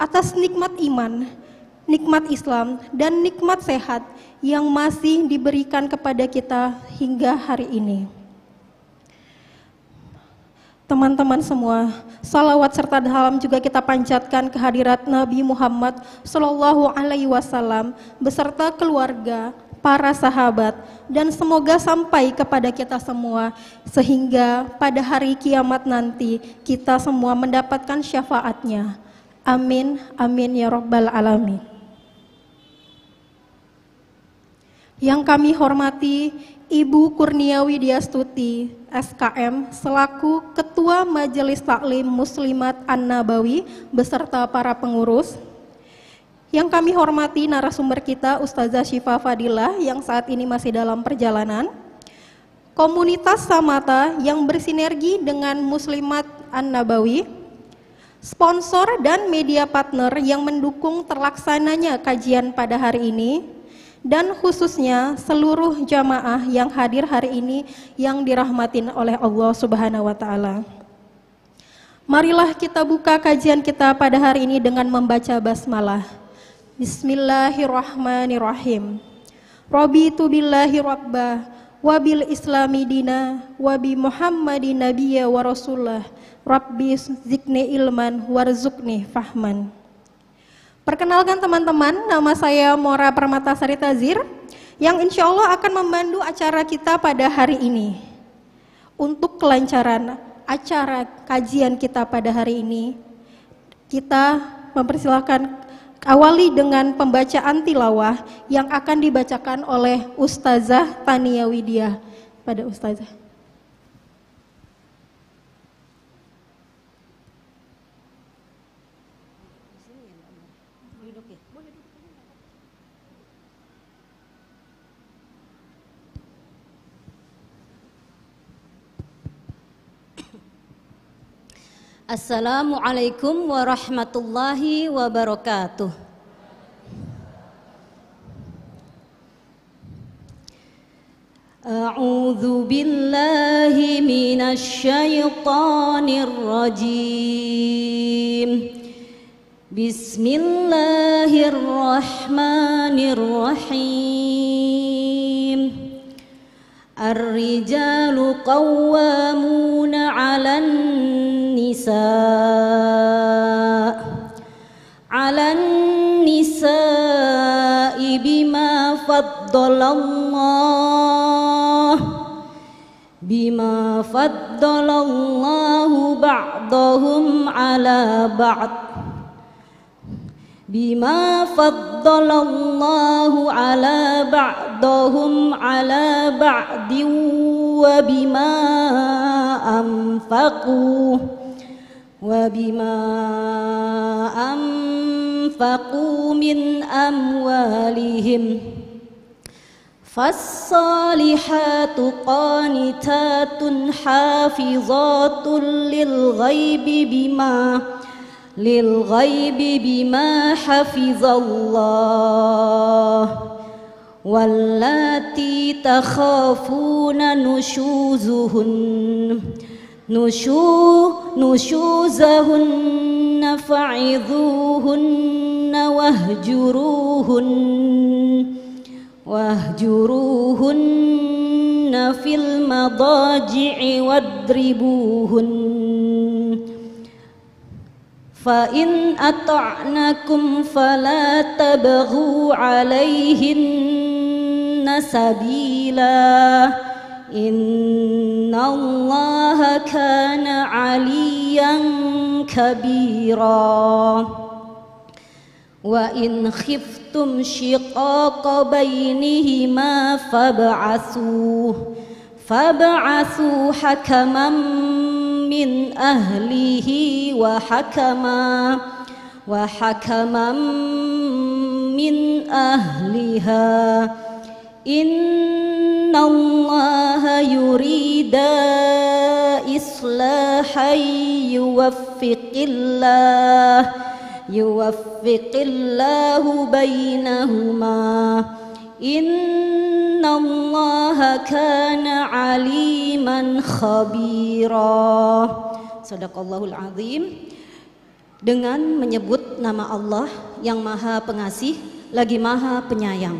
atas nikmat iman, nikmat Islam, dan nikmat sehat yang masih diberikan kepada kita hingga hari ini. Teman-teman semua, salawat serta dalam juga kita panjatkan kehadirat Nabi Muhammad Shallallahu Alaihi Wasallam beserta keluarga, para sahabat, dan semoga sampai kepada kita semua sehingga pada hari kiamat nanti kita semua mendapatkan syafaatnya. Amin, amin ya Rabbal 'Alamin. Yang kami hormati, Ibu Kurnia Widiastuti, SKM, selaku Ketua Majelis Taklim Muslimat An-Nabawi beserta para pengurus. Yang kami hormati narasumber kita Ustazah Syifa Fadilah yang saat ini masih dalam perjalanan. Komunitas Samata yang bersinergi dengan Muslimat An-Nabawi sponsor dan media partner yang mendukung terlaksananya kajian pada hari ini, dan khususnya seluruh jamaah yang hadir hari ini yang dirahmatin oleh Allah Subhanahu wa Ta'ala. Marilah kita buka kajian kita pada hari ini dengan membaca basmalah. Bismillahirrahmanirrahim. Robi tu billahi rabba, wabil islami dina, wabi Muhammadin nabiyya wa rasulah. Rabbi zikni ilman warzukni fahman. Perkenalkan teman-teman, nama saya Mora Permatasari Tazir, yang insya Allah akan memandu acara kita pada hari ini. Untuk kelancaran acara kajian kita pada hari ini, kita mempersilahkan awali dengan pembacaan tilawah yang akan dibacakan oleh Ustazah Tania Widya. Pada Ustazah. Assalamualaikum warahmatullahi wabarakatuh. A'udzu billahi minasy syaithanir rajim. Bismillahirrahmanirrahim. الرجال قوامون على النساء على النساء بما فضل الله بما فضل الله بعضهم على بعض بما فضل الله على بعضهم على بعض وبما أنفقوا وبما أنفقوا من أموالهم فالصالحات قانتات حافظات للغيب بما للغيب بما حفظ الله واللاتي تخافون نشوزهن نشو نشوزهن فعظوهن واهجروهن واهجروهن في المضاجع واضربوهن فإن أطعنكم فلا تبغوا عليهن سبيلا إن الله كان عليا كبيرا وإن خفتم شقاق بينهما فابعثوه فابعثوا حكما من أهله وحكما وحكما من أهلها إن الله يريد إصلاحا يوفق الله يوفق الله بينهما Inna Allah kana aliman khabira. Sadaqallahul azim. Dengan menyebut nama Allah yang Maha Pengasih lagi Maha Penyayang.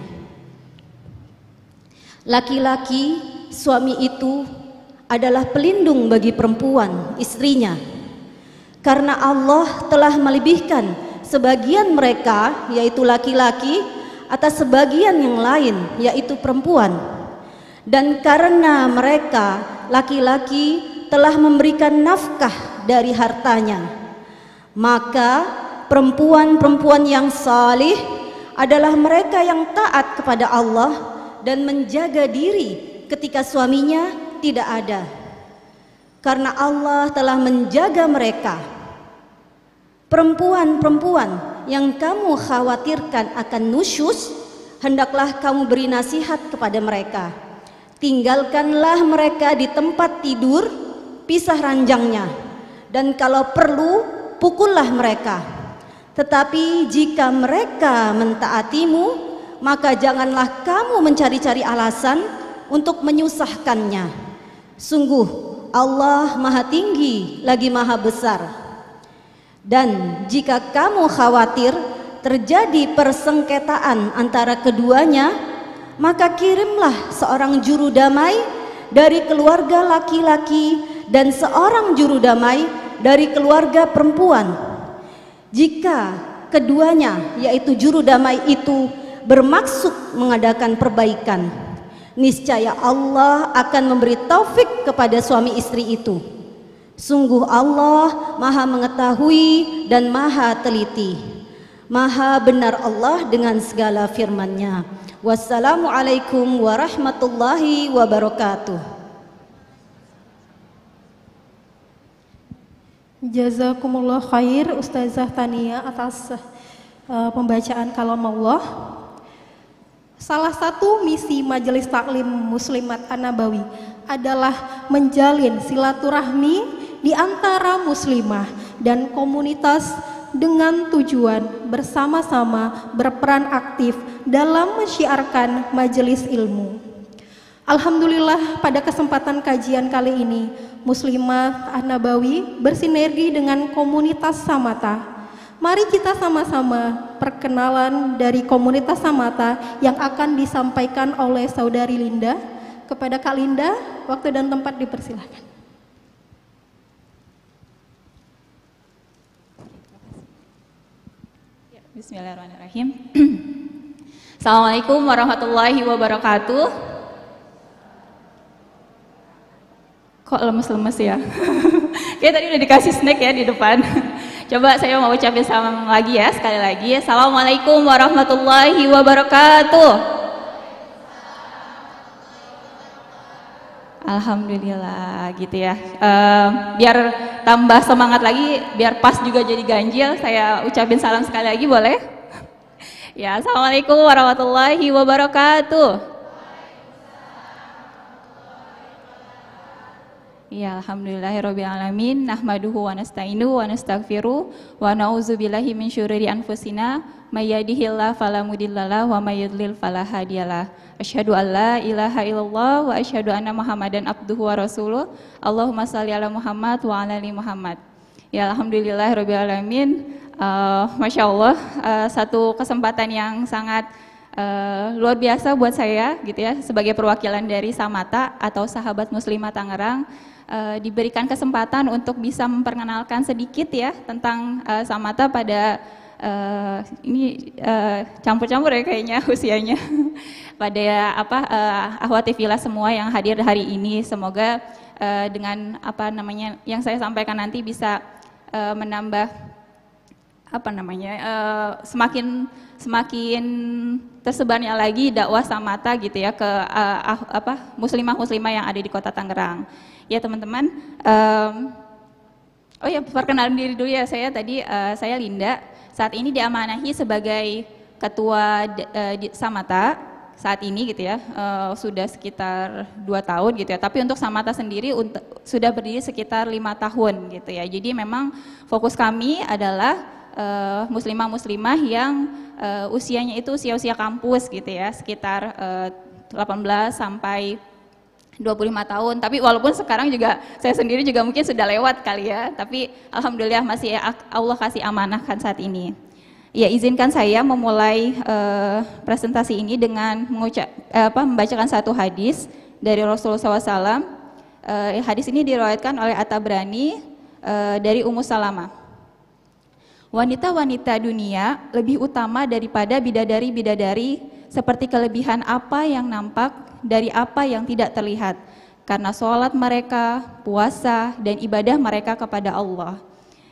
Laki-laki suami itu adalah pelindung bagi perempuan istrinya. Karena Allah telah melebihkan sebagian mereka yaitu laki-laki atas sebagian yang lain, yaitu perempuan. Dan karena mereka, laki-laki, telah memberikan nafkah dari hartanya, maka perempuan-perempuan yang salih adalah mereka yang taat kepada Allah dan menjaga diri ketika suaminya tidak ada, karena Allah telah menjaga mereka. Perempuan-perempuan yang kamu khawatirkan akan nusyus, hendaklah kamu beri nasihat kepada mereka. Tinggalkanlah mereka di tempat tidur, pisah ranjangnya, dan kalau perlu, pukullah mereka. Tetapi jika mereka mentaatimu, maka janganlah kamu mencari-cari alasan untuk menyusahkannya. Sungguh, Allah Maha Tinggi lagi Maha Besar. Dan jika kamu khawatir terjadi persengketaan antara keduanya, maka kirimlah seorang juru damai dari keluarga laki-laki dan seorang juru damai dari keluarga perempuan. Jika keduanya, yaitu juru damai itu, bermaksud mengadakan perbaikan, niscaya Allah akan memberi taufik kepada suami istri itu. Sungguh Allah maha mengetahui dan maha teliti. Maha benar Allah dengan segala firman-Nya. Wassalamualaikum warahmatullahi wabarakatuh. Jazakumullah khair Ustazah Tania atas uh, pembacaan kalam Allah. Salah satu misi Majelis Taklim Muslimat Anabawi adalah menjalin silaturahmi di antara muslimah dan komunitas dengan tujuan bersama-sama berperan aktif dalam mensyiarkan majelis ilmu. Alhamdulillah pada kesempatan kajian kali ini Muslimah Ahnabawi bersinergi dengan komunitas Samata. Mari kita sama-sama perkenalan dari komunitas Samata yang akan disampaikan oleh saudari Linda. Kepada Kak Linda, waktu dan tempat dipersilahkan. Bismillahirrahmanirrahim. Assalamualaikum warahmatullahi wabarakatuh. Kok lemes-lemes ya? Kayak tadi udah dikasih snack ya di depan. Coba saya mau ucapin salam lagi ya, sekali lagi. Assalamualaikum warahmatullahi wabarakatuh. Alhamdulillah gitu ya. biar tambah semangat lagi, biar pas juga jadi ganjil, saya ucapin salam sekali lagi boleh? ya, Assalamualaikum warahmatullahi wabarakatuh. Ya alamin Nahmaduhu wa nasta'inu wa nastaghfiru Wa billahi min syururi anfusina fala mudhillalah Wa fala hadiyalah Asyhadu alla ilaha illallah wa asyhadu anna Muhammadan abduhu wa rasuluh. Allahumma salli ala Muhammad wa ala ali Muhammad. Ya alhamdulillah rabbil alamin. Uh, eh, Masya Allah, uh, eh, satu kesempatan yang sangat uh, luar biasa buat saya gitu ya sebagai perwakilan dari Samata atau Sahabat Muslimah Tangerang uh, diberikan kesempatan untuk bisa memperkenalkan sedikit ya tentang uh, Samata pada uh, ini eh, campur-campur uh, ya kayaknya usianya pada apa uh, ahwati villa semua yang hadir hari ini semoga uh, dengan apa namanya yang saya sampaikan nanti bisa uh, menambah apa namanya uh, semakin semakin tersebarnya lagi dakwah samata gitu ya ke uh, ah, apa muslimah-muslimah yang ada di kota Tangerang ya teman-teman um, oh ya perkenalan diri dulu ya saya tadi uh, saya Linda saat ini diamanahi sebagai ketua e, di, Samata saat ini gitu ya e, sudah sekitar dua tahun gitu ya tapi untuk Samata sendiri untuk, sudah berdiri sekitar lima tahun gitu ya jadi memang fokus kami adalah eh, muslimah-muslimah yang e, usianya itu usia-usia kampus gitu ya sekitar e, 18 sampai 25 tahun, tapi walaupun sekarang juga saya sendiri juga mungkin sudah lewat kali ya, tapi alhamdulillah masih ya, Allah kasih amanahkan saat ini. Ya izinkan saya memulai uh, presentasi ini dengan mengucap, uh, apa, membacakan satu hadis dari Rasulullah SAW. Uh, eh, hadis ini diriwayatkan oleh Atabrani uh, dari Ummu Salama. Wanita-wanita dunia lebih utama daripada bidadari-bidadari seperti kelebihan apa yang nampak dari apa yang tidak terlihat karena sholat mereka, puasa, dan ibadah mereka kepada Allah.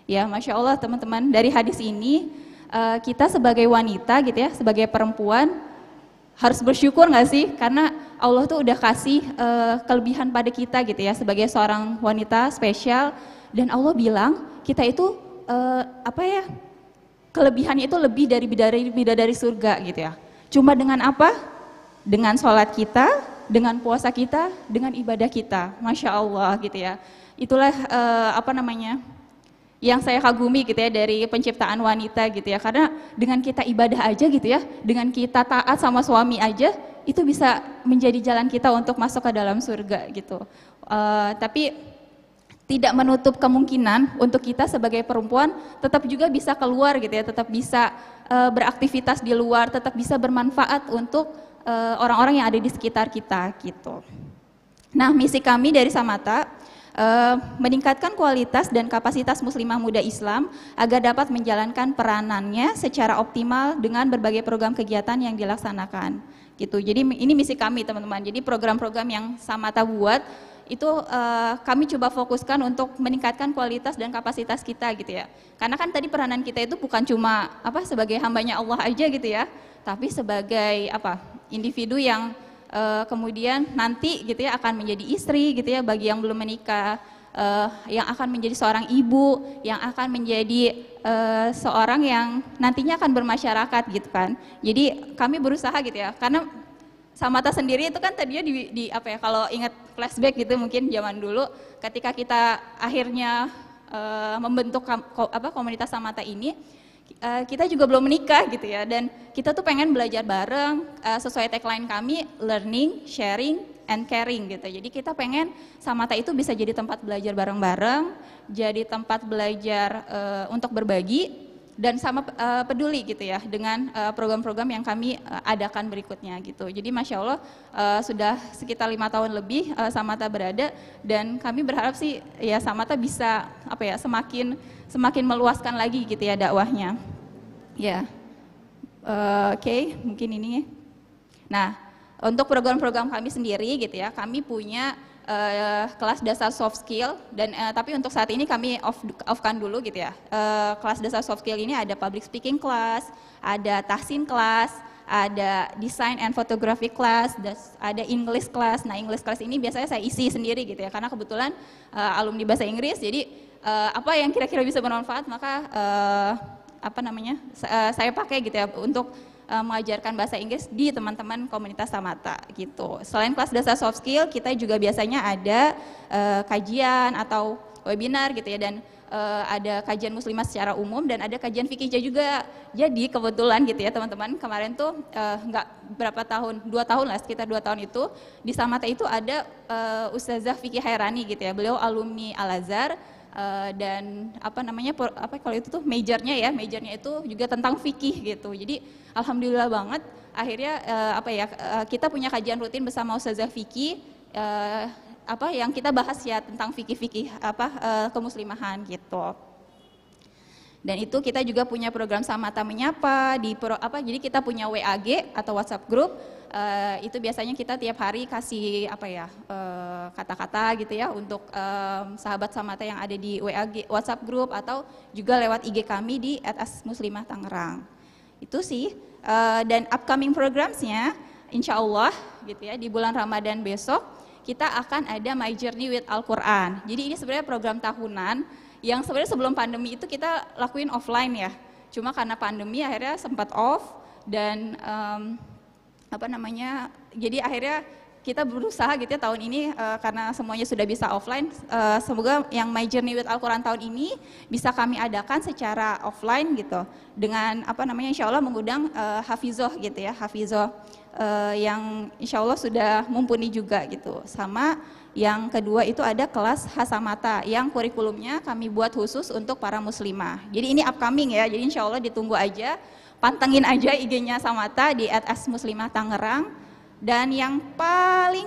Ya, masya Allah, teman-teman, dari hadis ini eh, kita sebagai wanita, gitu ya, sebagai perempuan harus bersyukur nggak sih? Karena Allah tuh udah kasih eh, kelebihan pada kita, gitu ya, sebagai seorang wanita spesial. Dan Allah bilang kita itu eh, apa ya? Kelebihannya itu lebih dari bidadari bidadari surga, gitu ya. Cuma dengan apa? dengan sholat kita, dengan puasa kita, dengan ibadah kita. Masya Allah gitu ya. Itulah uh, apa namanya yang saya kagumi gitu ya dari penciptaan wanita gitu ya. Karena dengan kita ibadah aja gitu ya, dengan kita taat sama suami aja, itu bisa menjadi jalan kita untuk masuk ke dalam surga gitu. uh, tapi tidak menutup kemungkinan untuk kita sebagai perempuan tetap juga bisa keluar gitu ya, tetap bisa uh, beraktivitas di luar, tetap bisa bermanfaat untuk Eh, orang-orang yang ada di sekitar kita gitu. Nah, misi kami dari Samata eh, meningkatkan kualitas dan kapasitas muslimah muda Islam agar dapat menjalankan peranannya secara optimal dengan berbagai program kegiatan yang dilaksanakan. Gitu. Jadi ini misi kami teman-teman. Jadi program-program yang Samata buat itu uh, kami coba fokuskan untuk meningkatkan kualitas dan kapasitas kita gitu ya. Karena kan tadi peranan kita itu bukan cuma apa sebagai hambanya Allah aja gitu ya, tapi sebagai apa individu yang uh, kemudian nanti gitu ya akan menjadi istri gitu ya bagi yang belum menikah uh, yang akan menjadi seorang ibu yang akan menjadi uh, seorang yang nantinya akan bermasyarakat gitu kan jadi kami berusaha gitu ya karena Samata sendiri itu kan tadinya di, di apa ya kalau ingat flashback gitu mungkin zaman dulu ketika kita akhirnya uh, membentuk kom, apa komunitas Samata ini uh, kita juga belum menikah gitu ya dan kita tuh pengen belajar bareng uh, sesuai tagline kami learning, sharing, and caring gitu. Jadi kita pengen Samata itu bisa jadi tempat belajar bareng-bareng, jadi tempat belajar uh, untuk berbagi dan sama uh, peduli gitu ya dengan program-program uh, yang kami uh, adakan berikutnya gitu. Jadi masya Allah uh, sudah sekitar lima tahun lebih uh, Samata berada dan kami berharap sih ya Samata bisa apa ya semakin semakin meluaskan lagi gitu ya dakwahnya. Ya, uh, oke, okay. mungkin ini. Ya. Nah, untuk program-program kami sendiri gitu ya, kami punya uh, kelas dasar soft skill dan uh, tapi untuk saat ini kami off offkan dulu gitu ya. Uh, kelas dasar soft skill ini ada public speaking class, ada tahsin class, ada design and photography class, ada English class. Nah, English class ini biasanya saya isi sendiri gitu ya, karena kebetulan uh, alumni bahasa Inggris, jadi uh, apa yang kira-kira bisa bermanfaat maka uh, apa namanya eh, saya pakai gitu ya untuk eh, mengajarkan bahasa Inggris di teman-teman komunitas Samata gitu. Selain kelas dasar soft skill, kita juga biasanya ada uh, kajian atau webinar gitu ya dan uh, ada kajian muslimah secara umum dan ada kajian fikihnya juga. Jadi kebetulan gitu ya teman-teman kemarin tuh uh, nggak berapa tahun, dua tahun lah sekitar dua tahun itu di Samata itu ada uh, Ustazah Fikih Hairani gitu ya. Beliau alumni Al Azhar Eh, dan apa namanya apa kalau itu tuh majornya ya majornya itu juga tentang fikih gitu jadi alhamdulillah banget akhirnya eh, apa ya eh, kita punya kajian rutin bersama ustazah fikih apa yang kita bahas ya tentang fikih-fikih apa uh, kemuslimahan gitu dan itu kita juga punya program sama tamunya apa di pro, apa jadi kita punya WAG atau WhatsApp group Eh, itu biasanya kita tiap hari kasih apa ya eh, kata-kata uh, gitu ya untuk um, sahabat samata yang ada di WA WhatsApp grup atau juga lewat IG kami di atas Muslimah Tangerang. Itu sih uh, dan upcoming programsnya insya Allah gitu ya di bulan Ramadan besok kita akan ada My Journey with Al-Quran. Jadi ini sebenarnya program tahunan yang sebenarnya sebelum pandemi itu kita lakuin offline ya. Cuma karena pandemi akhirnya sempat off dan um, apa namanya jadi akhirnya kita berusaha gitu ya tahun ini uh, karena semuanya sudah bisa offline uh, semoga yang My Journey with Al-Quran tahun ini bisa kami adakan secara offline gitu dengan apa namanya insya Allah mengundang uh, eh, Hafizoh gitu ya Hafizoh uh, yang insya Allah sudah mumpuni juga gitu sama yang kedua itu ada kelas Hasamata yang kurikulumnya kami buat khusus untuk para muslimah jadi ini upcoming ya jadi insya Allah ditunggu aja pantengin aja IG-nya Samata di Muslimah Tangerang dan yang paling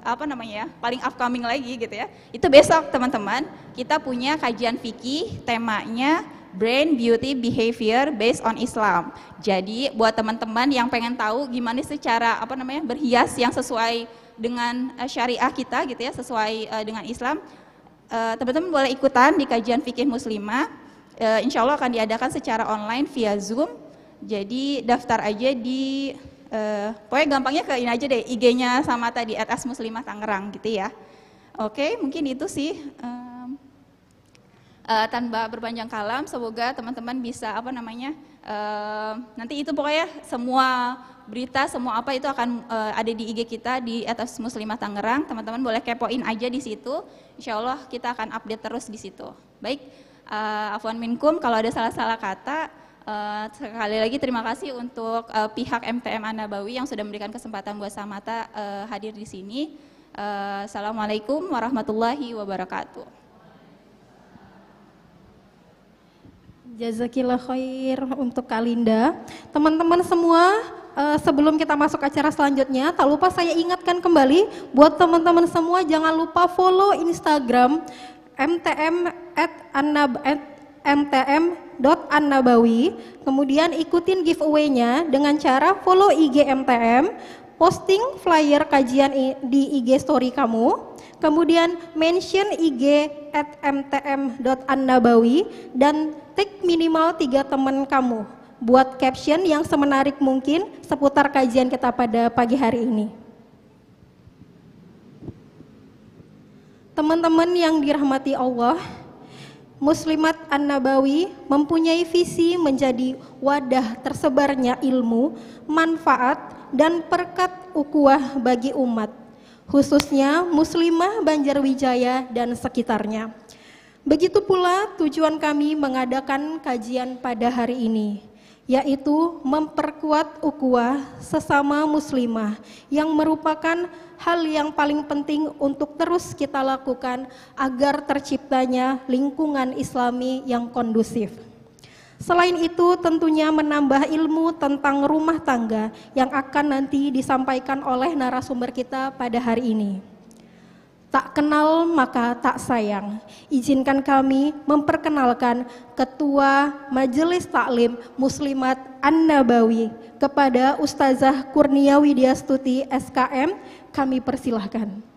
apa namanya ya, paling upcoming lagi gitu ya. Itu besok teman-teman, kita punya kajian fikih temanya Brain Beauty Behavior Based on Islam. Jadi buat teman-teman yang pengen tahu gimana secara apa namanya berhias yang sesuai dengan eh, syariah kita gitu ya, sesuai eh, dengan Islam, eh, teman-teman boleh ikutan di kajian fikih muslimah. Uh, insya Allah akan diadakan secara online via Zoom jadi daftar aja di eh, pokoknya gampangnya ke ini aja deh IG-nya sama tadi atas Muslimah Tangerang gitu ya. Oke, mungkin itu sih um, uh, tanpa berpanjang kalam semoga teman-teman bisa apa namanya uh, nanti itu pokoknya semua berita semua apa itu akan uh, ada di IG kita di atas Muslimah Tangerang. Teman-teman boleh kepoin aja di situ. Insya Allah kita akan update terus di situ. Baik, uh, Afwan Minkum kalau ada salah-salah kata Uh, sekali lagi terima kasih untuk uh, pihak MTM Anabawi yang sudah memberikan kesempatan buat Samata uh, hadir di sini. Uh, Assalamualaikum warahmatullahi wabarakatuh. Jazakillah khair untuk Kalinda. Teman-teman semua, sebelum kita masuk acara selanjutnya, tak lupa saya ingatkan kembali buat teman-teman semua jangan lupa follow Instagram MTM at, anab, at MTM annabawi kemudian ikutin giveaway-nya dengan cara follow IG MTM, posting flyer kajian di IG story kamu, kemudian mention IG at mtm.annabawi dan tag minimal tiga teman kamu buat caption yang semenarik mungkin seputar kajian kita pada pagi hari ini. Teman-teman yang dirahmati Allah, Muslimat An-Nabawi mempunyai visi menjadi wadah tersebarnya ilmu, manfaat, dan perkat ukuah bagi umat, khususnya Muslimah Banjarwijaya dan sekitarnya. Begitu pula tujuan kami mengadakan kajian pada hari ini, yaitu memperkuat ukhuwah sesama muslimah yang merupakan hal yang paling penting untuk terus kita lakukan agar terciptanya lingkungan islami yang kondusif. Selain itu tentunya menambah ilmu tentang rumah tangga yang akan nanti disampaikan oleh narasumber kita pada hari ini. Tak kenal maka tak sayang. Izinkan kami memperkenalkan Ketua Majelis Taklim Muslimat An-Nabawi kepada Ustazah Kurnia Widiasutji SKM. Kami persilahkan.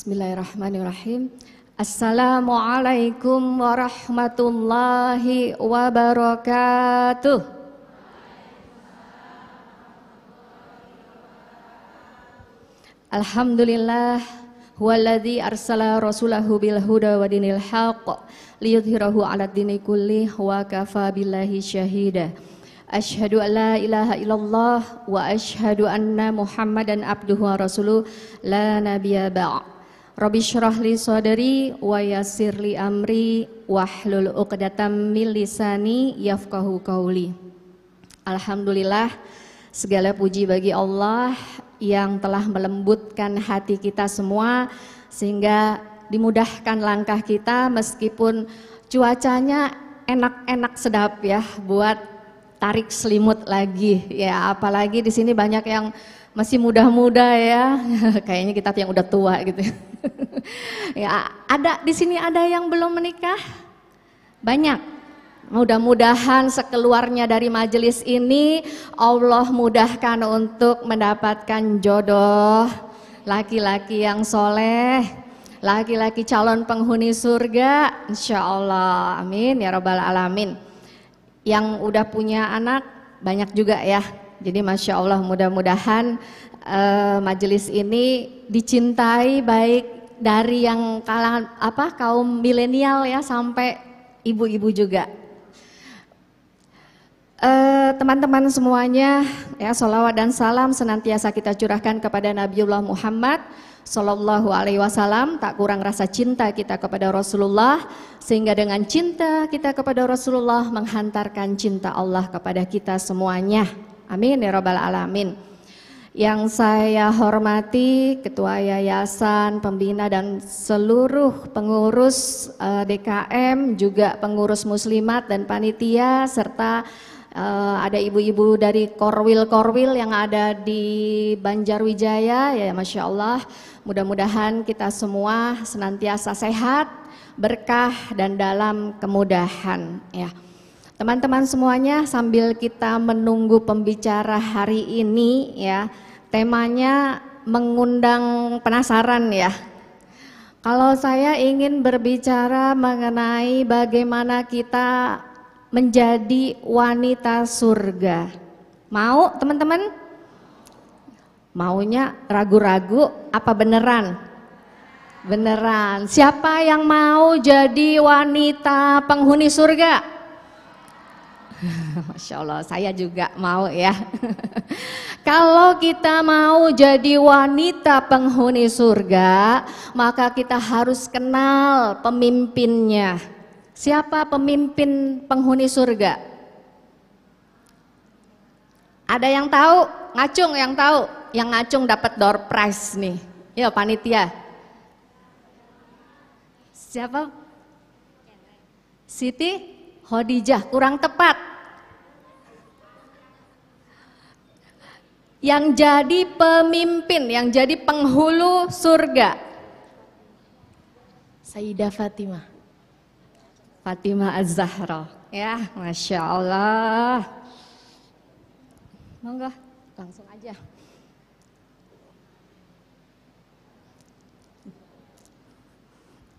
Bismillahirrahmanirrahim. Assalamualaikum warahmatullahi wabarakatuh. Alhamdulillah huwallazi arsala rasulahu bil huda wa dinil haqq liyudhhirahu 'ala dini kulli wa kafa billahi syahida. Ashadu an la ilaha illallah wa ashadu anna muhammadan abduhu wa rasuluh la nabiya ba' Rabbi syrahli sadri wa yassirli amri wahlul uqdatam Milisani, lisani yafqahu Alhamdulillah segala puji bagi Allah yang telah melembutkan hati kita semua sehingga dimudahkan langkah kita meskipun cuacanya enak-enak sedap ya buat tarik selimut lagi ya apalagi di sini banyak yang masih muda-muda ya, kayaknya kita yang udah tua gitu. ya, ada di sini ada yang belum menikah? Banyak. Mudah-mudahan sekeluarnya dari majelis ini Allah mudahkan untuk mendapatkan jodoh laki-laki yang soleh, laki-laki calon penghuni surga, insya Allah, amin ya robbal alamin. Yang udah punya anak banyak juga ya, jadi Masya Allah mudah-mudahan uh, majelis ini dicintai baik dari yang kalangan apa kaum milenial ya sampai ibu-ibu juga. Eh, teman-teman uh, semuanya, ya salawat dan salam senantiasa kita curahkan kepada Nabiullah Muhammad Sallallahu Alaihi Wasallam tak kurang rasa cinta kita kepada Rasulullah sehingga dengan cinta kita kepada Rasulullah menghantarkan cinta Allah kepada kita semuanya. Amin ya robbal alamin. Yang saya hormati Ketua Yayasan, Pembina dan seluruh pengurus uh, eh, DKM, juga pengurus muslimat dan panitia serta uh, ada ibu-ibu dari korwil-korwil yang ada di Banjarwijaya ya Masya Allah mudah-mudahan kita semua senantiasa sehat berkah dan dalam kemudahan ya. Teman-teman semuanya sambil kita menunggu pembicara hari ini ya, temanya mengundang penasaran ya. Kalau saya ingin berbicara mengenai bagaimana kita menjadi wanita surga. Mau teman-teman? Maunya ragu-ragu apa beneran? Beneran. Siapa yang mau jadi wanita penghuni surga? Masya Allah, saya juga mau ya. Kalau kita mau jadi wanita penghuni surga, maka kita harus kenal pemimpinnya. Siapa pemimpin penghuni surga? Ada yang tahu? Ngacung yang tahu? Yang ngacung dapat door prize nih. Ya panitia. Siapa? Siti? Khadijah kurang tepat. Yang jadi pemimpin, yang jadi penghulu surga. Sayyidah Fatimah. Fatimah Az-Zahra. Ya, Masya Allah. Monggo, langsung aja.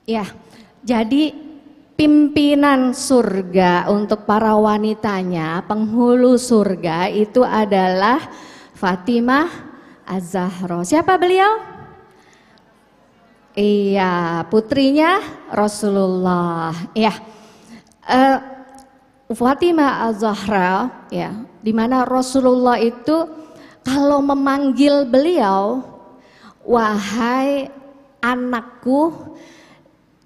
Ya, jadi pimpinan surga untuk para wanitanya, penghulu surga itu adalah Fatimah Az-Zahra. Siapa beliau? Iya, putrinya Rasulullah. Iya. Uh, Fatimah Az-Zahra ya, dimana Rasulullah itu kalau memanggil beliau, "Wahai anakku,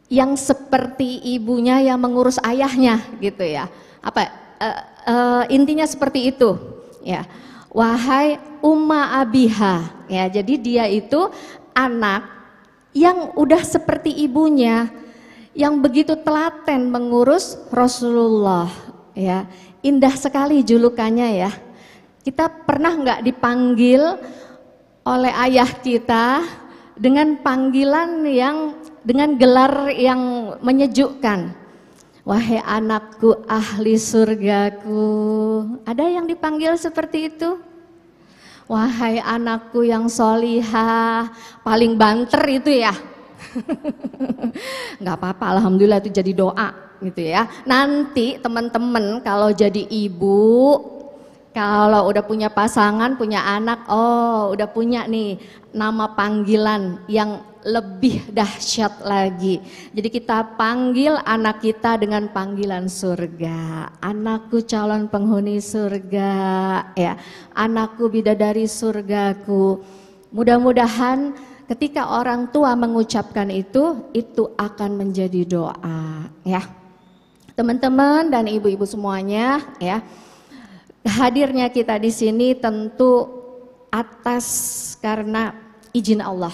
yang seperti ibunya yang mengurus ayahnya gitu ya. Apa uh, uh, intinya seperti itu ya. Wahai umma abiha ya. Jadi dia itu anak yang udah seperti ibunya yang begitu telaten mengurus Rasulullah ya. Indah sekali julukannya ya. Kita pernah nggak dipanggil oleh ayah kita dengan panggilan yang dengan gelar yang menyejukkan. Wahai anakku, ahli surgaku. Ada yang dipanggil seperti itu? Wahai anakku yang solihah, paling banter itu ya. Enggak apa-apa, alhamdulillah itu jadi doa gitu ya. Nanti teman-teman kalau jadi ibu, kalau udah punya pasangan, punya anak, oh udah punya nih nama panggilan yang lebih dahsyat lagi. Jadi kita panggil anak kita dengan panggilan surga. Anakku calon penghuni surga, ya. Anakku bidadari surgaku. Mudah-mudahan ketika orang tua mengucapkan itu, itu akan menjadi doa, ya. Teman-teman dan ibu-ibu semuanya, ya. Hadirnya kita di sini tentu atas karena izin Allah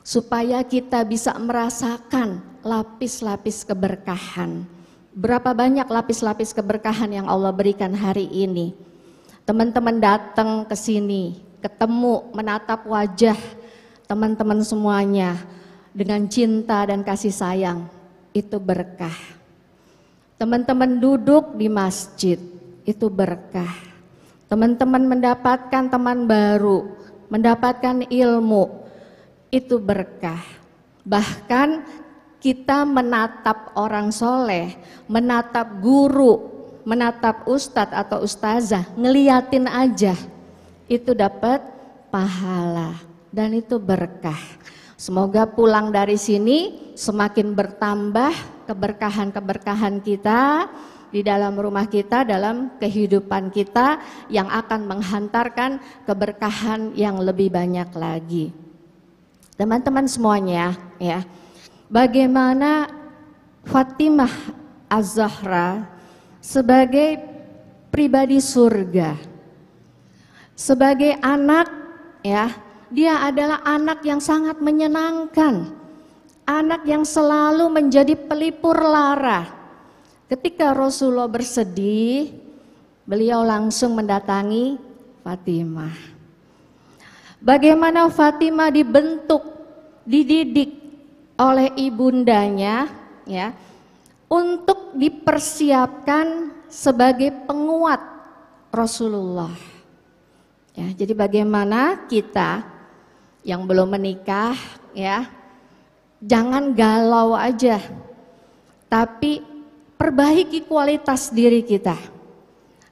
supaya kita bisa merasakan lapis-lapis keberkahan. Berapa banyak lapis-lapis keberkahan yang Allah berikan hari ini? Teman-teman datang ke sini, ketemu, menatap wajah teman-teman semuanya dengan cinta dan kasih sayang. Itu berkah. Teman-teman duduk di masjid, itu berkah. Teman-teman mendapatkan teman baru, mendapatkan ilmu itu berkah. Bahkan kita menatap orang soleh, menatap guru, menatap ustadz atau ustazah, ngeliatin aja, itu dapat pahala dan itu berkah. Semoga pulang dari sini semakin bertambah keberkahan-keberkahan kita, di dalam rumah kita, dalam kehidupan kita yang akan menghantarkan keberkahan yang lebih banyak lagi. Teman-teman semuanya, ya. Bagaimana Fatimah Az-Zahra sebagai pribadi surga, sebagai anak, ya, dia adalah anak yang sangat menyenangkan, anak yang selalu menjadi pelipur lara, Ketika Rasulullah bersedih, beliau langsung mendatangi Fatimah. Bagaimana Fatimah dibentuk, dididik oleh ibundanya ya untuk dipersiapkan sebagai penguat Rasulullah. Ya, jadi bagaimana kita yang belum menikah ya jangan galau aja tapi perbaiki kualitas diri kita.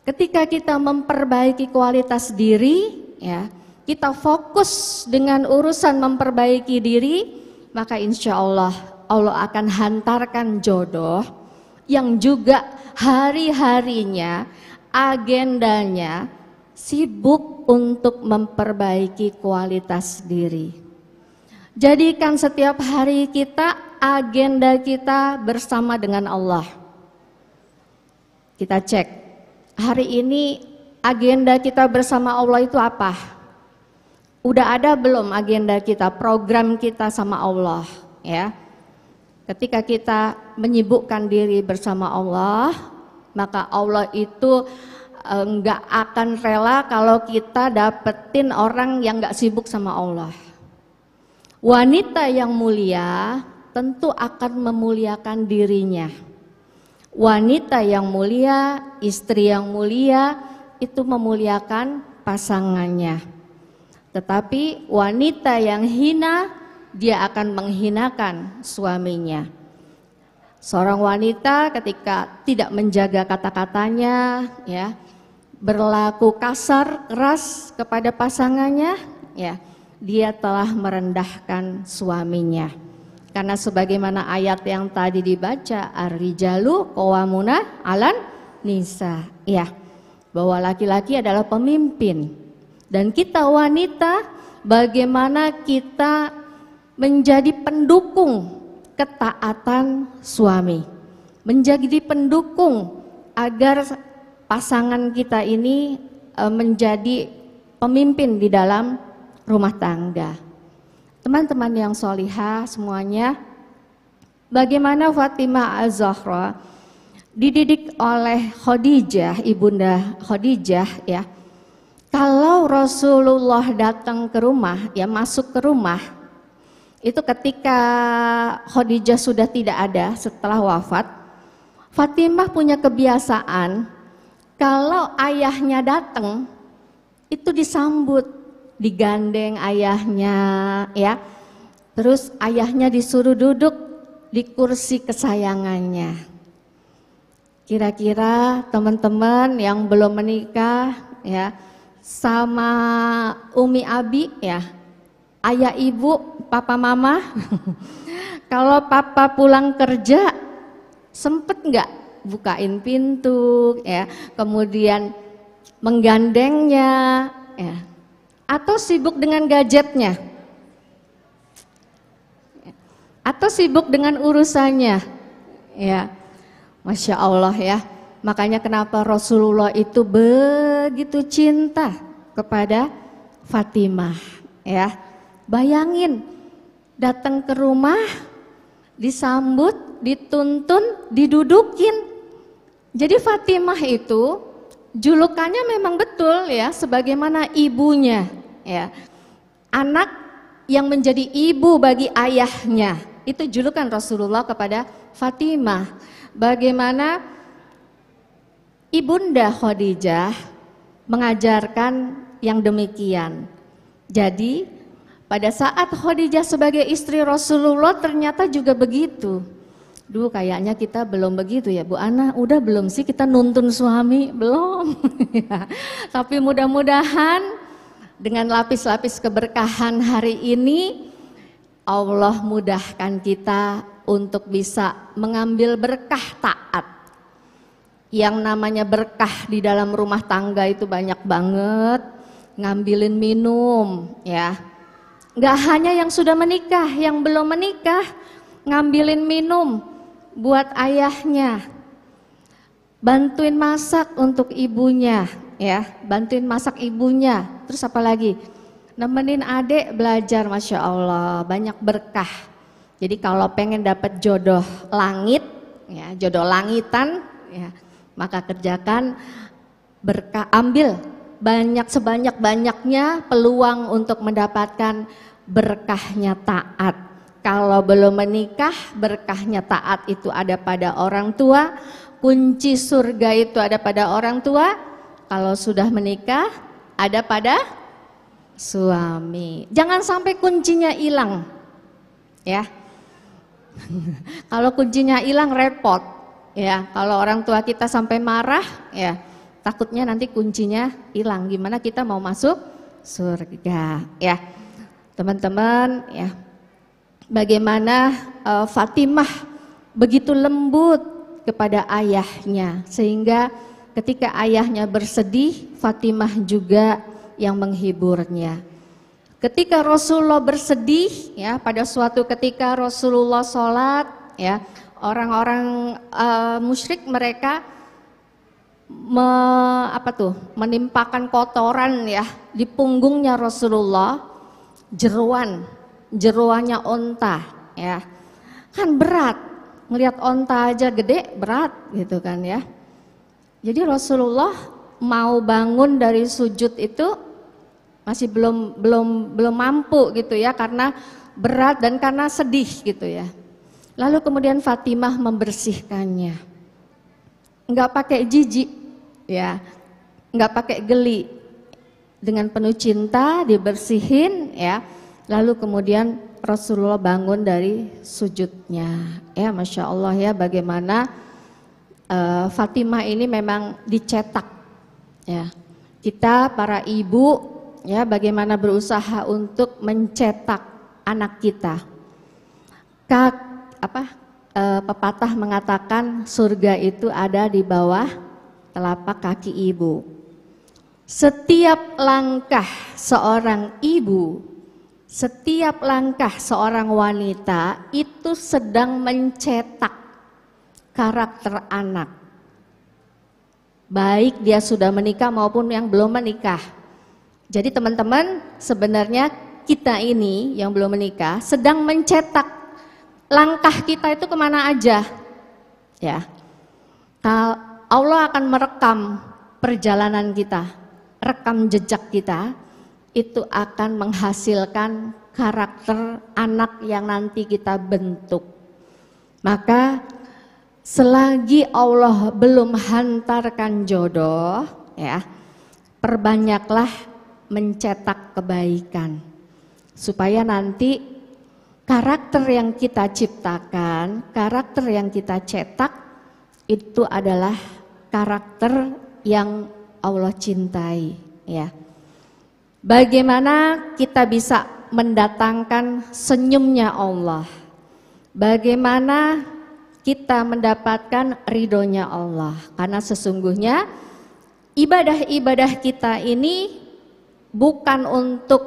Ketika kita memperbaiki kualitas diri, ya, kita fokus dengan urusan memperbaiki diri, maka insya Allah Allah akan hantarkan jodoh yang juga hari-harinya agendanya sibuk untuk memperbaiki kualitas diri. Jadikan setiap hari kita agenda kita bersama dengan Allah kita cek. Hari ini agenda kita bersama Allah itu apa? Udah ada belum agenda kita, program kita sama Allah, ya? Ketika kita menyibukkan diri bersama Allah, maka Allah itu eh, nggak akan rela kalau kita dapetin orang yang nggak sibuk sama Allah. Wanita yang mulia tentu akan memuliakan dirinya wanita yang mulia, istri yang mulia itu memuliakan pasangannya. Tetapi wanita yang hina dia akan menghinakan suaminya. Seorang wanita ketika tidak menjaga kata-katanya ya, berlaku kasar keras kepada pasangannya ya, dia telah merendahkan suaminya. Karena sebagaimana ayat yang tadi dibaca, Ar-rijalu Kowamuna, 'alan nisa. Ya. Bahwa laki-laki adalah pemimpin dan kita wanita bagaimana kita menjadi pendukung ketaatan suami. Menjadi pendukung agar pasangan kita ini e, menjadi pemimpin di dalam rumah tangga teman-teman yang solihah semuanya, bagaimana Fatimah Az-Zahra dididik oleh Khadijah, ibunda Khadijah ya. Kalau Rasulullah datang ke rumah, ya masuk ke rumah, itu ketika Khadijah sudah tidak ada setelah wafat, Fatimah punya kebiasaan kalau ayahnya datang itu disambut digandeng ayahnya ya. Terus ayahnya disuruh duduk di kursi kesayangannya. Kira-kira teman-teman yang belum menikah ya sama Umi Abi ya, ayah ibu, papa mama. Kalau papa pulang kerja sempet nggak bukain pintu ya, kemudian menggandengnya ya atau sibuk dengan gadgetnya, atau sibuk dengan urusannya. Ya, masya Allah ya. Makanya kenapa Rasulullah itu begitu cinta kepada Fatimah. Ya, bayangin datang ke rumah, disambut, dituntun, didudukin. Jadi Fatimah itu julukannya memang betul ya sebagaimana ibunya ya. Anak yang menjadi ibu bagi ayahnya. Itu julukan Rasulullah kepada Fatimah. Bagaimana Ibunda Khadijah mengajarkan yang demikian. Jadi pada saat Khadijah sebagai istri Rasulullah ternyata juga begitu. Duh kayaknya kita belum begitu ya Bu Ana, udah belum sih kita nuntun suami? Belum. Ya. Tapi mudah-mudahan dengan lapis-lapis keberkahan hari ini Allah mudahkan kita untuk bisa mengambil berkah taat. Yang namanya berkah di dalam rumah tangga itu banyak banget. Ngambilin minum ya. Gak hanya yang sudah menikah, yang belum menikah ngambilin minum buat ayahnya, bantuin masak untuk ibunya, ya, bantuin masak ibunya. Terus apa lagi? Nemenin adik belajar, masya Allah, banyak berkah. Jadi kalau pengen dapat jodoh langit, ya, jodoh langitan, ya, maka kerjakan berkah, ambil banyak sebanyak banyaknya peluang untuk mendapatkan berkahnya taat kalau belum menikah, berkahnya taat itu ada pada orang tua, kunci surga itu ada pada orang tua. Kalau sudah menikah, ada pada suami. Jangan sampai kuncinya hilang. Ya. kalau kuncinya hilang repot. Ya, kalau orang tua kita sampai marah, ya takutnya nanti kuncinya hilang. Gimana kita mau masuk surga, ya. Teman-teman, ya, bagaimana uh, Fatimah begitu lembut kepada ayahnya sehingga ketika ayahnya bersedih Fatimah juga yang menghiburnya. Ketika Rasulullah bersedih ya pada suatu ketika Rasulullah sholat ya orang-orang uh, musyrik mereka me, apa tuh menimpakan kotoran ya di punggungnya Rasulullah jeruan jeruannya onta ya. Kan berat, ngelihat onta aja gede berat gitu kan ya. Jadi Rasulullah mau bangun dari sujud itu masih belum belum belum mampu gitu ya karena berat dan karena sedih gitu ya. Lalu kemudian Fatimah membersihkannya. nggak pakai jijik ya. nggak pakai geli. Dengan penuh cinta dibersihin ya Lalu kemudian Rasulullah bangun dari sujudnya. Ya, masya Allah ya, bagaimana uh, Fatimah ini memang dicetak. Ya, kita para ibu ya, bagaimana berusaha untuk mencetak anak kita. Kak, apa uh, pepatah mengatakan surga itu ada di bawah telapak kaki ibu. Setiap langkah seorang ibu setiap langkah seorang wanita itu sedang mencetak karakter anak. Baik dia sudah menikah maupun yang belum menikah. Jadi teman-teman sebenarnya kita ini yang belum menikah sedang mencetak langkah kita itu kemana aja. Ya, Allah akan merekam perjalanan kita, rekam jejak kita itu akan menghasilkan karakter anak yang nanti kita bentuk. Maka selagi Allah belum hantarkan jodoh, ya, perbanyaklah mencetak kebaikan. Supaya nanti karakter yang kita ciptakan, karakter yang kita cetak itu adalah karakter yang Allah cintai, ya. Bagaimana kita bisa mendatangkan senyumnya Allah? Bagaimana kita mendapatkan ridhonya Allah? Karena sesungguhnya ibadah-ibadah kita ini bukan untuk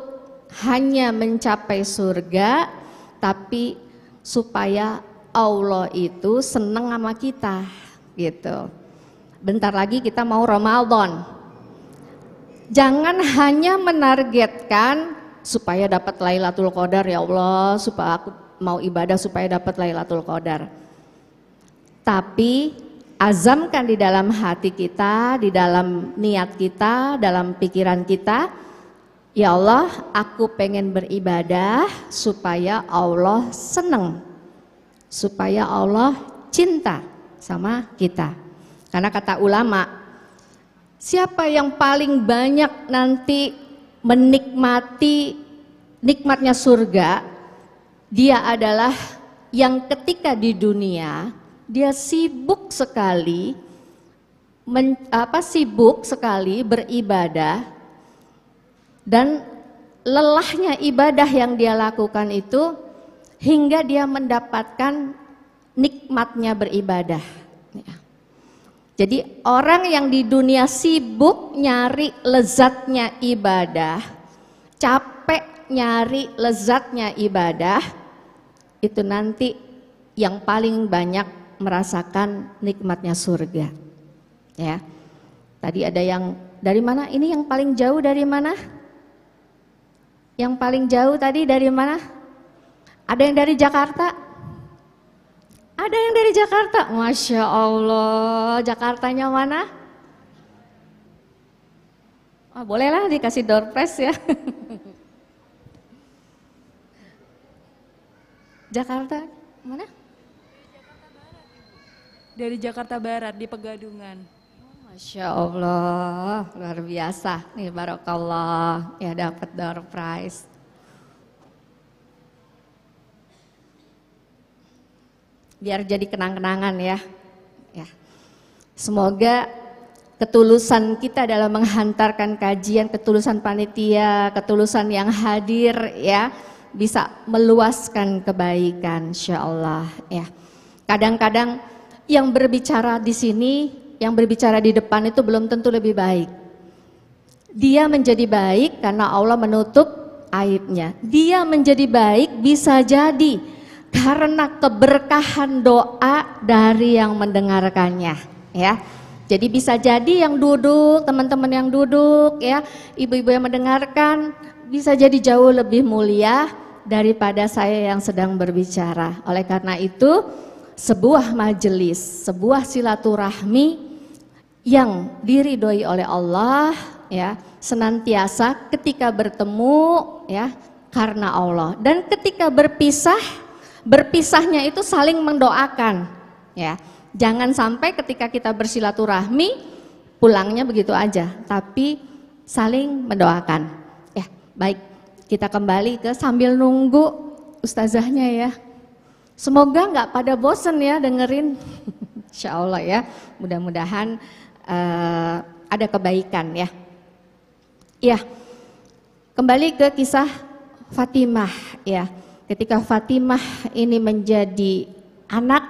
hanya mencapai surga, tapi supaya Allah itu senang sama kita gitu. Bentar lagi kita mau Ramadan. Jangan hanya menargetkan supaya dapat Lailatul Qadar ya Allah, supaya aku mau ibadah supaya dapat Lailatul Qadar. Tapi azamkan di dalam hati kita, di dalam niat kita, dalam pikiran kita, ya Allah, aku pengen beribadah supaya Allah seneng, supaya Allah cinta sama kita. Karena kata ulama, Siapa yang paling banyak nanti menikmati nikmatnya surga? Dia adalah yang ketika di dunia dia sibuk sekali men, apa sibuk sekali beribadah dan lelahnya ibadah yang dia lakukan itu hingga dia mendapatkan nikmatnya beribadah. Jadi orang yang di dunia sibuk nyari lezatnya ibadah, capek nyari lezatnya ibadah, itu nanti yang paling banyak merasakan nikmatnya surga. Ya. Tadi ada yang dari mana? Ini yang paling jauh dari mana? Yang paling jauh tadi dari mana? Ada yang dari Jakarta? Ada yang dari Jakarta? Masya Allah, Jakartanya mana? Ah, bolehlah dikasih door prize ya. Jakarta mana? Dari Jakarta Barat di Pegadungan. Masya Allah, luar biasa nih barokallah ya dapat door prize. biar jadi kenang-kenangan ya. ya. Semoga ketulusan kita dalam menghantarkan kajian, ketulusan panitia, ketulusan yang hadir ya bisa meluaskan kebaikan insya Allah ya. Kadang-kadang yang berbicara di sini, yang berbicara di depan itu belum tentu lebih baik. Dia menjadi baik karena Allah menutup aibnya. Dia menjadi baik bisa jadi karena keberkahan doa dari yang mendengarkannya ya. Jadi bisa jadi yang duduk, teman-teman yang duduk ya, ibu-ibu yang mendengarkan bisa jadi jauh lebih mulia daripada saya yang sedang berbicara. Oleh karena itu, sebuah majelis, sebuah silaturahmi yang diridhoi oleh Allah ya, senantiasa ketika bertemu ya karena Allah dan ketika berpisah berpisahnya itu saling mendoakan ya. Jangan sampai ketika kita bersilaturahmi pulangnya begitu aja, tapi saling mendoakan. Ya, baik. Kita kembali ke sambil nunggu ustazahnya ya. Semoga nggak pada bosen ya dengerin. Insya Allah ya, mudah-mudahan uh, ada kebaikan ya. Ya, kembali ke kisah Fatimah ya ketika Fatimah ini menjadi anak,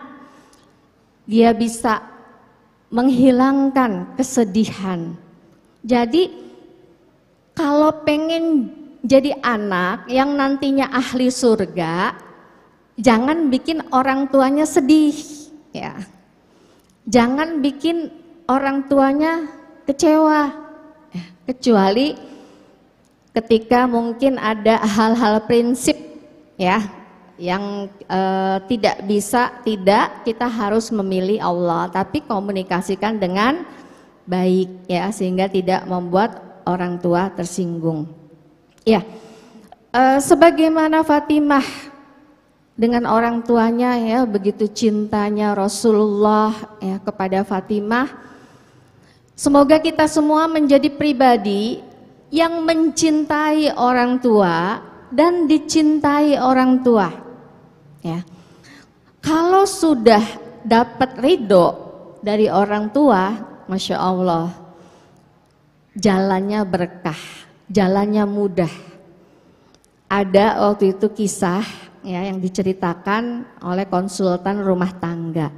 dia bisa menghilangkan kesedihan. Jadi kalau pengen jadi anak yang nantinya ahli surga, jangan bikin orang tuanya sedih, ya. Jangan bikin orang tuanya kecewa. Ya. Kecuali ketika mungkin ada hal-hal prinsip ya yang e, tidak bisa tidak kita harus memilih Allah tapi komunikasikan dengan baik ya sehingga tidak membuat orang tua tersinggung ya e, sebagaimana Fatimah dengan orang tuanya ya begitu cintanya Rasulullah ya kepada Fatimah semoga kita semua menjadi pribadi yang mencintai orang tua dan dicintai orang tua. Ya. Kalau sudah dapat ridho dari orang tua, masya Allah, jalannya berkah, jalannya mudah. Ada waktu itu kisah ya yang diceritakan oleh konsultan rumah tangga.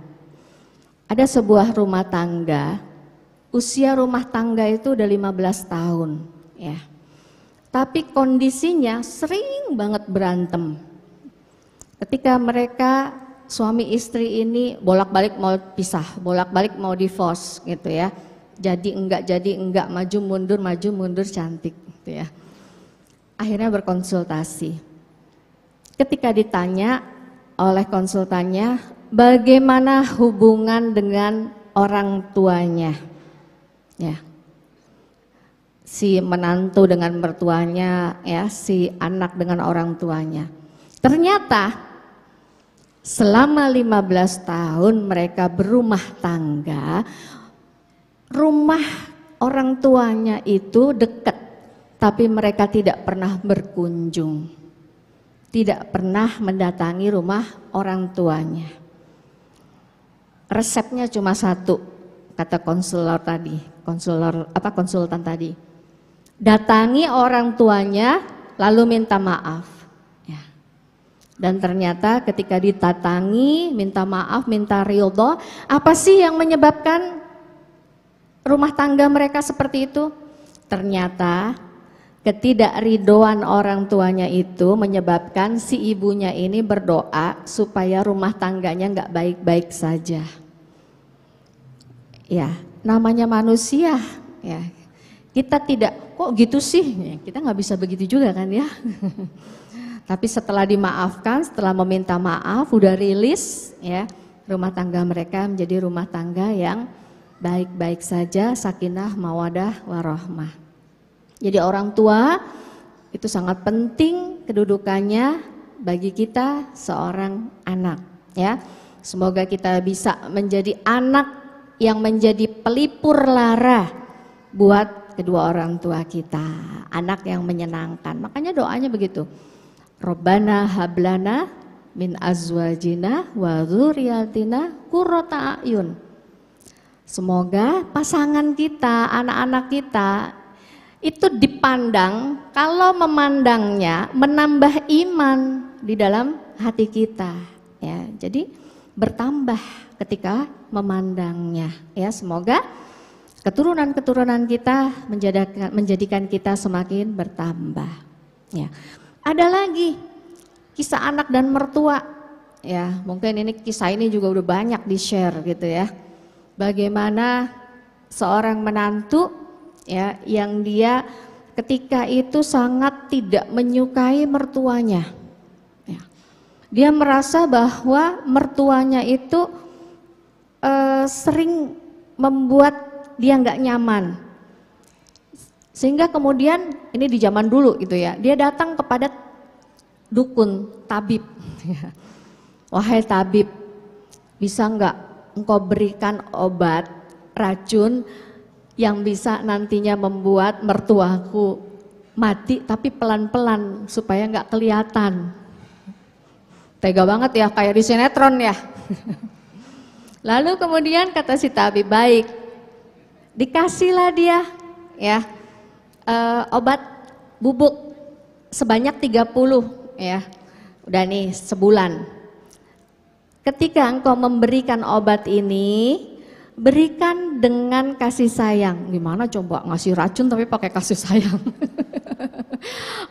Ada sebuah rumah tangga, usia rumah tangga itu udah 15 tahun, ya. Tapi kondisinya sering banget berantem. Ketika mereka suami istri ini bolak-balik mau pisah, bolak-balik mau divorce gitu ya. Jadi enggak, jadi enggak, maju mundur, maju mundur cantik gitu ya. Akhirnya berkonsultasi. Ketika ditanya oleh konsultannya, bagaimana hubungan dengan orang tuanya? Ya si menantu dengan mertuanya, ya, si anak dengan orang tuanya. Ternyata selama 15 tahun mereka berumah tangga, rumah orang tuanya itu dekat, tapi mereka tidak pernah berkunjung. Tidak pernah mendatangi rumah orang tuanya. Resepnya cuma satu, kata konselor tadi, konselor apa konsultan tadi datangi orang tuanya lalu minta maaf. Ya. Dan ternyata ketika ditatangi, minta maaf, minta ridho, apa sih yang menyebabkan rumah tangga mereka seperti itu? Ternyata ketidakridoan orang tuanya itu menyebabkan si ibunya ini berdoa supaya rumah tangganya nggak baik-baik saja. Ya, namanya manusia, ya kita tidak, kok gitu sih? Kita nggak bisa begitu juga kan ya. Tapi setelah dimaafkan, setelah meminta maaf, udah rilis ya rumah tangga mereka menjadi rumah tangga yang baik-baik saja, sakinah, mawadah, warohmah. Jadi orang tua itu sangat penting kedudukannya bagi kita seorang anak ya. Semoga kita bisa menjadi anak yang menjadi pelipur lara buat kedua orang tua kita, anak yang menyenangkan. Makanya doanya begitu. Robbana hablana min azwajina wa dzurriyyatina qurrata ayun. Semoga pasangan kita, anak-anak kita itu dipandang kalau memandangnya menambah iman di dalam hati kita ya. Jadi bertambah ketika memandangnya ya. Semoga keturunan-keturunan kita menjadikan, menjadikan kita semakin bertambah. Ya. Ada lagi kisah anak dan mertua. Ya, mungkin ini kisah ini juga udah banyak di-share gitu ya. Bagaimana seorang menantu ya yang dia ketika itu sangat tidak menyukai mertuanya. Ya. Dia merasa bahwa mertuanya itu e, sering membuat dia nggak nyaman. Sehingga kemudian ini di zaman dulu gitu ya, dia datang kepada dukun, tabib. Wahai tabib, bisa nggak engkau berikan obat racun yang bisa nantinya membuat mertuaku mati tapi pelan-pelan supaya nggak kelihatan. Tega banget ya, kayak di sinetron ya. Lalu kemudian kata si tabib baik, dikasihlah dia ya uh, obat bubuk sebanyak 30 ya. Udah nih sebulan. Ketika engkau memberikan obat ini, berikan dengan kasih sayang. Gimana coba ngasih racun tapi pakai kasih sayang?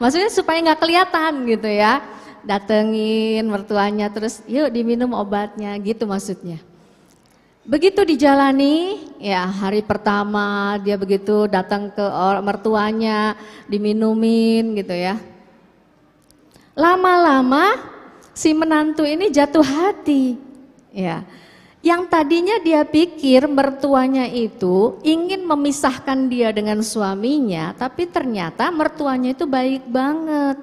Maksudnya supaya nggak kelihatan gitu ya. Datengin mertuanya terus yuk diminum obatnya gitu maksudnya. Begitu dijalani, ya hari pertama dia begitu datang ke mertuanya, diminumin gitu ya. Lama-lama si menantu ini jatuh hati. Ya. Yang tadinya dia pikir mertuanya itu ingin memisahkan dia dengan suaminya, tapi ternyata mertuanya itu baik banget.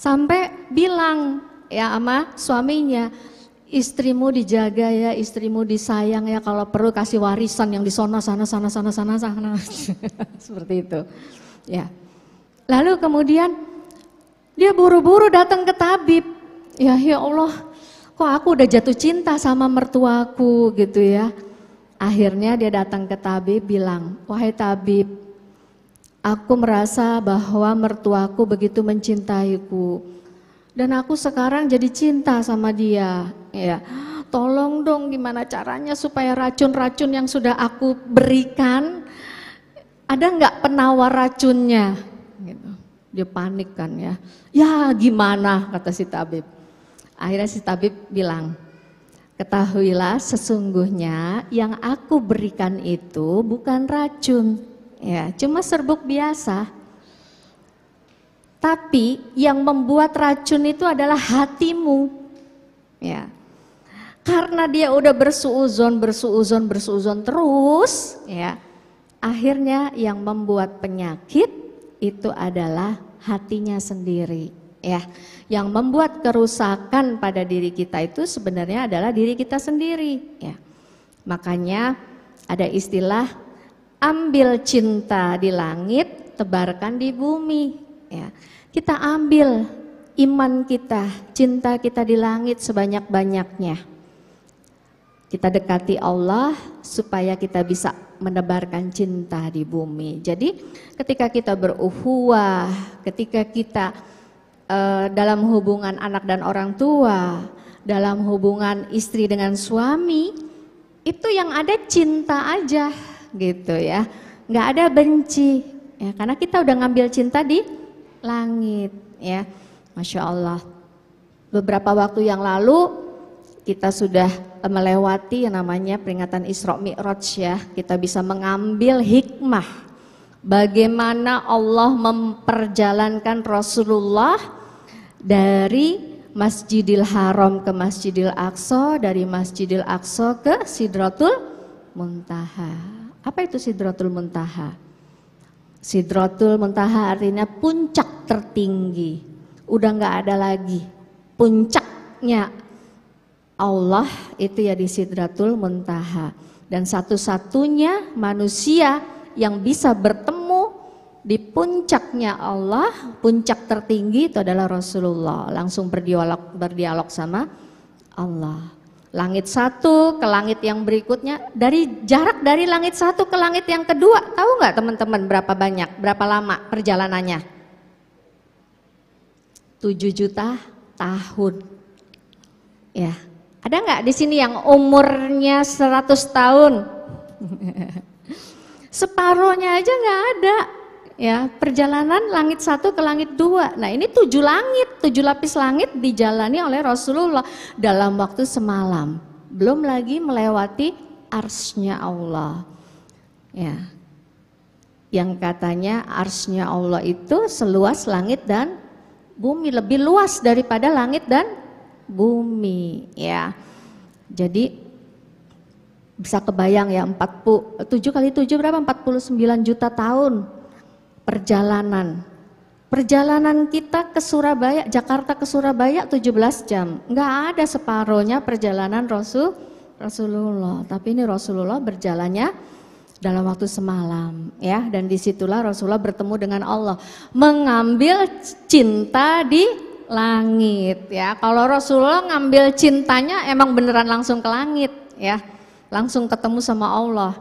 Sampai bilang ya sama suaminya, istrimu dijaga ya, istrimu disayang ya, kalau perlu kasih warisan yang di sana sana sana sana sana sana. Seperti itu. Ya. Lalu kemudian dia buru-buru datang ke tabib. Ya, ya Allah, kok aku udah jatuh cinta sama mertuaku gitu ya. Akhirnya dia datang ke tabib bilang, "Wahai tabib, aku merasa bahwa mertuaku begitu mencintaiku." dan aku sekarang jadi cinta sama dia ya tolong dong gimana caranya supaya racun-racun yang sudah aku berikan ada nggak penawar racunnya gitu. dia panik kan ya ya gimana kata si tabib akhirnya si tabib bilang ketahuilah sesungguhnya yang aku berikan itu bukan racun ya cuma serbuk biasa tapi yang membuat racun itu adalah hatimu ya karena dia udah bersuuzon, bersuuzon, bersuuzon terus, ya. Akhirnya yang membuat penyakit itu adalah hatinya sendiri, ya. Yang membuat kerusakan pada diri kita itu sebenarnya adalah diri kita sendiri, ya. Makanya ada istilah ambil cinta di langit, tebarkan di bumi, ya. Kita ambil iman kita, cinta kita di langit sebanyak-banyaknya kita dekati Allah supaya kita bisa menebarkan cinta di bumi. Jadi ketika kita beruhuah, ketika kita uh, dalam hubungan anak dan orang tua, dalam hubungan istri dengan suami, itu yang ada cinta aja gitu ya. Nggak ada benci, ya karena kita udah ngambil cinta di langit ya. Masya Allah. Beberapa waktu yang lalu kita sudah Eh, melewati yang namanya peringatan Isra Mi'raj ya. Kita bisa mengambil hikmah bagaimana Allah memperjalankan Rasulullah dari Masjidil Haram ke Masjidil Aqsa, dari Masjidil Aqsa ke Sidratul Muntaha. Apa itu Sidratul Muntaha? Sidratul Muntaha artinya puncak tertinggi. Udah nggak ada lagi puncaknya Allah itu ya di Sidratul Muntaha dan satu-satunya manusia yang bisa bertemu di puncaknya Allah, puncak tertinggi itu adalah Rasulullah. Langsung berdialog berdialog sama Allah. Langit satu ke langit yang berikutnya dari jarak dari langit satu ke langit yang kedua, tahu nggak teman-teman berapa banyak, berapa lama perjalanannya? 7 juta tahun. Ya, ada nggak di sini yang umurnya 100 tahun? separohnya aja nggak ada. Ya, perjalanan langit satu ke langit dua. Nah ini tujuh langit, tujuh lapis langit dijalani oleh Rasulullah dalam waktu semalam. Belum lagi melewati arsnya Allah. Ya, yang katanya arsnya Allah itu seluas langit dan bumi lebih luas daripada langit dan bumi ya. Jadi bisa kebayang ya 40 7 kali 7 berapa 49 juta tahun perjalanan. Perjalanan kita ke Surabaya, Jakarta ke Surabaya 17 jam. Enggak ada separohnya perjalanan Rasul Rasulullah. Tapi ini Rasulullah berjalannya dalam waktu semalam ya dan disitulah Rasulullah bertemu dengan Allah mengambil cinta di langit ya. Kalau Rasulullah ngambil cintanya emang beneran langsung ke langit ya. Langsung ketemu sama Allah.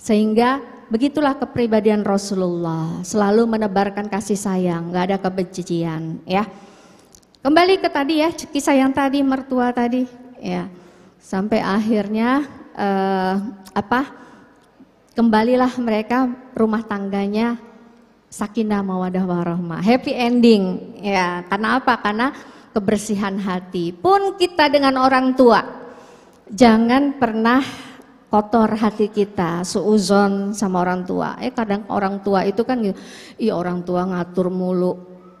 Sehingga begitulah kepribadian Rasulullah, selalu menebarkan kasih sayang, nggak ada kebencian ya. Kembali ke tadi ya, kisah yang tadi mertua tadi ya. Sampai akhirnya eh, apa? Kembalilah mereka rumah tangganya sakinah mawadah warahmah. Happy ending. Ya, karena apa? Karena kebersihan hati. Pun kita dengan orang tua jangan pernah kotor hati kita, seuzon sama orang tua. Eh kadang orang tua itu kan gitu, i orang tua ngatur mulu.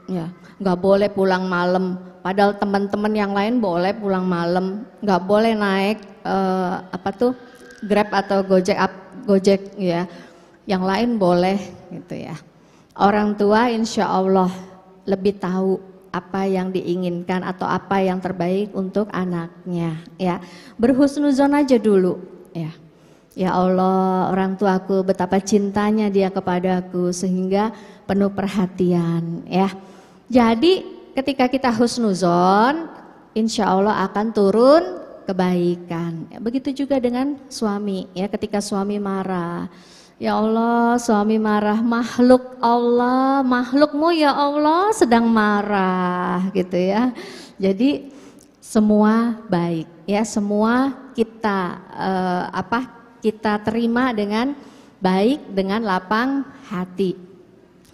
Ya, nggak boleh pulang malam. Padahal teman-teman yang lain boleh pulang malam, nggak boleh naik eh, apa tuh Grab atau Gojek up, Gojek ya. Yang lain boleh gitu ya. Orang tua insya Allah lebih tahu apa yang diinginkan atau apa yang terbaik untuk anaknya ya. Berhusnuzon aja dulu ya. Ya Allah, orang tuaku betapa cintanya dia kepadaku sehingga penuh perhatian ya. Jadi ketika kita husnuzon, insya Allah akan turun kebaikan. Begitu juga dengan suami ya ketika suami marah Ya Allah, suami marah, makhluk Allah, makhlukmu ya Allah sedang marah gitu ya. Jadi semua baik ya, semua kita eh, apa kita terima dengan baik dengan lapang hati.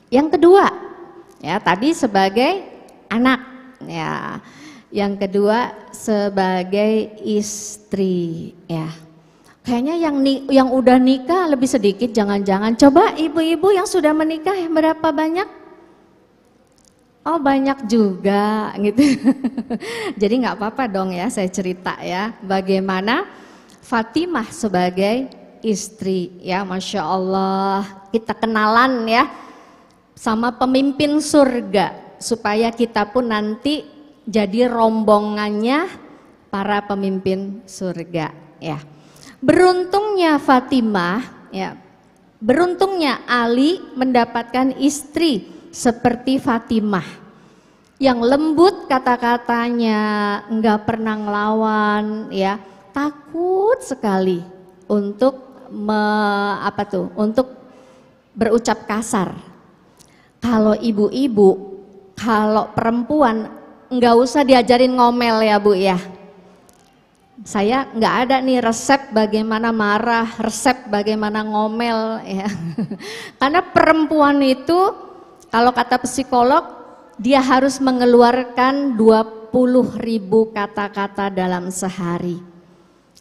Yang kedua, ya tadi sebagai anak ya. Yang kedua sebagai istri ya. Kayaknya yang ni, yang udah nikah lebih sedikit, jangan-jangan. Coba ibu-ibu yang sudah menikah berapa banyak? Oh banyak juga gitu. Jadi nggak apa-apa dong ya saya cerita ya bagaimana Fatimah sebagai istri ya Masya Allah kita kenalan ya sama pemimpin surga supaya kita pun nanti jadi rombongannya para pemimpin surga ya. Beruntungnya Fatimah, ya, beruntungnya Ali mendapatkan istri seperti Fatimah yang lembut kata-katanya, nggak pernah ngelawan, ya takut sekali untuk me, apa tuh, untuk berucap kasar. Kalau ibu-ibu, kalau perempuan nggak usah diajarin ngomel ya bu ya, saya nggak ada nih resep bagaimana marah, resep bagaimana ngomel ya. Karena perempuan itu kalau kata psikolog dia harus mengeluarkan 20 ribu kata-kata dalam sehari.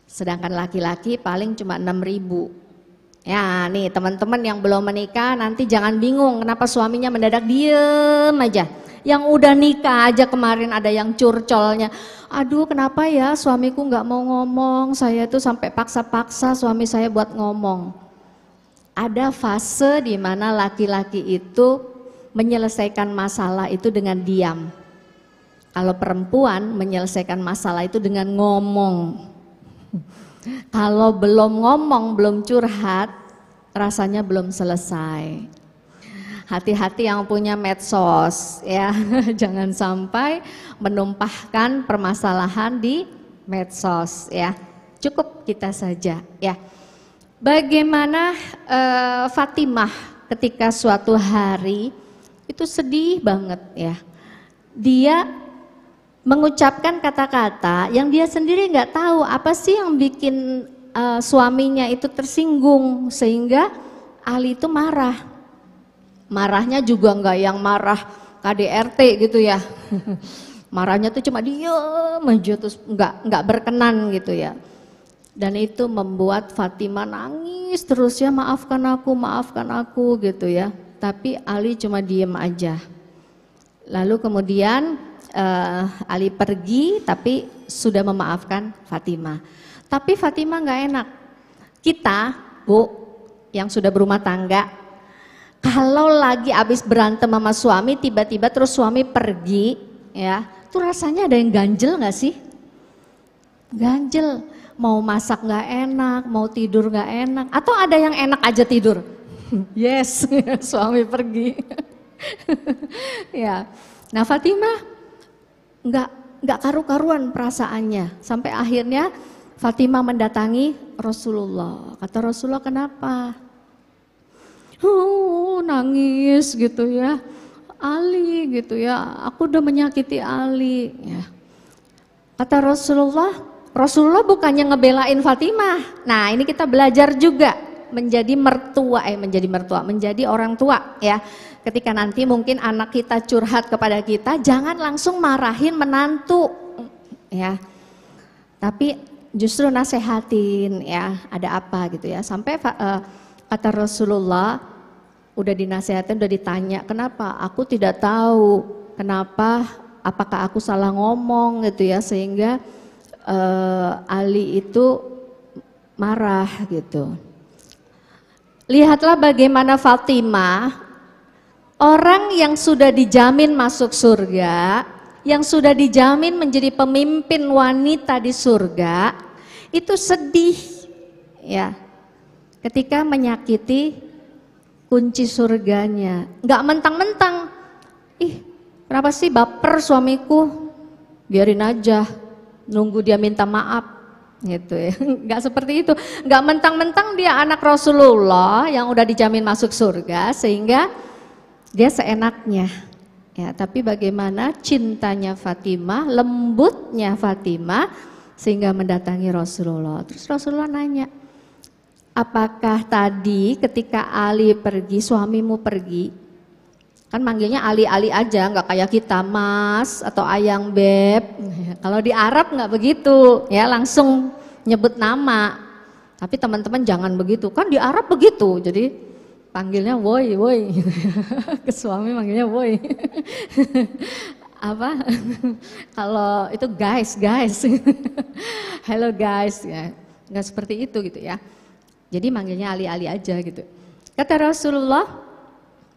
Sedangkan laki-laki paling cuma 6 ribu. Ya nih teman-teman yang belum menikah nanti jangan bingung kenapa suaminya mendadak diem aja yang udah nikah aja kemarin ada yang curcolnya. Aduh kenapa ya suamiku nggak mau ngomong, saya tuh sampai paksa-paksa suami saya buat ngomong. Ada fase di mana laki-laki itu menyelesaikan masalah itu dengan diam. Kalau perempuan menyelesaikan masalah itu dengan ngomong. Kalau belum ngomong, belum curhat, rasanya belum selesai hati-hati yang punya medsos ya jangan sampai menumpahkan permasalahan di medsos ya cukup kita saja ya bagaimana e, Fatimah ketika suatu hari itu sedih banget ya dia mengucapkan kata-kata yang dia sendiri nggak tahu apa sih yang bikin e, suaminya itu tersinggung sehingga Ali itu marah Marahnya juga enggak yang marah KDRT gitu ya. Marahnya tuh cuma diem aja terus enggak, nggak berkenan gitu ya. Dan itu membuat Fatima nangis terus ya maafkan aku, maafkan aku gitu ya. Tapi Ali cuma diem aja. Lalu kemudian uh, Ali pergi tapi sudah memaafkan Fatima. Tapi Fatima enggak enak. Kita, Bu, yang sudah berumah tangga, kalau lagi habis berantem sama suami, tiba-tiba terus suami pergi, ya, tuh rasanya ada yang ganjel nggak sih? Ganjel, mau masak nggak enak, mau tidur nggak enak, atau ada yang enak aja tidur? yes, suami pergi. ya, nah Fatimah nggak nggak karu-karuan perasaannya sampai akhirnya Fatimah mendatangi Rasulullah. Kata Rasulullah, kenapa? huh, nangis gitu ya. Ali gitu ya, aku udah menyakiti Ali ya. Kata Rasulullah, Rasulullah bukannya ngebelain Fatimah. Nah, ini kita belajar juga menjadi mertua eh menjadi mertua, menjadi orang tua ya. Ketika nanti mungkin anak kita curhat kepada kita, jangan langsung marahin menantu ya. Tapi justru nasehatin ya, ada apa gitu ya. Sampai uh, kata Rasulullah, udah dinasehatin, udah ditanya, kenapa? Aku tidak tahu kenapa, apakah aku salah ngomong gitu ya, sehingga uh, Ali itu marah gitu. Lihatlah bagaimana Fatimah, orang yang sudah dijamin masuk surga, yang sudah dijamin menjadi pemimpin wanita di surga, itu sedih ya ketika menyakiti kunci surganya. Nggak mentang-mentang, ih kenapa sih baper suamiku, biarin aja, nunggu dia minta maaf, gitu ya. nggak seperti itu. nggak mentang-mentang dia anak Rasulullah yang udah dijamin masuk surga sehingga dia seenaknya. Ya, tapi bagaimana cintanya Fatimah, lembutnya Fatimah sehingga mendatangi Rasulullah. Terus Rasulullah nanya, apakah tadi ketika Ali pergi, suamimu pergi, kan manggilnya Ali-Ali aja, nggak kayak kita Mas atau Ayang Beb. Kalau di Arab nggak begitu, ya langsung nyebut nama. Tapi teman-teman jangan begitu, kan di Arab begitu. Jadi panggilnya woi woi, ke suami manggilnya woi. apa kalau itu guys guys hello guys ya nggak seperti itu gitu ya jadi manggilnya Ali Ali aja gitu. Kata Rasulullah,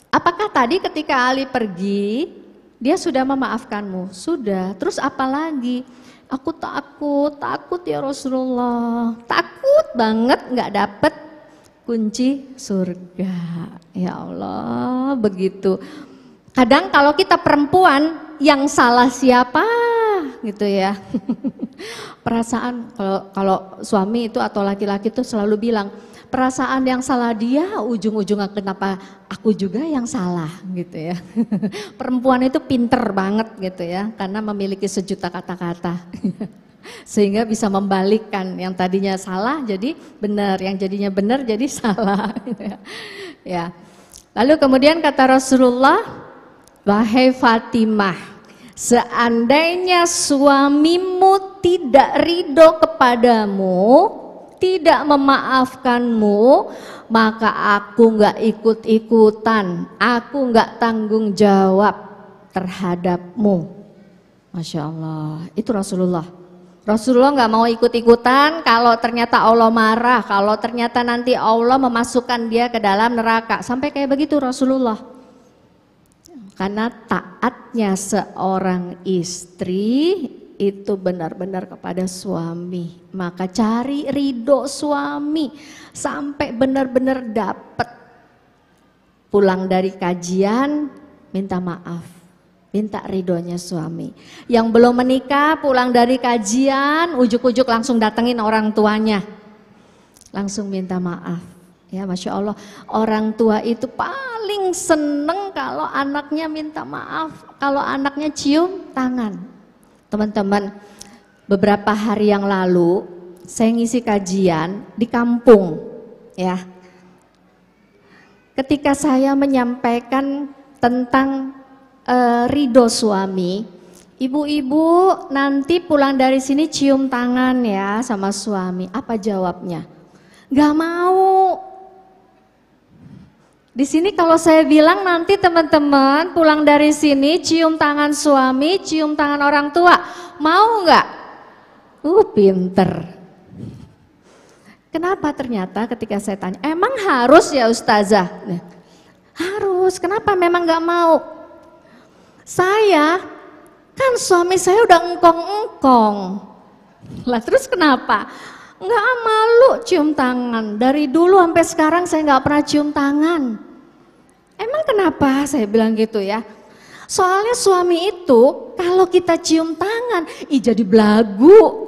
apakah tadi ketika Ali pergi dia sudah memaafkanmu? Sudah. Terus apa lagi? Aku takut, takut ya Rasulullah. Takut banget nggak dapet kunci surga. Ya Allah, begitu. Kadang kalau kita perempuan yang salah siapa gitu ya. perasaan kalau kalau suami itu atau laki-laki itu selalu bilang, perasaan yang salah dia ujung-ujungnya kenapa aku juga yang salah gitu ya. Perempuan itu pinter banget gitu ya karena memiliki sejuta kata-kata. Sehingga bisa membalikkan yang tadinya salah jadi benar, yang jadinya benar jadi salah gitu ya. ya. Lalu kemudian kata Rasulullah, "Wahai Fatimah, Seandainya suamimu tidak ridho kepadamu, tidak memaafkanmu, maka aku nggak ikut-ikutan, aku nggak tanggung jawab terhadapmu. Masya Allah, itu Rasulullah. Rasulullah nggak mau ikut-ikutan kalau ternyata Allah marah, kalau ternyata nanti Allah memasukkan dia ke dalam neraka. Sampai kayak begitu Rasulullah. Karena taatnya seorang istri itu benar-benar kepada suami. Maka cari ridho suami sampai benar-benar dapat. Pulang dari kajian minta maaf, minta ridhonya suami. Yang belum menikah pulang dari kajian ujuk-ujuk langsung datengin orang tuanya. Langsung minta maaf Ya Masya Allah, orang tua itu paling seneng kalau anaknya minta maaf, kalau anaknya cium tangan. Teman-teman, beberapa hari yang lalu saya ngisi kajian di kampung. ya. Ketika saya menyampaikan tentang e, ridho suami, ibu-ibu nanti pulang dari sini cium tangan ya sama suami. Apa jawabnya? Gak mau, di sini kalau saya bilang nanti teman-teman pulang dari sini cium tangan suami, cium tangan orang tua, mau nggak? Uh, pinter. Kenapa ternyata ketika saya tanya, emang harus ya ustazah? Nah, harus, kenapa memang nggak mau? Saya, kan suami saya udah engkong-engkong. Lah terus kenapa? Nggak malu cium tangan, dari dulu sampai sekarang saya nggak pernah cium tangan. Emang kenapa saya bilang gitu ya? Soalnya suami itu kalau kita cium tangan, ih jadi belagu.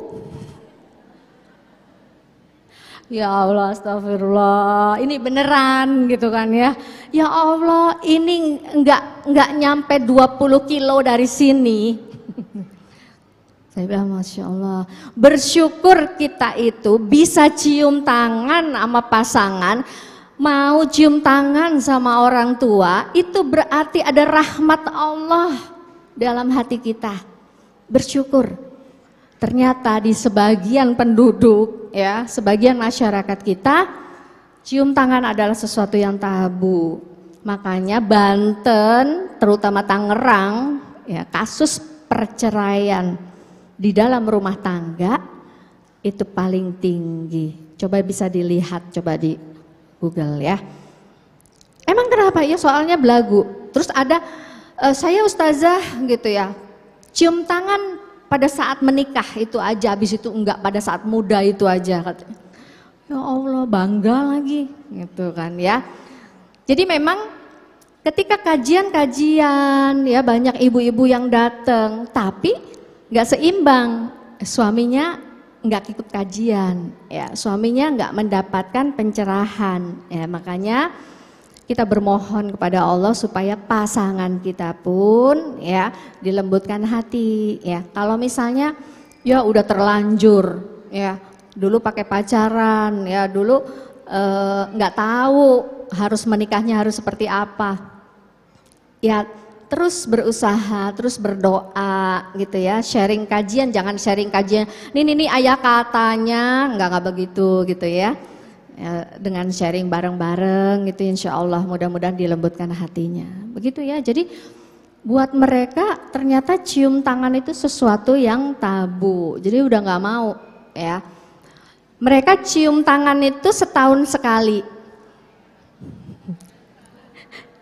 Ya Allah, astagfirullah. Ini beneran gitu kan ya. Ya Allah, ini enggak enggak nyampe 20 kilo dari sini. Saya bilang Masya Allah, bersyukur kita itu bisa cium tangan sama pasangan mau cium tangan sama orang tua itu berarti ada rahmat Allah dalam hati kita. Bersyukur. Ternyata di sebagian penduduk ya, sebagian masyarakat kita cium tangan adalah sesuatu yang tabu. Makanya Banten, terutama Tangerang, ya kasus perceraian di dalam rumah tangga itu paling tinggi. Coba bisa dilihat, coba di Google ya. Emang kenapa ya soalnya belagu. Terus ada uh, saya ustazah gitu ya. Cium tangan pada saat menikah itu aja habis itu enggak pada saat muda itu aja katanya. Ya Allah bangga lagi gitu kan ya. Jadi memang ketika kajian-kajian ya banyak ibu-ibu yang datang tapi nggak seimbang suaminya nggak ikut kajian, ya suaminya nggak mendapatkan pencerahan, ya makanya kita bermohon kepada Allah supaya pasangan kita pun ya dilembutkan hati, ya kalau misalnya ya udah terlanjur, ya dulu pakai pacaran, ya dulu eh, nggak eh, tahu harus menikahnya harus seperti apa, ya terus berusaha, terus berdoa gitu ya, sharing kajian, jangan sharing kajian, nih nih nih ayah katanya, enggak enggak begitu gitu ya. ya dengan sharing bareng-bareng gitu insya Allah mudah-mudahan dilembutkan hatinya. Begitu ya, jadi buat mereka ternyata cium tangan itu sesuatu yang tabu, jadi udah enggak mau ya. Mereka cium tangan itu setahun sekali,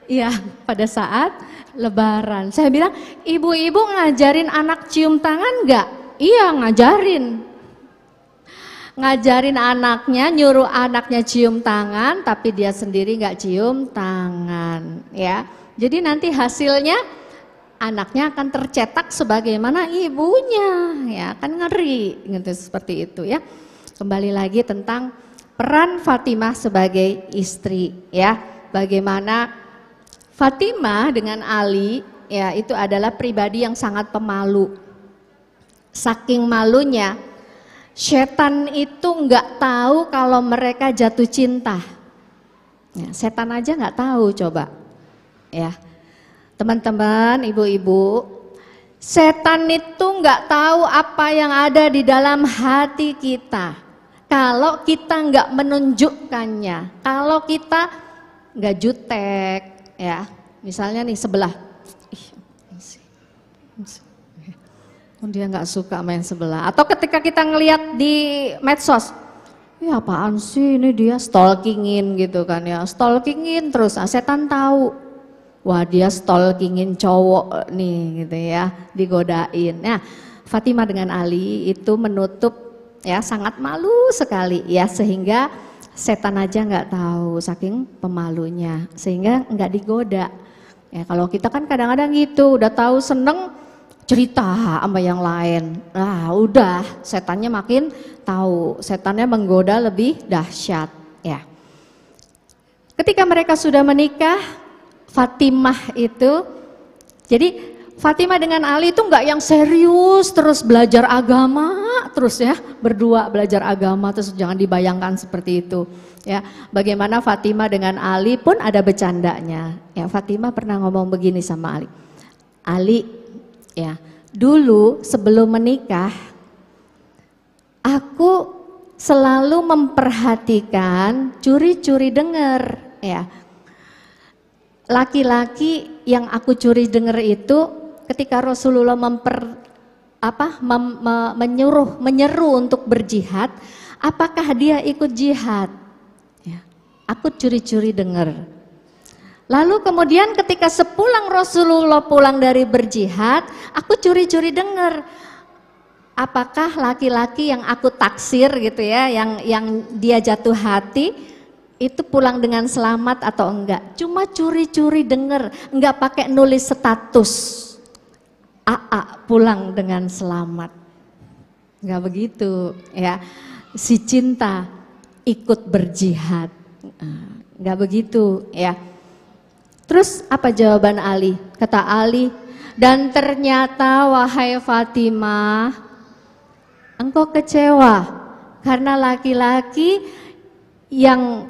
Iya, pada saat lebaran. Saya bilang, ibu-ibu ngajarin anak cium tangan nggak? Iya, ngajarin. Ngajarin anaknya, nyuruh anaknya cium tangan, tapi dia sendiri nggak cium tangan. ya. Jadi nanti hasilnya anaknya akan tercetak sebagaimana ibunya. Ya, kan ngeri gitu seperti itu ya. Kembali lagi tentang peran Fatimah sebagai istri ya. Bagaimana Fatimah dengan Ali ya itu adalah pribadi yang sangat pemalu. Saking malunya, setan itu nggak tahu kalau mereka jatuh cinta. Ya, setan aja nggak tahu coba. Ya, teman-teman, ibu-ibu, setan itu nggak tahu apa yang ada di dalam hati kita. Kalau kita nggak menunjukkannya, kalau kita nggak jutek, ya misalnya nih sebelah dia nggak suka main sebelah atau ketika kita ngelihat di medsos ya apaan sih ini dia stalkingin gitu kan ya stalkingin terus nah, setan tahu wah dia stalkingin cowok nih gitu ya digodain nah Fatimah dengan Ali itu menutup ya sangat malu sekali ya sehingga setan aja nggak tahu saking pemalunya sehingga nggak digoda ya kalau kita kan kadang-kadang gitu udah tahu seneng cerita sama yang lain nah udah setannya makin tahu setannya menggoda lebih dahsyat ya ketika mereka sudah menikah Fatimah itu jadi Fatima dengan Ali itu nggak yang serius terus belajar agama terus ya berdua belajar agama terus jangan dibayangkan seperti itu ya bagaimana Fatima dengan Ali pun ada bercandanya ya Fatima pernah ngomong begini sama Ali Ali ya dulu sebelum menikah aku selalu memperhatikan curi-curi dengar ya laki-laki yang aku curi dengar itu ketika Rasulullah memper apa mem, me, menyuruh menyeru untuk berjihad, apakah dia ikut jihad? Ya, aku curi-curi dengar. Lalu kemudian ketika sepulang Rasulullah pulang dari berjihad, aku curi-curi dengar apakah laki-laki yang aku taksir gitu ya, yang yang dia jatuh hati itu pulang dengan selamat atau enggak? Cuma curi-curi dengar, enggak pakai nulis status. AA pulang dengan selamat. Enggak begitu ya. Si cinta ikut berjihad. Enggak nah, begitu ya. Terus apa jawaban Ali? Kata Ali, dan ternyata wahai Fatimah, engkau kecewa karena laki-laki yang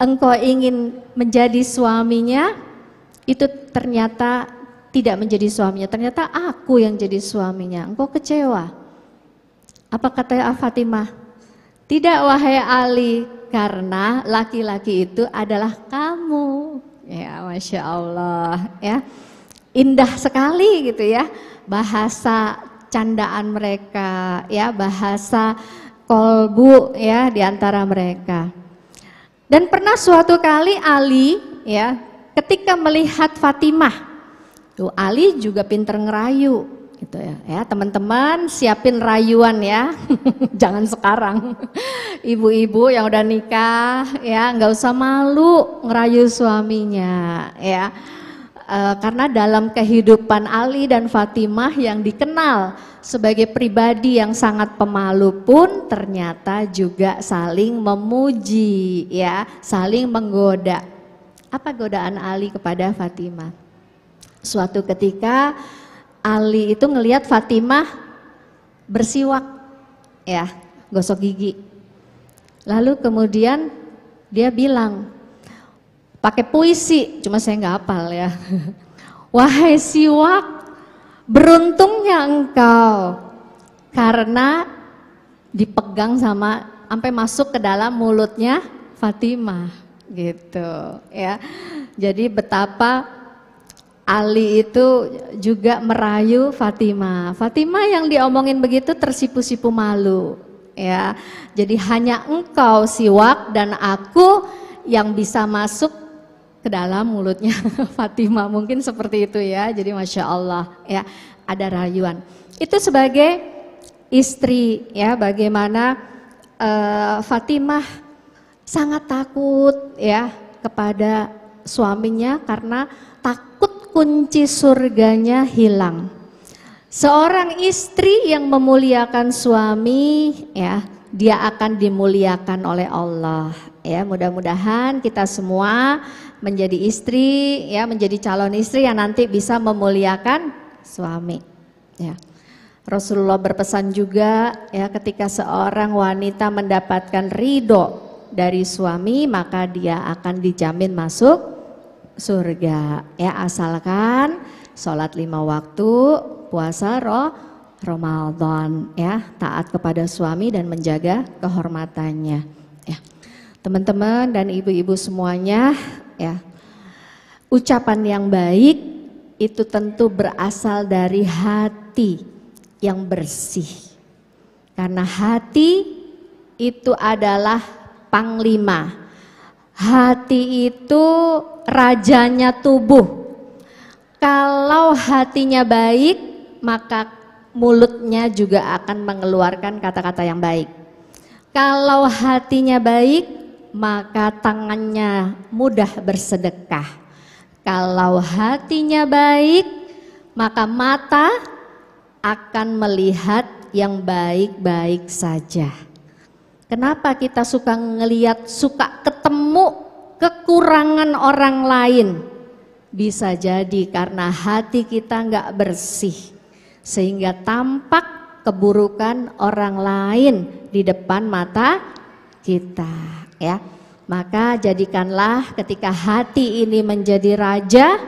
engkau ingin menjadi suaminya itu ternyata tidak menjadi suaminya. Ternyata aku yang jadi suaminya. Engkau kecewa. Apa kata Fatimah? Tidak wahai Ali, karena laki-laki itu adalah kamu. Ya, masya Allah. Ya, indah sekali gitu ya bahasa candaan mereka, ya bahasa kolbu ya diantara mereka. Dan pernah suatu kali Ali ya ketika melihat Fatimah Tuh Ali juga pinter ngerayu gitu ya. Ya, teman-teman siapin rayuan ya. Jangan sekarang. Ibu-ibu yang udah nikah ya, nggak usah malu ngerayu suaminya ya. E, karena dalam kehidupan Ali dan Fatimah yang dikenal sebagai pribadi yang sangat pemalu pun ternyata juga saling memuji ya, saling menggoda. Apa godaan Ali kepada Fatimah? Suatu ketika Ali itu ngelihat Fatimah bersiwak, ya, gosok gigi. Lalu kemudian dia bilang, pakai puisi, cuma saya nggak hafal ya. Wahai siwak, beruntungnya engkau karena dipegang sama sampai masuk ke dalam mulutnya Fatimah gitu ya. Jadi betapa Ali itu juga merayu Fatima. Fatima yang diomongin begitu tersipu-sipu malu, ya. Jadi hanya engkau siwak dan aku yang bisa masuk ke dalam mulutnya Fatima. Mungkin seperti itu ya. Jadi masya Allah, ya ada rayuan. Itu sebagai istri, ya. Bagaimana uh, Fatimah sangat takut, ya, kepada suaminya karena kunci surganya hilang. Seorang istri yang memuliakan suami ya, dia akan dimuliakan oleh Allah. Ya, mudah-mudahan kita semua menjadi istri ya, menjadi calon istri yang nanti bisa memuliakan suami. Ya. Rasulullah berpesan juga ya ketika seorang wanita mendapatkan ridho dari suami maka dia akan dijamin masuk surga. Ya asalkan sholat lima waktu, puasa roh, Ramadan ya, taat kepada suami dan menjaga kehormatannya. Ya. Teman-teman dan ibu-ibu semuanya ya. Ucapan yang baik itu tentu berasal dari hati yang bersih. Karena hati itu adalah panglima. Hati itu rajanya tubuh. Kalau hatinya baik, maka mulutnya juga akan mengeluarkan kata-kata yang baik. Kalau hatinya baik, maka tangannya mudah bersedekah. Kalau hatinya baik, maka mata akan melihat yang baik-baik saja. Kenapa kita suka ngeliat, suka ketemu kekurangan orang lain. Bisa jadi karena hati kita nggak bersih, sehingga tampak keburukan orang lain di depan mata kita. Ya, maka jadikanlah ketika hati ini menjadi raja,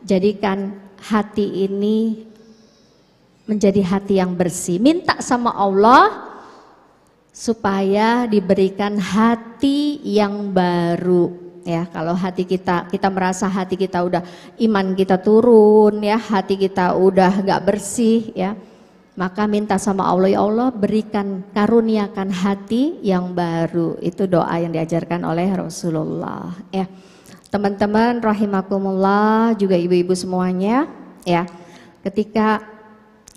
jadikan hati ini menjadi hati yang bersih. Minta sama Allah supaya diberikan hati yang baru ya kalau hati kita kita merasa hati kita udah iman kita turun ya hati kita udah nggak bersih ya maka minta sama Allah ya Allah berikan karuniakan hati yang baru itu doa yang diajarkan oleh Rasulullah ya teman-teman rahimakumullah juga ibu-ibu semuanya ya ketika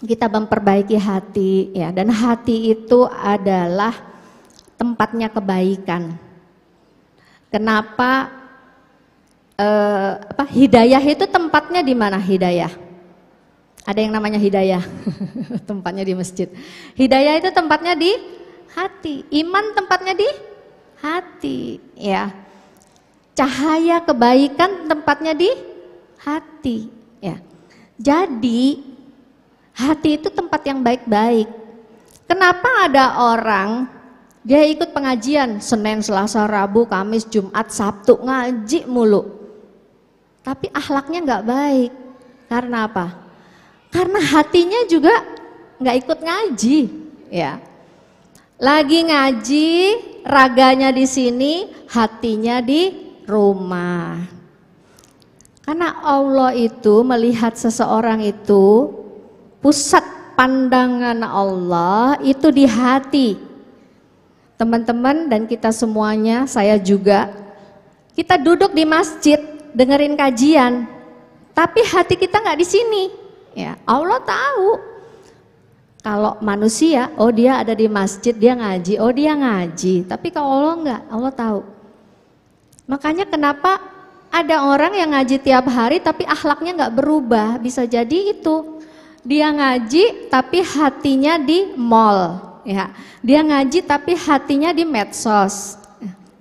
kita memperbaiki hati ya dan hati itu adalah tempatnya kebaikan. Kenapa eh, apa hidayah itu tempatnya di mana hidayah? Ada yang namanya hidayah. tempatnya di masjid. Hidayah itu tempatnya di hati. Iman tempatnya di hati, ya. Cahaya kebaikan tempatnya di hati, ya. Jadi Hati itu tempat yang baik-baik. Kenapa ada orang dia ikut pengajian Senin, Selasa, Rabu, Kamis, Jumat, Sabtu ngaji mulu. Tapi ahlaknya nggak baik. Karena apa? Karena hatinya juga nggak ikut ngaji, ya. Lagi ngaji, raganya di sini, hatinya di rumah. Karena Allah itu melihat seseorang itu pusat pandangan Allah itu di hati. Teman-teman dan kita semuanya, saya juga, kita duduk di masjid, dengerin kajian, tapi hati kita nggak di sini. Ya, Allah tahu. Kalau manusia, oh dia ada di masjid, dia ngaji, oh dia ngaji. Tapi kalau Allah nggak, Allah tahu. Makanya kenapa ada orang yang ngaji tiap hari tapi akhlaknya nggak berubah, bisa jadi itu dia ngaji tapi hatinya di mall, ya. Dia ngaji tapi hatinya di medsos.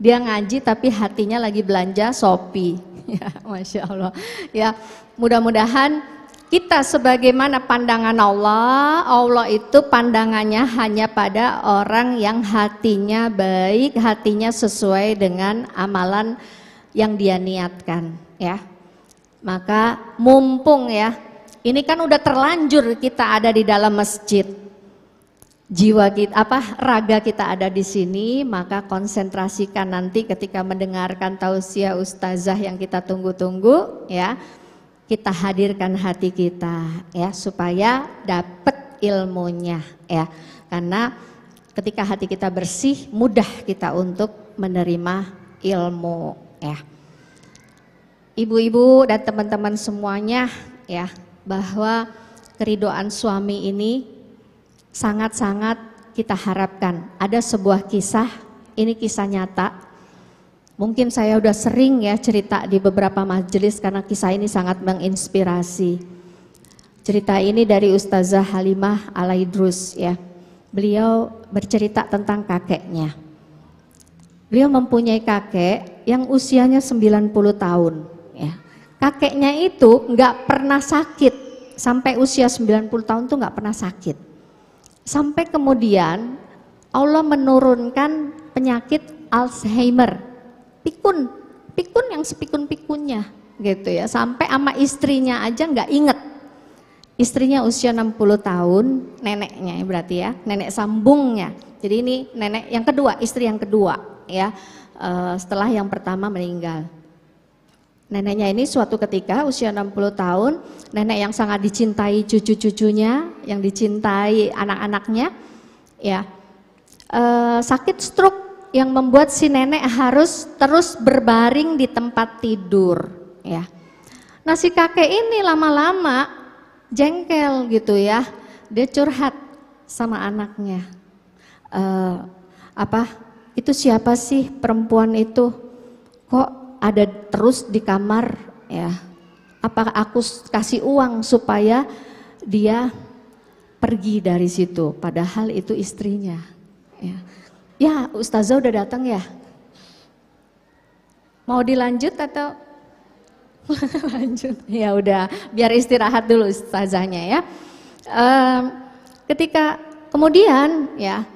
Dia ngaji tapi hatinya lagi belanja Shopee. Ya, Masya Allah. Ya, mudah-mudahan kita sebagaimana pandangan Allah, Allah itu pandangannya hanya pada orang yang hatinya baik, hatinya sesuai dengan amalan yang dia niatkan, ya. Maka mumpung ya ini kan udah terlanjur kita ada di dalam masjid. Jiwa kita apa raga kita ada di sini, maka konsentrasikan nanti ketika mendengarkan tausiah ustazah yang kita tunggu-tunggu ya. Kita hadirkan hati kita ya supaya dapat ilmunya ya. Karena ketika hati kita bersih mudah kita untuk menerima ilmu ya. Ibu-ibu dan teman-teman semuanya ya bahwa keridoan suami ini sangat-sangat kita harapkan. Ada sebuah kisah, ini kisah nyata. Mungkin saya udah sering ya cerita di beberapa majelis karena kisah ini sangat menginspirasi. Cerita ini dari Ustazah Halimah Alaidrus ya. Beliau bercerita tentang kakeknya. Beliau mempunyai kakek yang usianya 90 tahun kakeknya itu nggak pernah sakit sampai usia 90 tahun tuh nggak pernah sakit. Sampai kemudian Allah menurunkan penyakit Alzheimer, pikun, pikun yang sepikun-pikunnya gitu ya. Sampai ama istrinya aja nggak inget. Istrinya usia 60 tahun, neneknya berarti ya, nenek sambungnya. Jadi ini nenek yang kedua, istri yang kedua ya, eh, setelah yang pertama meninggal. Neneknya ini suatu ketika usia 60 tahun, nenek yang sangat dicintai cucu-cucunya, yang dicintai anak-anaknya, ya e, sakit stroke yang membuat si nenek harus terus berbaring di tempat tidur, ya. Nah si kakek ini lama-lama jengkel gitu ya, dia curhat sama anaknya. E, apa itu siapa sih perempuan itu? Kok ada terus di kamar ya apa aku kasih uang supaya dia pergi dari situ padahal itu istrinya ya ya ustazah udah datang ya mau dilanjut atau lanjut ya udah biar istirahat dulu ustazahnya ya ehm, ketika kemudian ya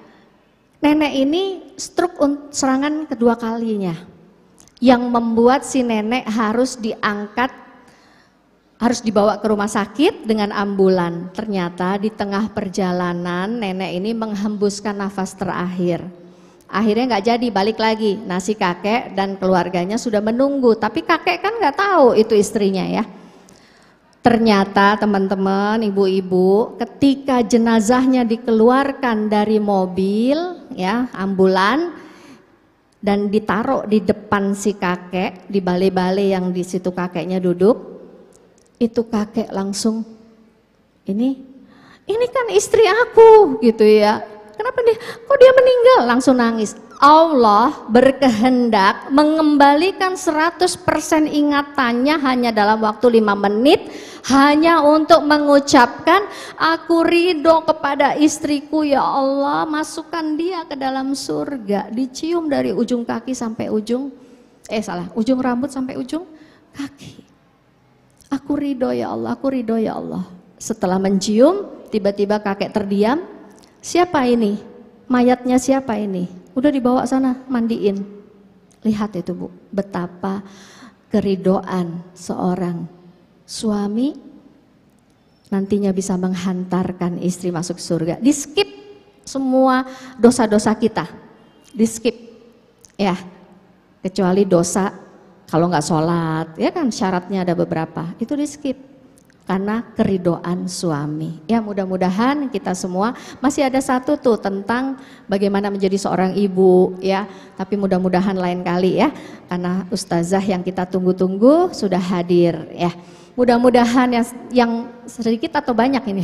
nenek ini stroke serangan kedua kalinya yang membuat si nenek harus diangkat harus dibawa ke rumah sakit dengan ambulan. Ternyata di tengah perjalanan nenek ini menghembuskan nafas terakhir. Akhirnya nggak jadi balik lagi. Nasi kakek dan keluarganya sudah menunggu, tapi kakek kan nggak tahu itu istrinya ya. Ternyata teman-teman, ibu-ibu, ketika jenazahnya dikeluarkan dari mobil, ya ambulan, dan ditaruh di depan si kakek, di balai-balai yang di situ kakeknya duduk, itu kakek langsung, ini, ini kan istri aku gitu ya. Kenapa dia, kok dia meninggal? Langsung nangis. Allah berkehendak mengembalikan 100% ingatannya hanya dalam waktu lima menit hanya untuk mengucapkan aku ridho kepada istriku ya Allah masukkan dia ke dalam surga dicium dari ujung kaki sampai ujung eh salah ujung rambut sampai ujung kaki aku ridho ya Allah aku ridho ya Allah setelah mencium tiba-tiba kakek terdiam siapa ini mayatnya siapa ini Udah dibawa sana, mandiin. Lihat itu Bu, betapa keridoan seorang suami nantinya bisa menghantarkan istri masuk surga. Di skip semua dosa-dosa kita. Di skip. Ya, kecuali dosa kalau nggak sholat, ya kan syaratnya ada beberapa. Itu di skip karena keridoan suami. Ya mudah-mudahan kita semua masih ada satu tuh tentang bagaimana menjadi seorang ibu ya. Tapi mudah-mudahan lain kali ya karena ustazah yang kita tunggu-tunggu sudah hadir ya. Mudah-mudahan yang, yang sedikit atau banyak ini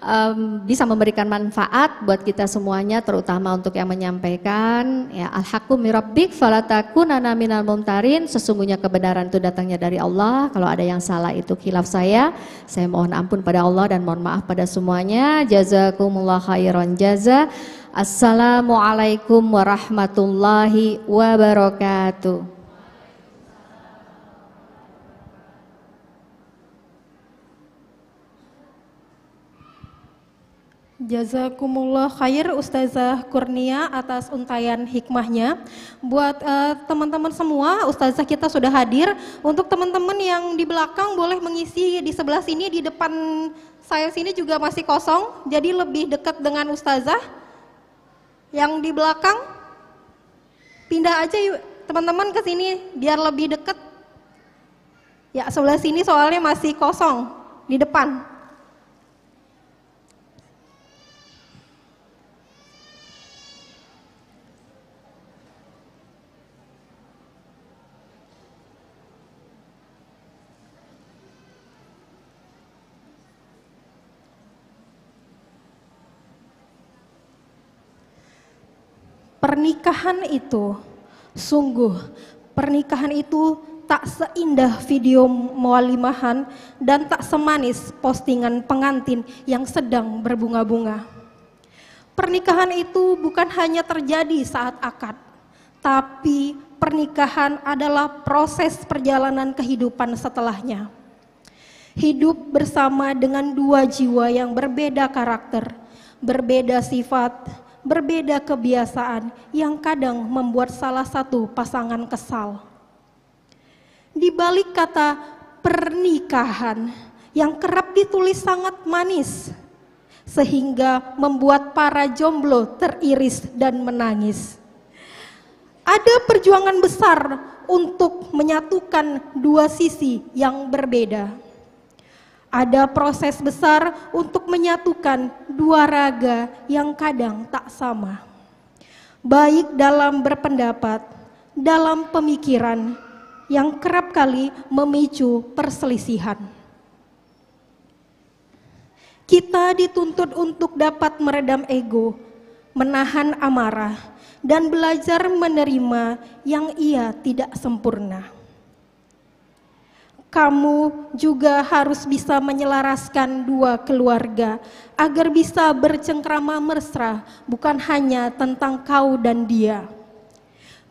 um, bisa memberikan manfaat buat kita semuanya, terutama untuk yang menyampaikan. Ya, alhakum mirabbik falataku nana minal mumtarin. Sesungguhnya kebenaran itu datangnya dari Allah. Kalau ada yang salah itu khilaf saya. Saya mohon ampun pada Allah dan mohon maaf pada semuanya. Jazakumullah khairan jaza. Assalamualaikum warahmatullahi wabarakatuh. Jazakumullah khair Ustazah Kurnia atas untayan hikmahnya. Buat eh, teman-teman uh, semua, Ustazah kita sudah hadir. Untuk teman-teman yang di belakang boleh mengisi di sebelah sini, di depan saya sini juga masih kosong. Jadi lebih dekat dengan Ustazah. Yang di belakang, pindah aja yuk teman-teman ke sini biar lebih dekat. Ya sebelah sini soalnya masih kosong di depan. Pernikahan itu sungguh pernikahan itu tak seindah video mualimahan dan tak semanis postingan pengantin yang sedang berbunga-bunga. Pernikahan itu bukan hanya terjadi saat akad, tapi pernikahan adalah proses perjalanan kehidupan setelahnya. Hidup bersama dengan dua jiwa yang berbeda karakter, berbeda sifat, berbeda kebiasaan yang kadang membuat salah satu pasangan kesal. Di balik kata pernikahan yang kerap ditulis sangat manis, sehingga membuat para jomblo teriris dan menangis. Ada perjuangan besar untuk menyatukan dua sisi yang berbeda ada proses besar untuk menyatukan dua raga yang kadang tak sama. Baik dalam berpendapat, dalam pemikiran yang kerap kali memicu perselisihan. Kita dituntut untuk dapat meredam ego, menahan amarah, dan belajar menerima yang ia tidak sempurna kamu juga harus bisa menyelaraskan dua keluarga agar bisa bercengkrama mesra, bukan hanya tentang kau dan dia.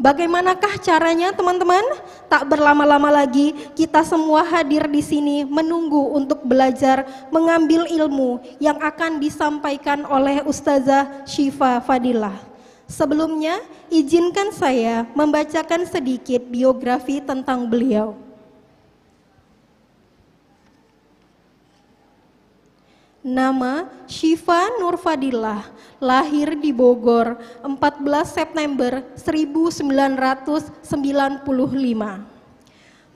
Bagaimanakah caranya, teman-teman? Tak berlama-lama lagi, kita semua hadir di sini menunggu untuk belajar mengambil ilmu yang akan disampaikan oleh Ustazah Syifa Fadilah. Sebelumnya, izinkan saya membacakan sedikit biografi tentang beliau. Nama Syifa Nurfadillah, lahir di Bogor 14 September 1995.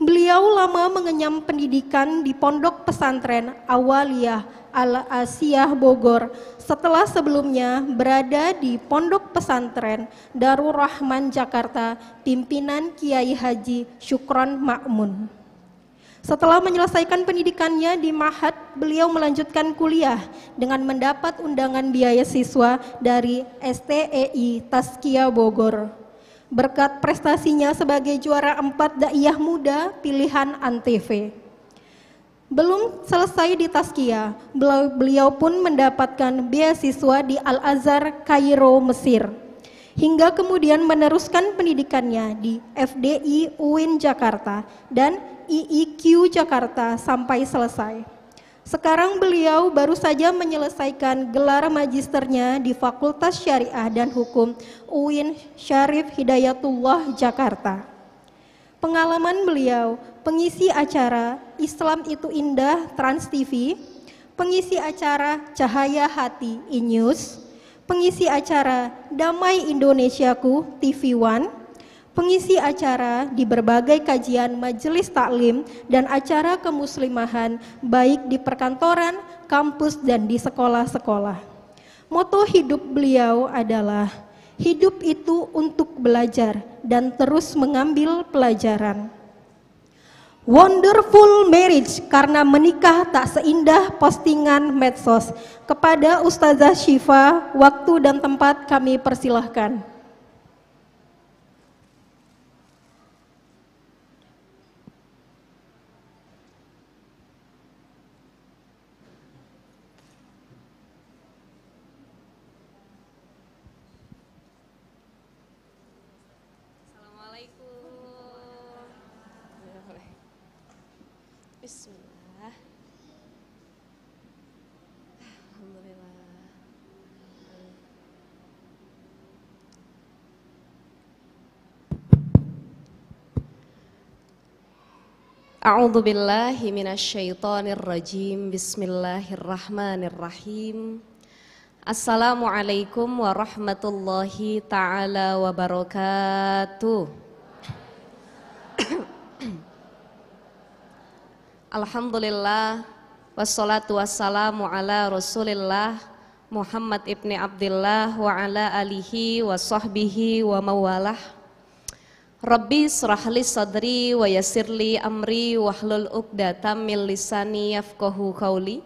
Beliau lama mengenyam pendidikan di Pondok Pesantren Awaliyah Al-Asiyah Bogor setelah sebelumnya berada di Pondok Pesantren Darul Rahman Jakarta pimpinan Kiai Haji Syukron Makmun. Setelah menyelesaikan pendidikannya di Mahat, beliau melanjutkan kuliah dengan mendapat undangan biaya siswa dari STEI Taskia Bogor. Berkat prestasinya sebagai juara empat daiyah muda pilihan Antv. Belum selesai di Taskia, beliau pun mendapatkan beasiswa di Al-Azhar, Kairo, Mesir. Hingga kemudian meneruskan pendidikannya di FDI UIN Jakarta dan IIQ Jakarta sampai selesai. Sekarang beliau baru saja menyelesaikan gelar magisternya di Fakultas Syariah dan Hukum UIN Syarif Hidayatullah Jakarta. Pengalaman beliau pengisi acara Islam itu Indah Trans TV, pengisi acara Cahaya Hati Inews, e pengisi acara Damai Indonesiaku TV One, pengisi acara di berbagai kajian majelis taklim dan acara kemuslimahan baik di perkantoran, kampus dan di sekolah-sekolah. Moto hidup beliau adalah hidup itu untuk belajar dan terus mengambil pelajaran. Wonderful marriage karena menikah tak seindah postingan medsos. Kepada Ustazah Syifa, waktu dan tempat kami persilahkan. A'udzu billahi minasyaitonir rajim. Bismillahirrahmanirrahim. Assalamualaikum warahmatullahi taala wabarakatuh. Alhamdulillah wassalatu wassalamu ala Rasulillah Muhammad ibni Abdullah wa ala alihi wa sahbihi wa mawalah. Rabbi srahli sadri wa yasirli amri wahlul uqdatam min lisani yafqahu qawli.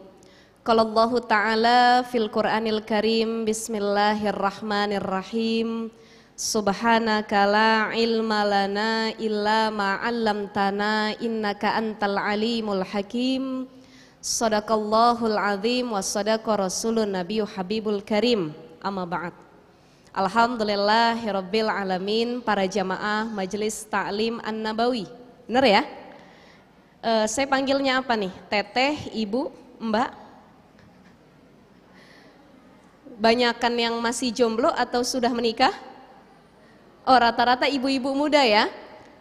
Qala Ta'ala fil Qur'anil Karim Bismillahirrahmanirrahim. Subhanaka la ilma lana illa ma 'allamtana innaka antal alimul hakim. Sadaqallahul azim wa sadaqa rasulun nabiyyu habibul karim. Amma ba'd. Alhamdulillah, Herobil alamin para jamaah Majelis Taklim An-Nabawi. Bener ya? E, saya panggilnya apa nih? Teteh, Ibu, Mbak? Banyakan yang masih jomblo atau sudah menikah? Oh, rata-rata ibu-ibu muda ya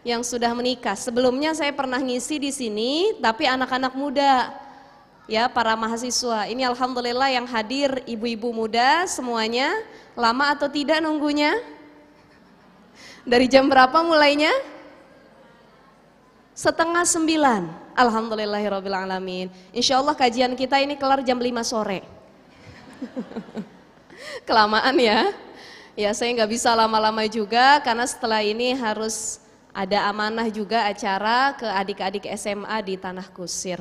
yang sudah menikah. Sebelumnya saya pernah ngisi di sini tapi anak-anak muda ya para mahasiswa. Ini alhamdulillah yang hadir ibu-ibu muda semuanya Lama atau tidak nunggunya? Dari jam berapa mulainya? Setengah sembilan. Alhamdulillahirrahmanirrahim. Insya Allah kajian kita ini kelar jam lima sore. Kelamaan ya. Ya saya nggak bisa lama-lama juga karena setelah ini harus ada amanah juga acara ke adik-adik SMA di Tanah Kusir.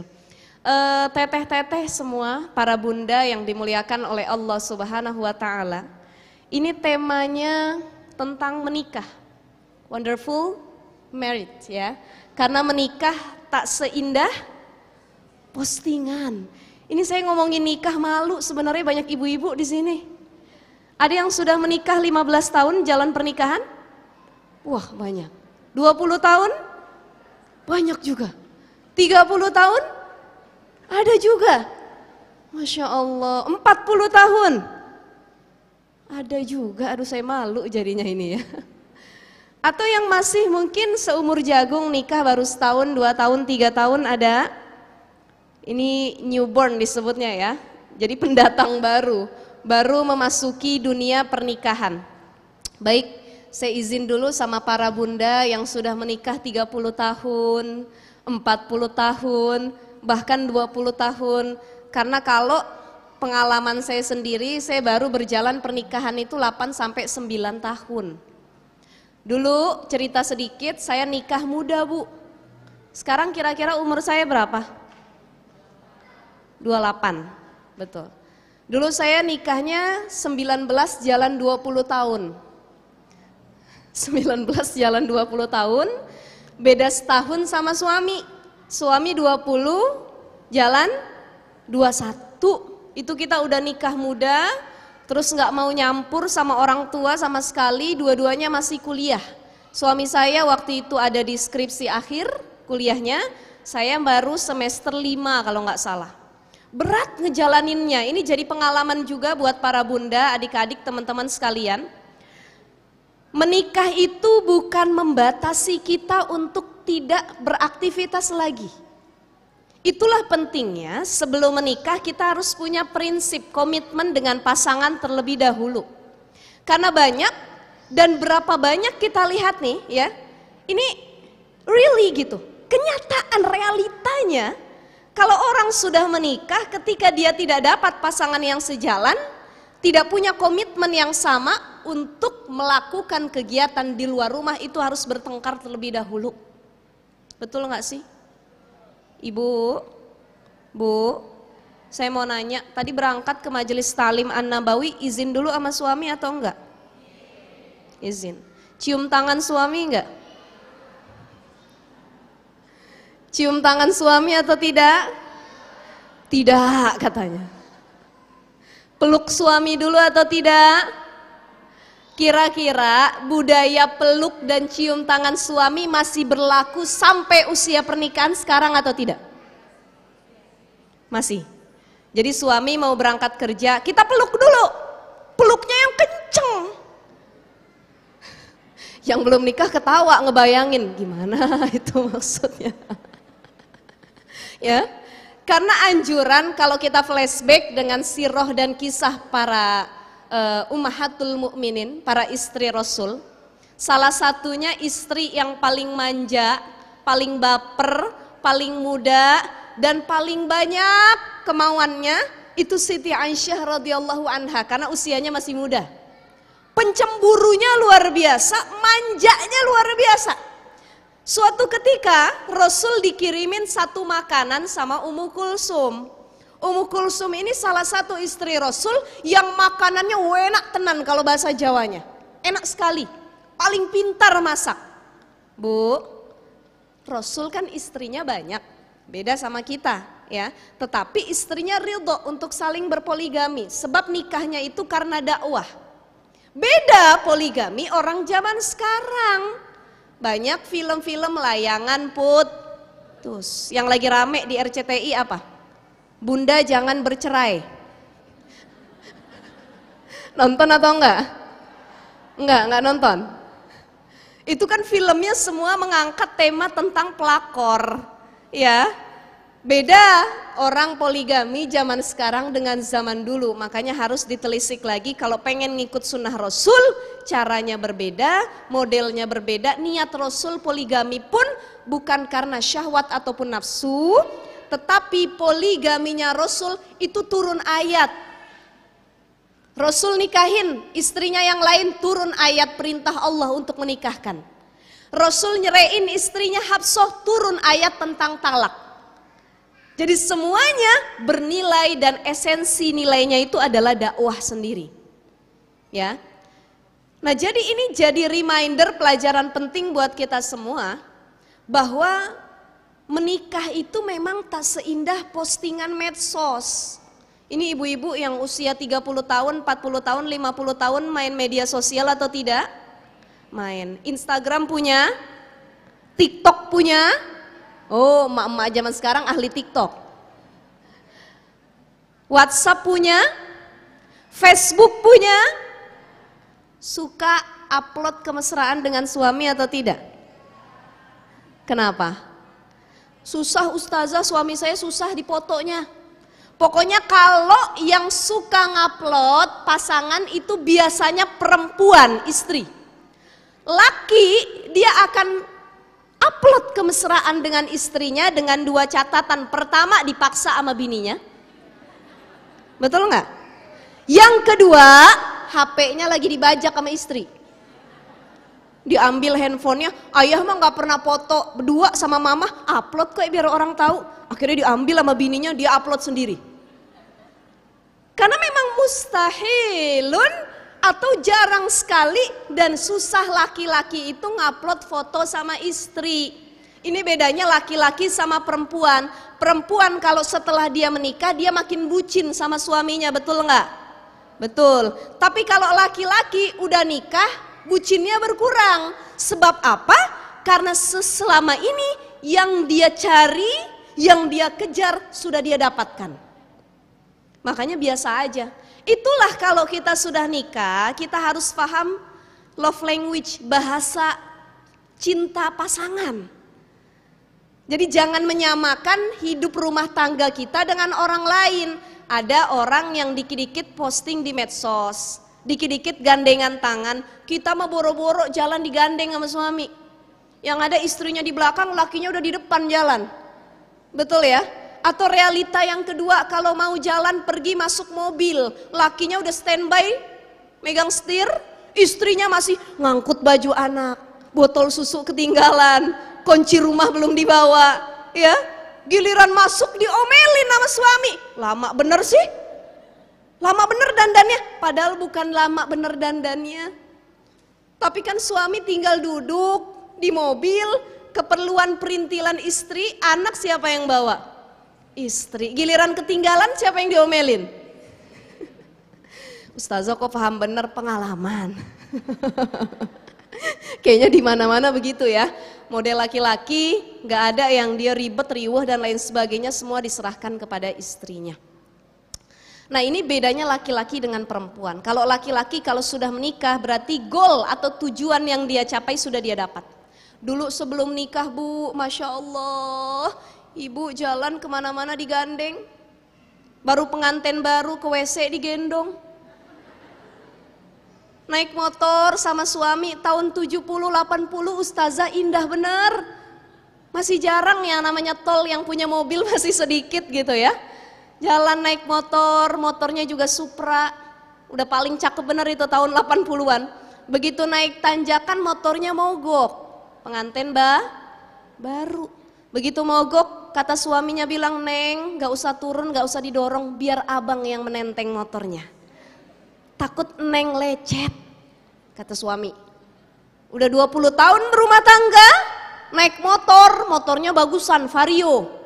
Eh, teteh-teteh semua, para bunda yang dimuliakan oleh Allah Subhanahu wa Ta'ala, ini temanya tentang menikah. Wonderful marriage ya. Karena menikah tak seindah postingan. Ini saya ngomongin nikah malu sebenarnya banyak ibu-ibu di sini. Ada yang sudah menikah 15 tahun jalan pernikahan? Wah, banyak. 20 tahun? Banyak juga. 30 tahun? Ada juga. Masya Allah, 40 tahun. Ada juga, aduh saya malu jadinya ini ya. Atau yang masih mungkin seumur jagung nikah baru setahun, dua tahun, tiga tahun ada. Ini newborn disebutnya ya. Jadi pendatang baru, baru memasuki dunia pernikahan. Baik, saya izin dulu sama para bunda yang sudah menikah 30 tahun, 40 tahun, bahkan 20 tahun. Karena kalau pengalaman saya sendiri, saya baru berjalan pernikahan itu 8 sampai 9 tahun. Dulu cerita sedikit, saya nikah muda, Bu. Sekarang kira-kira umur saya berapa? 28. Betul. Dulu saya nikahnya 19 jalan 20 tahun. 19 jalan 20 tahun, beda setahun sama suami. Suami 20 jalan 21. Itu kita udah nikah muda, terus nggak mau nyampur sama orang tua sama sekali, dua-duanya masih kuliah. Suami saya waktu itu ada di skripsi akhir kuliahnya, saya baru semester lima kalau nggak salah. Berat ngejalaninnya, ini jadi pengalaman juga buat para bunda, adik-adik, teman-teman sekalian. Menikah itu bukan membatasi kita untuk tidak beraktivitas lagi. Itulah pentingnya sebelum menikah kita harus punya prinsip komitmen dengan pasangan terlebih dahulu. Karena banyak dan berapa banyak kita lihat nih ya, ini really gitu, kenyataan realitanya kalau orang sudah menikah ketika dia tidak dapat pasangan yang sejalan, tidak punya komitmen yang sama untuk melakukan kegiatan di luar rumah itu harus bertengkar terlebih dahulu. Betul nggak sih? Ibu, Bu, saya mau nanya, tadi berangkat ke majelis talim An-Nabawi, izin dulu sama suami atau enggak? Izin. Cium tangan suami enggak? Cium tangan suami atau tidak? Tidak katanya. Peluk suami dulu atau tidak? Kira-kira budaya peluk dan cium tangan suami masih berlaku sampai usia pernikahan sekarang atau tidak? Masih. Jadi suami mau berangkat kerja, kita peluk dulu. Peluknya yang kenceng. Yang belum nikah ketawa ngebayangin gimana itu maksudnya. ya. Karena anjuran kalau kita flashback dengan sirah dan kisah para uh, ummahatul mukminin, para istri Rasul. Salah satunya istri yang paling manja, paling baper, paling muda dan paling banyak kemauannya itu Siti Aisyah radhiyallahu anha karena usianya masih muda. Pencemburunya luar biasa, manjanya luar biasa. Suatu ketika Rasul dikirimin satu makanan sama Ummu Kulsum. Ummu Kulsum ini salah satu istri Rasul yang makanannya enak tenan kalau bahasa Jawanya. Enak sekali, paling pintar masak. Bu, Rasul kan istrinya banyak, beda sama kita ya. Tetapi istrinya ridho untuk saling berpoligami, sebab nikahnya itu karena dakwah. Beda poligami orang zaman sekarang. Banyak film-film layangan putus. Yang lagi rame di RCTI apa? Bunda jangan bercerai. Nonton atau enggak? Enggak, enggak nonton. Itu kan filmnya semua mengangkat tema tentang pelakor, ya. Beda orang poligami zaman sekarang dengan zaman dulu, makanya harus ditelisik lagi kalau pengen ngikut sunnah Rasul, caranya berbeda, modelnya berbeda, niat Rasul poligami pun bukan karena syahwat ataupun nafsu, tetapi poligaminya Rasul itu turun ayat. Rasul nikahin istrinya yang lain turun ayat perintah Allah untuk menikahkan. Rasul nyerein istrinya Habsah turun ayat tentang talak. Jadi semuanya bernilai dan esensi nilainya itu adalah dakwah sendiri. Ya. Nah, jadi ini jadi reminder pelajaran penting buat kita semua bahwa menikah itu memang tak seindah postingan medsos. Ini ibu-ibu yang usia 30 tahun, 40 tahun, 50 tahun main media sosial atau tidak? Main. Instagram punya? TikTok punya? Oh, emak-emak zaman sekarang ahli TikTok. WhatsApp punya? Facebook punya? Suka upload kemesraan dengan suami atau tidak? Kenapa? Susah ustazah suami saya susah dipotonya. Pokoknya kalau yang suka ngupload pasangan itu biasanya perempuan, istri. Laki dia akan upload kemesraan dengan istrinya dengan dua catatan. Pertama dipaksa sama bininya. Betul nggak? Yang kedua, HP-nya lagi dibajak sama istri diambil handphonenya ayah mah nggak pernah foto berdua sama mama upload kok biar orang tahu akhirnya diambil sama bininya dia upload sendiri karena memang mustahilun atau jarang sekali dan susah laki-laki itu ngupload foto sama istri ini bedanya laki-laki sama perempuan perempuan kalau setelah dia menikah dia makin bucin sama suaminya betul nggak betul tapi kalau laki-laki udah nikah bucinnya berkurang. Sebab apa? Karena selama ini yang dia cari, yang dia kejar sudah dia dapatkan. Makanya biasa aja. Itulah kalau kita sudah nikah, kita harus paham love language, bahasa cinta pasangan. Jadi jangan menyamakan hidup rumah tangga kita dengan orang lain. Ada orang yang dikit-dikit posting di medsos. Dikit-dikit gandengan tangan, kita mau boro-boro jalan digandeng sama suami. Yang ada istrinya di belakang, lakinya udah di depan jalan. Betul ya? Atau realita yang kedua, kalau mau jalan pergi masuk mobil, lakinya udah standby, megang setir, istrinya masih ngangkut baju anak, botol susu ketinggalan, kunci rumah belum dibawa, ya. Giliran masuk diomelin sama suami. Lama bener sih, Lama bener dandannya, padahal bukan lama bener dandannya. Tapi kan suami tinggal duduk di mobil, keperluan perintilan istri, anak siapa yang bawa? Istri. Giliran ketinggalan siapa yang diomelin? Ustazah kok paham bener pengalaman. Kayaknya di mana-mana begitu ya. Model laki-laki gak ada yang dia ribet, riuh dan lain sebagainya semua diserahkan kepada istrinya. Nah ini bedanya laki-laki dengan perempuan. Kalau laki-laki kalau sudah menikah berarti goal atau tujuan yang dia capai sudah dia dapat. Dulu sebelum nikah bu, Masya Allah, ibu jalan kemana-mana digandeng. Baru pengantin baru ke WC digendong. Naik motor sama suami tahun 70-80 ustazah indah bener. Masih jarang ya namanya tol yang punya mobil masih sedikit gitu ya Jalan naik motor, motornya juga Supra. Udah paling cakep bener itu tahun 80-an. Begitu naik tanjakan motornya mogok. Pengantin bah baru. Begitu mogok, kata suaminya bilang, Neng gak usah turun, gak usah didorong, biar abang yang menenteng motornya. Takut Neng lecet, kata suami. Udah 20 tahun berumah tangga, naik motor, motornya bagusan, Vario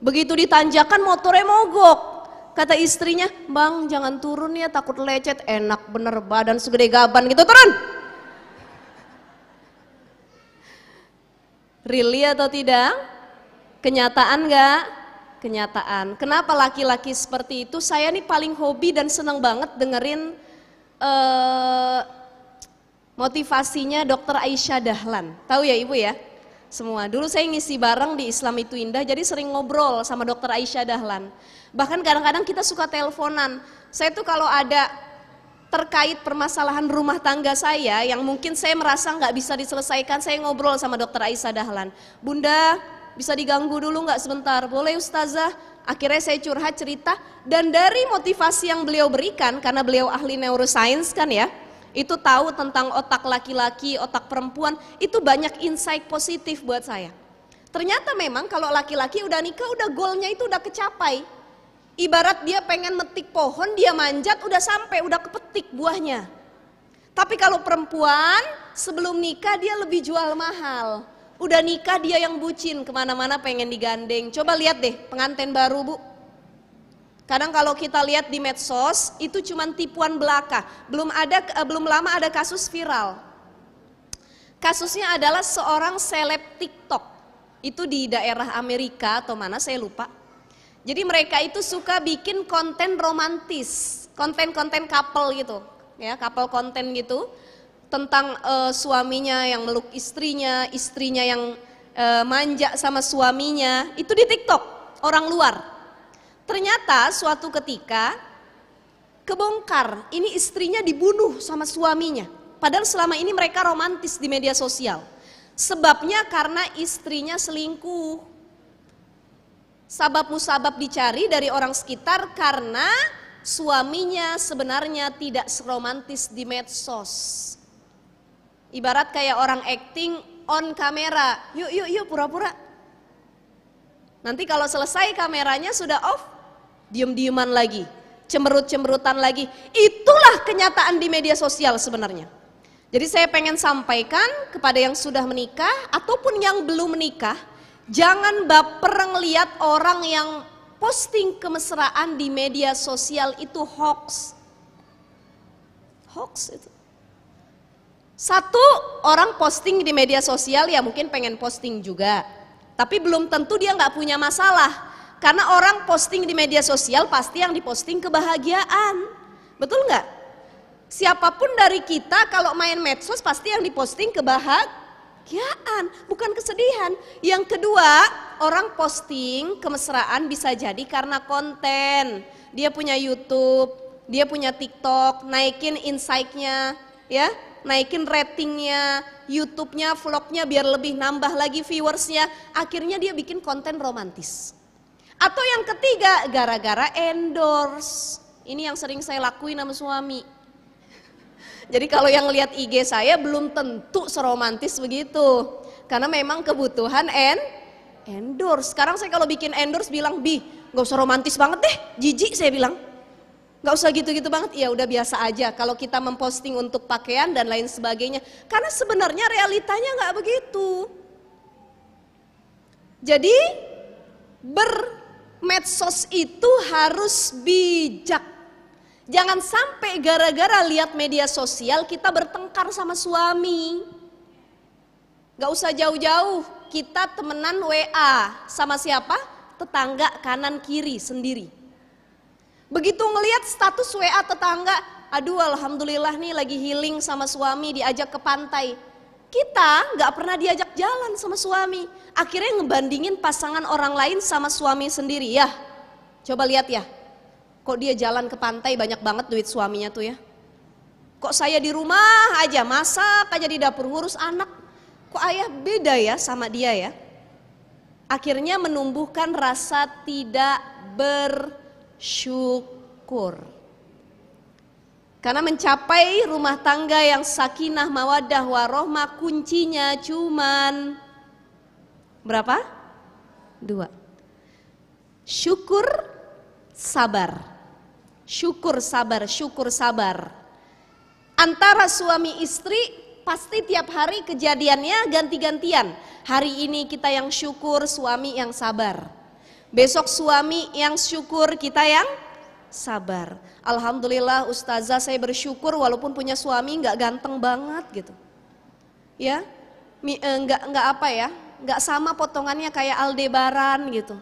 Begitu ditanjakan motornya mogok. Kata istrinya, bang jangan turun ya takut lecet. Enak bener badan segede gaban gitu turun. Really atau tidak? Kenyataan gak? Kenyataan. Kenapa laki-laki seperti itu? Saya nih paling hobi dan seneng banget dengerin uh, motivasinya dokter Aisyah Dahlan. Tahu ya ibu ya? semua. Dulu saya ngisi bareng di Islam itu Indah, jadi sering ngobrol sama dokter Aisyah Dahlan. Bahkan kadang-kadang kita suka teleponan. Saya tuh kalau ada terkait permasalahan rumah tangga saya yang mungkin saya merasa nggak bisa diselesaikan, saya ngobrol sama dokter Aisyah Dahlan. Bunda, bisa diganggu dulu nggak sebentar? Boleh Ustazah? Akhirnya saya curhat cerita dan dari motivasi yang beliau berikan karena beliau ahli neuroscience kan ya itu tahu tentang otak laki-laki, otak perempuan, itu banyak insight positif buat saya. Ternyata memang kalau laki-laki udah nikah udah goalnya itu udah kecapai. Ibarat dia pengen metik pohon, dia manjat udah sampai, udah kepetik buahnya. Tapi kalau perempuan sebelum nikah dia lebih jual mahal. Udah nikah dia yang bucin kemana-mana pengen digandeng. Coba lihat deh pengantin baru bu, Kadang kalau kita lihat di medsos itu cuma tipuan belaka. Belum ada eh, belum lama ada kasus viral. Kasusnya adalah seorang seleb TikTok. Itu di daerah Amerika atau mana saya lupa. Jadi mereka itu suka bikin konten romantis, konten-konten couple gitu, ya couple konten gitu tentang uh, suaminya yang meluk istrinya, istrinya yang uh, manja sama suaminya. Itu di TikTok orang luar. Ternyata suatu ketika kebongkar, ini istrinya dibunuh sama suaminya. Padahal selama ini mereka romantis di media sosial. Sebabnya karena istrinya selingkuh. Sabab musabab dicari dari orang sekitar karena suaminya sebenarnya tidak seromantis di medsos. Ibarat kayak orang acting on kamera, yuk yuk yuk pura-pura. Nanti kalau selesai kameranya sudah off, diem-dieman lagi, cemerut-cemerutan lagi. Itulah kenyataan di media sosial sebenarnya. Jadi saya pengen sampaikan kepada yang sudah menikah ataupun yang belum menikah, jangan baper ngeliat orang yang posting kemesraan di media sosial itu hoax. Hoax itu. Satu, orang posting di media sosial ya mungkin pengen posting juga. Tapi belum tentu dia nggak punya masalah karena orang posting di media sosial pasti yang diposting kebahagiaan. Betul nggak? Siapapun dari kita kalau main medsos pasti yang diposting kebahagiaan, bukan kesedihan. Yang kedua, orang posting kemesraan bisa jadi karena konten. Dia punya YouTube, dia punya TikTok, naikin insight-nya, ya, naikin ratingnya, YouTube-nya, vlognya biar lebih nambah lagi viewersnya. Akhirnya dia bikin konten romantis. Atau yang ketiga, gara-gara endorse. Ini yang sering saya lakuin sama suami. Jadi kalau yang lihat IG saya belum tentu seromantis begitu. Karena memang kebutuhan end endorse. Sekarang saya kalau bikin endorse bilang, "Bi, gak usah romantis banget deh." Jijik saya bilang. Gak usah gitu-gitu banget. Ya udah biasa aja kalau kita memposting untuk pakaian dan lain sebagainya. Karena sebenarnya realitanya gak begitu. Jadi ber medsos itu harus bijak. Jangan sampai gara-gara lihat media sosial kita bertengkar sama suami. Gak usah jauh-jauh, kita temenan WA sama siapa? Tetangga kanan kiri sendiri. Begitu ngelihat status WA tetangga, aduh alhamdulillah nih lagi healing sama suami diajak ke pantai. Kita nggak pernah diajak jalan sama suami. Akhirnya ngebandingin pasangan orang lain sama suami sendiri ya. Coba lihat ya. Kok dia jalan ke pantai banyak banget duit suaminya tuh ya. Kok saya di rumah aja masak aja di dapur ngurus anak. Kok ayah beda ya sama dia ya. Akhirnya menumbuhkan rasa tidak bersyukur. Karena mencapai rumah tangga yang sakinah mawadah warohmah kuncinya cuman berapa? Dua. Syukur, sabar. Syukur, sabar, syukur, sabar. Antara suami istri pasti tiap hari kejadiannya ganti-gantian. Hari ini kita yang syukur, suami yang sabar. Besok suami yang syukur, kita yang sabar. Alhamdulillah ustazah saya bersyukur walaupun punya suami nggak ganteng banget gitu. Ya, eh, nggak nggak apa ya, nggak sama potongannya kayak Aldebaran gitu.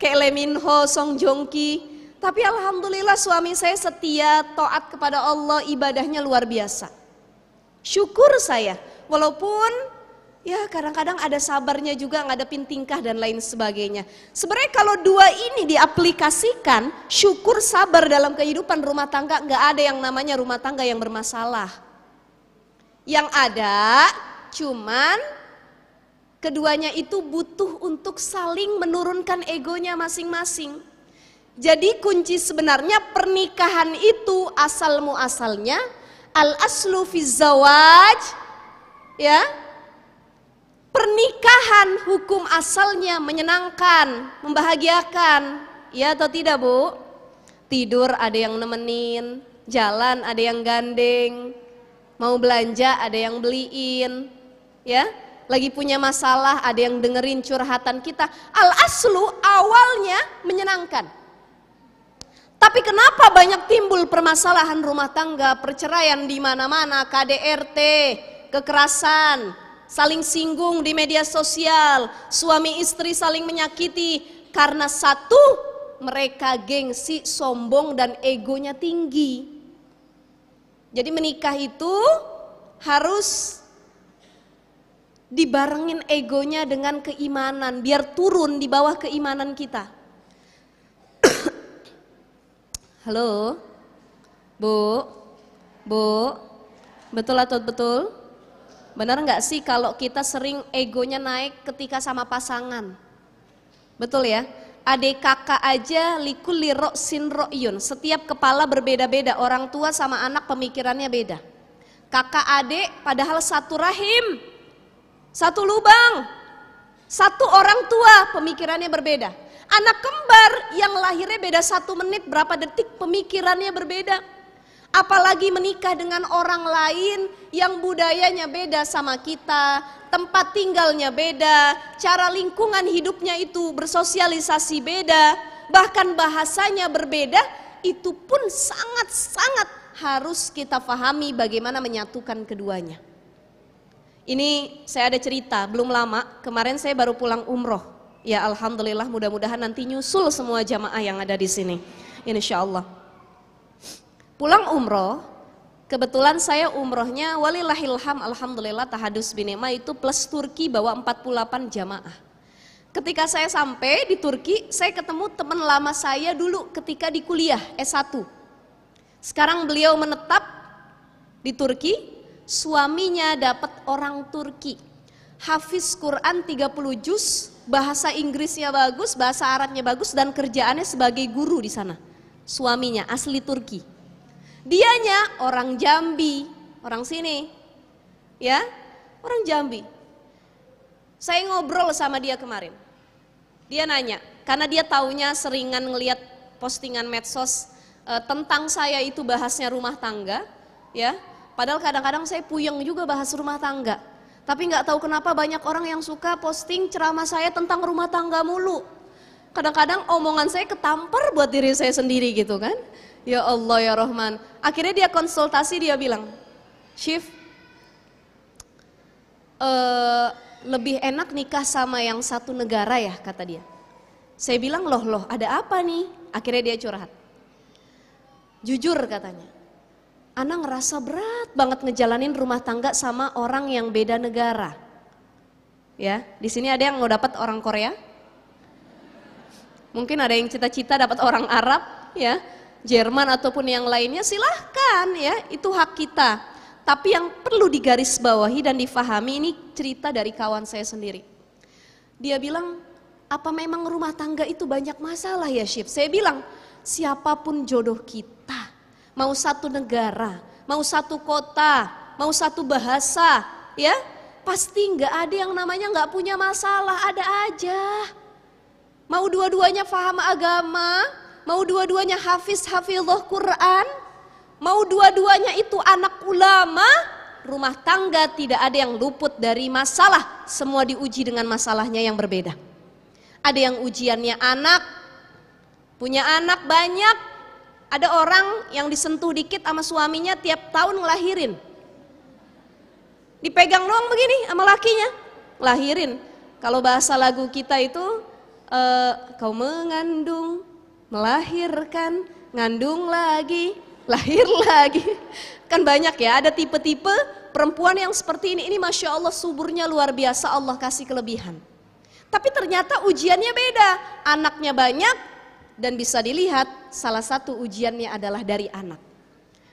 Kayak Leminho, Song Jong Ki. Tapi alhamdulillah suami saya setia, to'at kepada Allah, ibadahnya luar biasa. Syukur saya, walaupun Ya kadang-kadang ada sabarnya juga ngadepin tingkah dan lain sebagainya. Sebenarnya kalau dua ini diaplikasikan, syukur sabar dalam kehidupan rumah tangga nggak ada yang namanya rumah tangga yang bermasalah. Yang ada cuman keduanya itu butuh untuk saling menurunkan egonya masing-masing. Jadi kunci sebenarnya pernikahan itu asal muasalnya al aslu fi zawaj ya Pernikahan hukum asalnya menyenangkan, membahagiakan, ya atau tidak Bu? Tidur ada yang nemenin, jalan ada yang gandeng, mau belanja ada yang beliin, ya? Lagi punya masalah ada yang dengerin curhatan kita. Al aslu awalnya menyenangkan. Tapi kenapa banyak timbul permasalahan rumah tangga, perceraian di mana-mana, KDRT, kekerasan, saling singgung di media sosial, suami istri saling menyakiti karena satu mereka gengsi, sombong dan egonya tinggi. Jadi menikah itu harus dibarengin egonya dengan keimanan, biar turun di bawah keimanan kita. Halo, Bu, Bu, betul atau betul? Benar nggak sih kalau kita sering egonya naik ketika sama pasangan? Betul ya? Adik kakak aja liku liro yun. Setiap kepala berbeda-beda. Orang tua sama anak pemikirannya beda. Kakak adik padahal satu rahim. Satu lubang. Satu orang tua pemikirannya berbeda. Anak kembar yang lahirnya beda satu menit berapa detik pemikirannya berbeda. Apalagi menikah dengan orang lain yang budayanya beda sama kita, tempat tinggalnya beda, cara lingkungan hidupnya itu bersosialisasi beda, bahkan bahasanya berbeda, itu pun sangat-sangat harus kita pahami bagaimana menyatukan keduanya. Ini saya ada cerita, belum lama, kemarin saya baru pulang umroh. Ya Alhamdulillah mudah-mudahan nanti nyusul semua jamaah yang ada di sini. Insya Allah. Pulang umroh, kebetulan saya umrohnya walillahilham alhamdulillah tahadus binema itu plus Turki bawa 48 jamaah. Ketika saya sampai di Turki, saya ketemu teman lama saya dulu ketika di kuliah S1. Sekarang beliau menetap di Turki, suaminya dapat orang Turki. Hafiz Quran 30 juz, bahasa Inggrisnya bagus, bahasa Arabnya bagus dan kerjaannya sebagai guru di sana. Suaminya asli Turki. Dianya orang Jambi, orang sini. Ya, orang Jambi. Saya ngobrol sama dia kemarin. Dia nanya, karena dia taunya seringan ngelihat postingan medsos e, tentang saya itu bahasnya rumah tangga, ya. Padahal kadang-kadang saya puyeng juga bahas rumah tangga. Tapi nggak tahu kenapa banyak orang yang suka posting ceramah saya tentang rumah tangga mulu. Kadang-kadang omongan saya ketamper buat diri saya sendiri gitu kan. Ya Allah ya Rahman. Akhirnya dia konsultasi dia bilang, Chief, uh, lebih enak nikah sama yang satu negara ya kata dia. Saya bilang loh loh ada apa nih? Akhirnya dia curhat. Jujur katanya, anak ngerasa berat banget ngejalanin rumah tangga sama orang yang beda negara. Ya, di sini ada yang mau dapat orang Korea? Mungkin ada yang cita-cita dapat orang Arab, ya. Jerman ataupun yang lainnya silahkan ya itu hak kita tapi yang perlu digarisbawahi dan difahami ini cerita dari kawan saya sendiri dia bilang apa memang rumah tangga itu banyak masalah ya Syif saya bilang siapapun jodoh kita mau satu negara mau satu kota mau satu bahasa ya pasti nggak ada yang namanya nggak punya masalah ada aja mau dua-duanya faham agama mau dua-duanya hafiz hafizullah Quran, mau dua-duanya itu anak ulama, rumah tangga tidak ada yang luput dari masalah, semua diuji dengan masalahnya yang berbeda. Ada yang ujiannya anak, punya anak banyak, ada orang yang disentuh dikit sama suaminya tiap tahun ngelahirin. Dipegang doang begini sama lakinya, ngelahirin. Kalau bahasa lagu kita itu, e, kau mengandung, melahirkan, ngandung lagi, lahir lagi. Kan banyak ya, ada tipe-tipe perempuan yang seperti ini. Ini Masya Allah suburnya luar biasa, Allah kasih kelebihan. Tapi ternyata ujiannya beda, anaknya banyak dan bisa dilihat salah satu ujiannya adalah dari anak.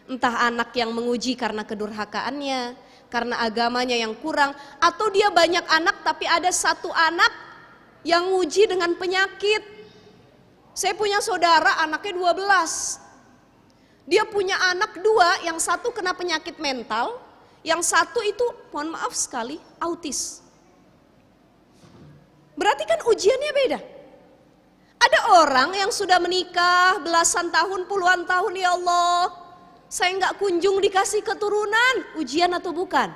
Entah anak yang menguji karena kedurhakaannya, karena agamanya yang kurang, atau dia banyak anak tapi ada satu anak yang uji dengan penyakit, saya punya saudara anaknya 12. Dia punya anak dua, yang satu kena penyakit mental, yang satu itu mohon maaf sekali autis. Berarti kan ujiannya beda. Ada orang yang sudah menikah belasan tahun, puluhan tahun ya Allah. Saya nggak kunjung dikasih keturunan, ujian atau bukan?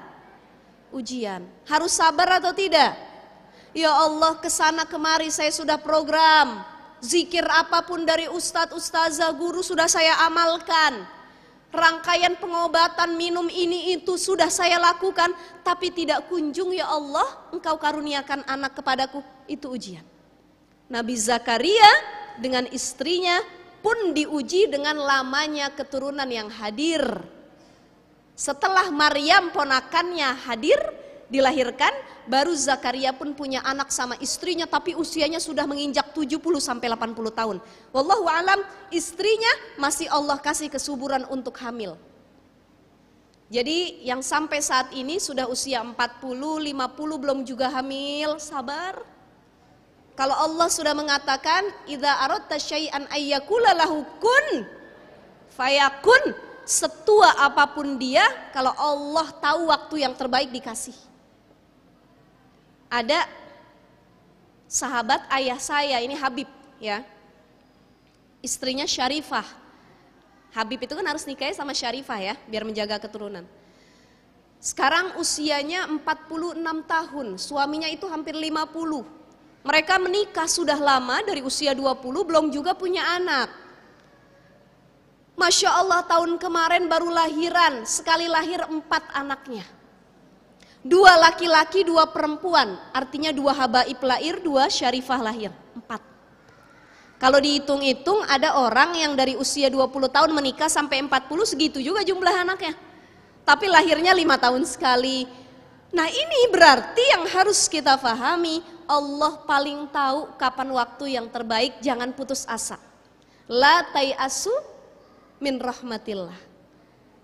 Ujian. Harus sabar atau tidak? Ya Allah, kesana kemari saya sudah program zikir apapun dari ustadz, ustazah, guru sudah saya amalkan. Rangkaian pengobatan minum ini itu sudah saya lakukan, tapi tidak kunjung ya Allah, engkau karuniakan anak kepadaku. Itu ujian. Nabi Zakaria dengan istrinya pun diuji dengan lamanya keturunan yang hadir. Setelah Maryam ponakannya hadir, dilahirkan, baru Zakaria pun punya anak sama istrinya tapi usianya sudah menginjak 70 sampai 80 tahun. Wallahu alam, istrinya masih Allah kasih kesuburan untuk hamil. Jadi yang sampai saat ini sudah usia 40, 50 belum juga hamil, sabar. Kalau Allah sudah mengatakan idza aratta syai'an ayyakula lahu fayakun setua apapun dia kalau Allah tahu waktu yang terbaik dikasih ada sahabat ayah saya ini Habib ya istrinya Syarifah Habib itu kan harus nikahnya sama Syarifah ya biar menjaga keturunan sekarang usianya 46 tahun suaminya itu hampir 50 mereka menikah sudah lama dari usia 20 belum juga punya anak Masya Allah tahun kemarin baru lahiran sekali lahir empat anaknya Dua laki-laki, dua perempuan. Artinya dua habaib lahir, dua syarifah lahir. Empat. Kalau dihitung-hitung ada orang yang dari usia 20 tahun menikah sampai 40 segitu juga jumlah anaknya. Tapi lahirnya lima tahun sekali. Nah ini berarti yang harus kita fahami Allah paling tahu kapan waktu yang terbaik jangan putus asa. La asu min rahmatillah.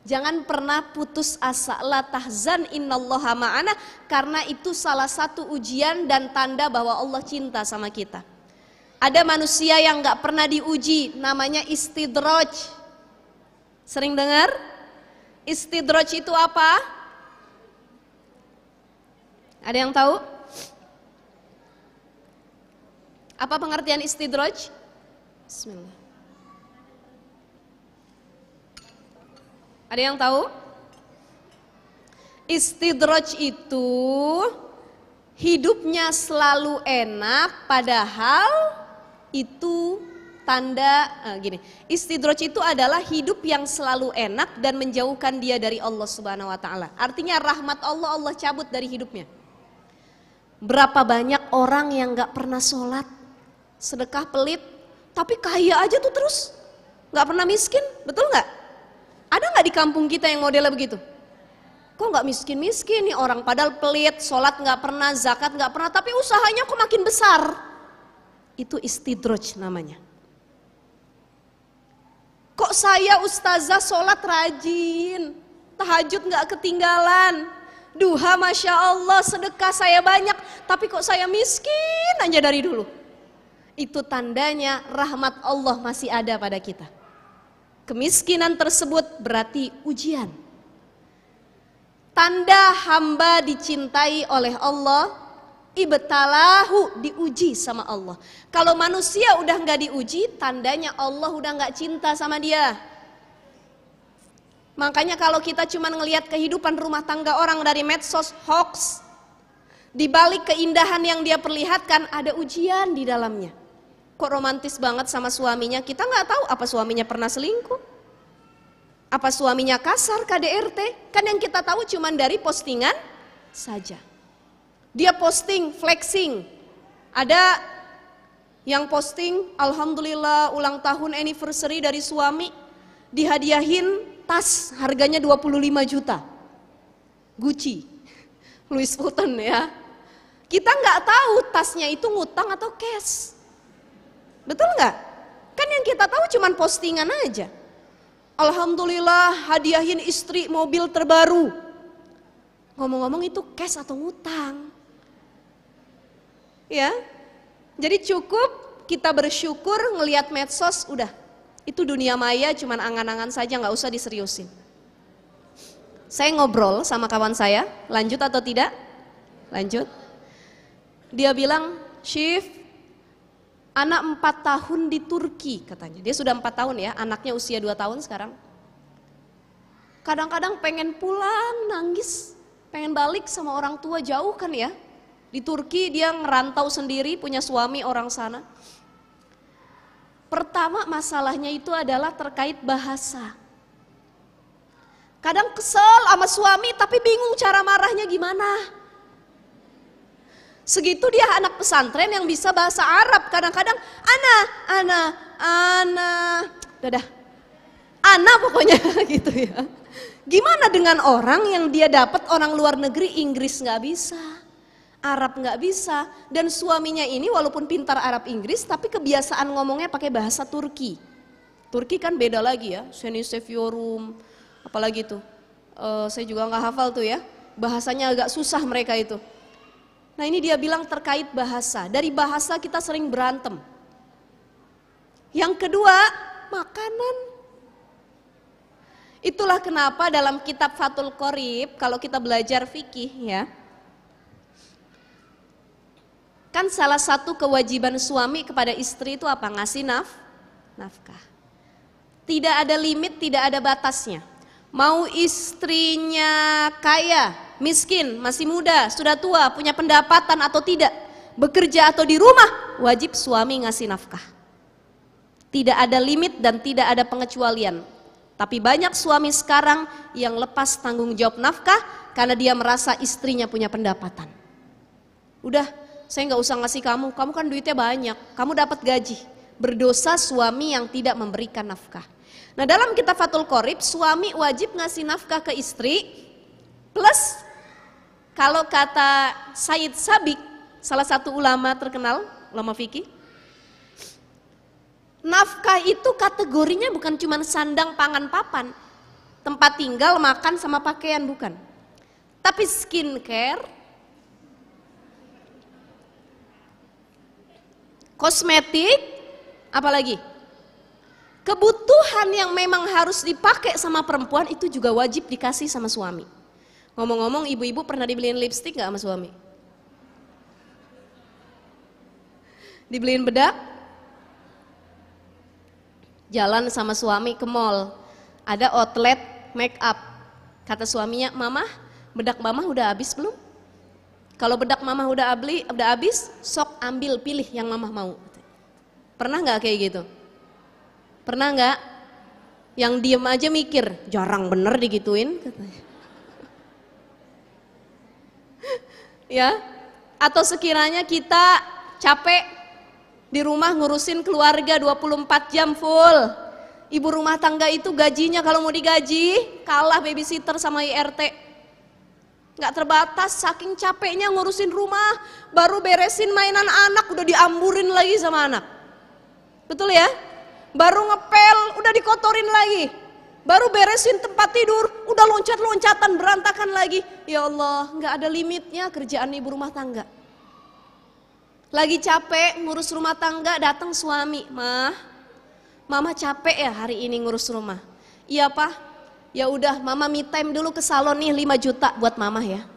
Jangan pernah putus asa la tahzan innallaha ma'ana karena itu salah satu ujian dan tanda bahwa Allah cinta sama kita. Ada manusia yang nggak pernah diuji namanya istidraj. Sering dengar? Istidraj itu apa? Ada yang tahu? Apa pengertian istidraj? Bismillah. Ada yang tahu? Istidroj itu hidupnya selalu enak padahal itu tanda uh, gini. Istidroj itu adalah hidup yang selalu enak dan menjauhkan dia dari Allah Subhanahu wa taala. Artinya rahmat Allah Allah cabut dari hidupnya. Berapa banyak orang yang nggak pernah sholat, sedekah pelit, tapi kaya aja tuh terus, nggak pernah miskin, betul nggak? Ada nggak di kampung kita yang modelnya begitu? Kok nggak miskin-miskin nih orang padahal pelit, sholat nggak pernah, zakat nggak pernah, tapi usahanya kok makin besar. Itu istidroj namanya. Kok saya ustazah sholat rajin, tahajud nggak ketinggalan, duha masya Allah, sedekah saya banyak, tapi kok saya miskin aja dari dulu. Itu tandanya rahmat Allah masih ada pada kita. Kemiskinan tersebut berarti ujian. Tanda hamba dicintai oleh Allah, ibtalahu diuji sama Allah. Kalau manusia udah nggak diuji, tandanya Allah udah nggak cinta sama dia. Makanya kalau kita cuma ngelihat kehidupan rumah tangga orang dari medsos hoax, dibalik keindahan yang dia perlihatkan ada ujian di dalamnya kok romantis banget sama suaminya, kita nggak tahu apa suaminya pernah selingkuh. Apa suaminya kasar KDRT? Kan yang kita tahu cuma dari postingan saja. Dia posting flexing. Ada yang posting alhamdulillah ulang tahun anniversary dari suami dihadiahin tas harganya 25 juta. Gucci. Louis Vuitton ya. Kita nggak tahu tasnya itu ngutang atau cash. Betul nggak? Kan yang kita tahu cuma postingan aja. Alhamdulillah hadiahin istri mobil terbaru. Ngomong-ngomong itu cash atau ngutang? Ya. Jadi cukup kita bersyukur ngelihat medsos udah. Itu dunia maya cuma angan-angan saja nggak usah diseriusin. Saya ngobrol sama kawan saya, lanjut atau tidak? Lanjut. Dia bilang, Shift, Anak empat tahun di Turki katanya. Dia sudah empat tahun ya, anaknya usia dua tahun sekarang. Kadang-kadang pengen pulang nangis, pengen balik sama orang tua jauh kan ya. Di Turki dia ngerantau sendiri, punya suami orang sana. Pertama masalahnya itu adalah terkait bahasa. Kadang kesel sama suami tapi bingung cara marahnya gimana. Segitu dia anak pesantren yang bisa bahasa Arab. Kadang-kadang ana, ana, ana, dadah. Ana pokoknya gitu ya. Gimana dengan orang yang dia dapat orang luar negeri Inggris nggak bisa, Arab nggak bisa, dan suaminya ini walaupun pintar Arab Inggris tapi kebiasaan ngomongnya pakai bahasa Turki. Turki kan beda lagi ya, seni seviorum, apalagi itu Uh, eh, saya juga nggak hafal tuh ya, bahasanya agak susah mereka itu. Nah ini dia bilang terkait bahasa. Dari bahasa kita sering berantem. Yang kedua, makanan. Itulah kenapa dalam kitab Fatul Qorib, kalau kita belajar fikih ya, kan salah satu kewajiban suami kepada istri itu apa? Ngasih naf, nafkah. Tidak ada limit, tidak ada batasnya. Mau istrinya kaya, miskin, masih muda, sudah tua, punya pendapatan atau tidak, bekerja atau di rumah, wajib suami ngasih nafkah. Tidak ada limit dan tidak ada pengecualian. Tapi banyak suami sekarang yang lepas tanggung jawab nafkah karena dia merasa istrinya punya pendapatan. Udah, saya nggak usah ngasih kamu, kamu kan duitnya banyak, kamu dapat gaji. Berdosa suami yang tidak memberikan nafkah. Nah dalam kitab Fatul korib suami wajib ngasih nafkah ke istri plus kalau kata Said Sabik, salah satu ulama terkenal, ulama fikih, nafkah itu kategorinya bukan cuma sandang pangan papan, tempat tinggal, makan sama pakaian bukan. Tapi skincare, kosmetik, apalagi kebutuhan yang memang harus dipakai sama perempuan itu juga wajib dikasih sama suami. Ngomong-ngomong, ibu-ibu pernah dibeliin lipstick nggak sama suami? Dibeliin bedak? Jalan sama suami ke mall. Ada outlet make up. Kata suaminya, "Mama, bedak mama udah habis belum?" Kalau bedak mama udah abli, udah habis, sok ambil pilih yang mama mau. Pernah nggak kayak gitu? Pernah nggak? Yang diem aja mikir, jarang bener digituin katanya. ya atau sekiranya kita capek di rumah ngurusin keluarga 24 jam full ibu rumah tangga itu gajinya kalau mau digaji kalah babysitter sama IRT nggak terbatas saking capeknya ngurusin rumah baru beresin mainan anak udah diamburin lagi sama anak betul ya baru ngepel udah dikotorin lagi baru beresin tempat tidur, udah loncat-loncatan berantakan lagi. Ya Allah, nggak ada limitnya kerjaan ibu rumah tangga. Lagi capek ngurus rumah tangga, datang suami, mah, mama capek ya hari ini ngurus rumah. Iya pak, ya udah mama me time dulu ke salon nih 5 juta buat mama ya.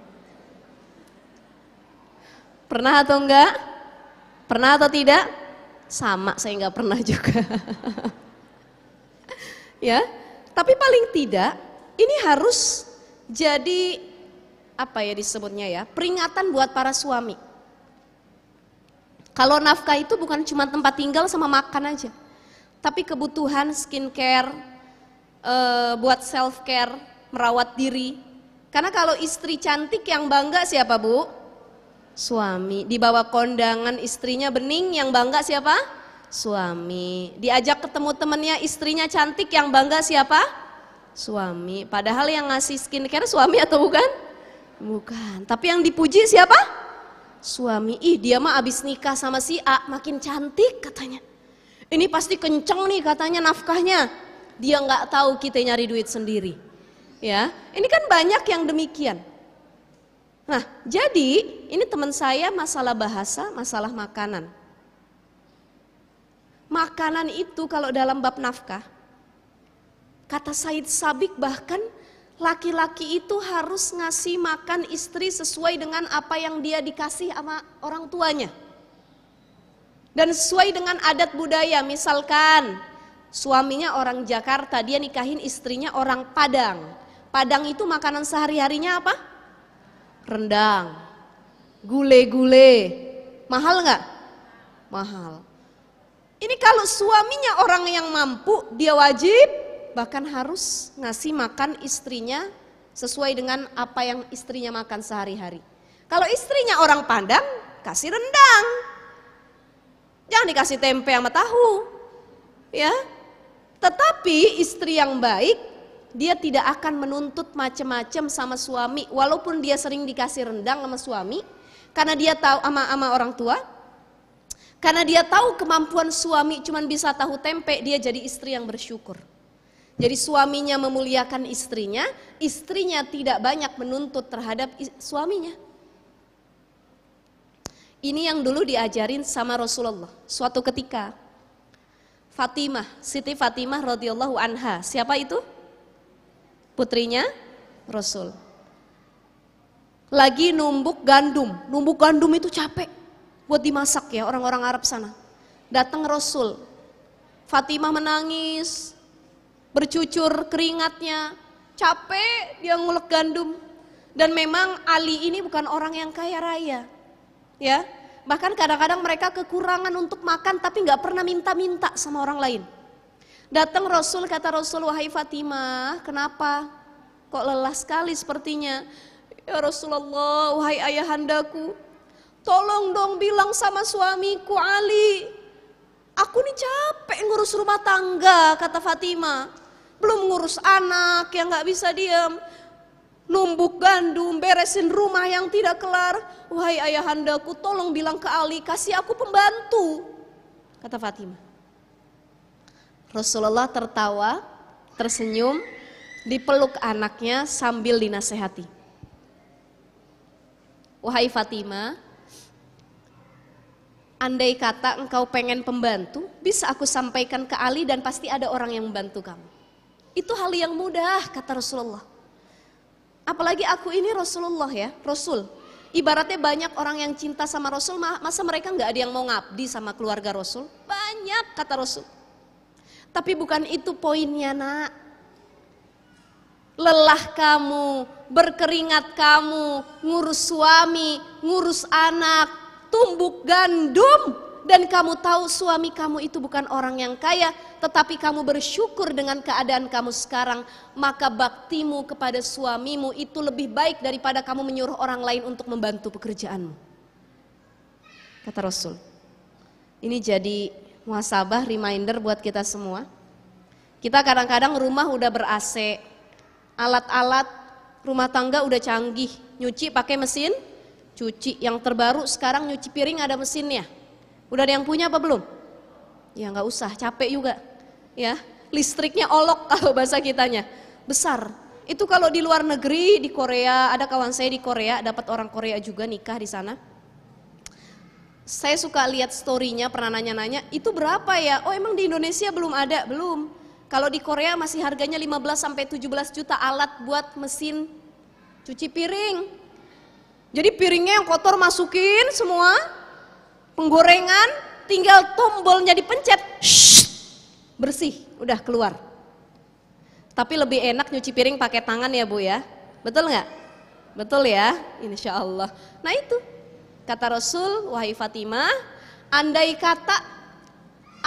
Pernah atau enggak? Pernah atau tidak? Sama, saya enggak pernah juga. ya, tapi paling tidak ini harus jadi apa ya disebutnya ya, peringatan buat para suami. Kalau nafkah itu bukan cuma tempat tinggal sama makan aja, tapi kebutuhan skincare, e, buat self care, merawat diri. Karena kalau istri cantik yang bangga siapa bu? Suami. Dibawa kondangan istrinya bening yang bangga siapa? Suami. Diajak ketemu temennya istrinya cantik yang bangga siapa? Suami. Padahal yang ngasih skincare suami atau bukan? Bukan. Tapi yang dipuji siapa? Suami. Ih dia mah abis nikah sama si A makin cantik katanya. Ini pasti kenceng nih katanya nafkahnya. Dia nggak tahu kita nyari duit sendiri. Ya, ini kan banyak yang demikian. Nah, jadi ini teman saya masalah bahasa, masalah makanan makanan itu kalau dalam bab nafkah, kata Said Sabik bahkan laki-laki itu harus ngasih makan istri sesuai dengan apa yang dia dikasih sama orang tuanya. Dan sesuai dengan adat budaya, misalkan suaminya orang Jakarta, dia nikahin istrinya orang Padang. Padang itu makanan sehari-harinya apa? Rendang, gule-gule. Mahal nggak? Mahal. Ini kalau suaminya orang yang mampu, dia wajib bahkan harus ngasih makan istrinya sesuai dengan apa yang istrinya makan sehari-hari. Kalau istrinya orang pandang, kasih rendang. Jangan dikasih tempe sama tahu. Ya. Tetapi istri yang baik dia tidak akan menuntut macam-macam sama suami walaupun dia sering dikasih rendang sama suami karena dia tahu ama-ama orang tua karena dia tahu kemampuan suami cuma bisa tahu tempe, dia jadi istri yang bersyukur. Jadi suaminya memuliakan istrinya, istrinya tidak banyak menuntut terhadap suaminya. Ini yang dulu diajarin sama Rasulullah. Suatu ketika Fatimah, Siti Fatimah radhiyallahu anha. Siapa itu? Putrinya Rasul. Lagi numbuk gandum. Numbuk gandum itu capek buat dimasak ya orang-orang Arab sana. Datang Rasul. Fatimah menangis, bercucur keringatnya, capek dia ngulek gandum. Dan memang Ali ini bukan orang yang kaya raya. Ya, bahkan kadang-kadang mereka kekurangan untuk makan tapi nggak pernah minta-minta sama orang lain. Datang Rasul kata Rasul wahai Fatimah, kenapa? Kok lelah sekali sepertinya? Ya Rasulullah, wahai ayahandaku, Tolong dong bilang sama suamiku Ali, aku nih capek ngurus rumah tangga, kata Fatima. Belum ngurus anak yang nggak bisa diam, numbuk gandum, beresin rumah yang tidak kelar. Wahai ayahandaku, tolong bilang ke Ali, kasih aku pembantu, kata Fatima. Rasulullah tertawa, tersenyum, dipeluk anaknya sambil dinasehati. Wahai Fatima. Andai kata engkau pengen pembantu, bisa aku sampaikan ke Ali dan pasti ada orang yang membantu kamu. Itu hal yang mudah, kata Rasulullah. Apalagi aku ini Rasulullah ya, Rasul. Ibaratnya banyak orang yang cinta sama Rasul, masa mereka nggak ada yang mau ngabdi sama keluarga Rasul? Banyak, kata Rasul. Tapi bukan itu poinnya nak. Lelah kamu, berkeringat kamu, ngurus suami, ngurus anak, tumbuk gandum dan kamu tahu suami kamu itu bukan orang yang kaya, tetapi kamu bersyukur dengan keadaan kamu sekarang, maka baktimu kepada suamimu itu lebih baik daripada kamu menyuruh orang lain untuk membantu pekerjaanmu. Kata Rasul. Ini jadi muhasabah reminder buat kita semua. Kita kadang-kadang rumah udah ber-AC, alat-alat rumah tangga udah canggih, nyuci pakai mesin cuci yang terbaru sekarang nyuci piring ada mesinnya. Udah ada yang punya apa belum? Ya nggak usah, capek juga. Ya, listriknya olok kalau bahasa kitanya. Besar. Itu kalau di luar negeri, di Korea, ada kawan saya di Korea, dapat orang Korea juga nikah di sana. Saya suka lihat storynya pernah nanya-nanya, itu berapa ya? Oh emang di Indonesia belum ada? Belum. Kalau di Korea masih harganya 15 sampai 17 juta alat buat mesin cuci piring jadi piringnya yang kotor masukin semua, penggorengan, tinggal tombolnya dipencet, shh, bersih, udah keluar. Tapi lebih enak nyuci piring pakai tangan ya bu ya, betul nggak? Betul ya, insya Allah. Nah itu, kata Rasul, wahai Fatimah, andai kata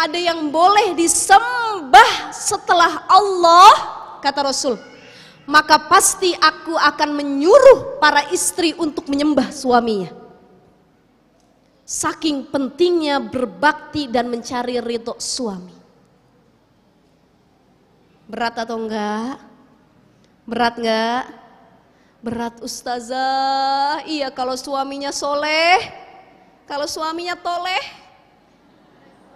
ada yang boleh disembah setelah Allah, kata Rasul, maka pasti aku akan menyuruh para istri untuk menyembah suaminya. Saking pentingnya berbakti dan mencari ridho suami. Berat atau enggak? Berat enggak? Berat ustazah, iya kalau suaminya soleh, kalau suaminya toleh,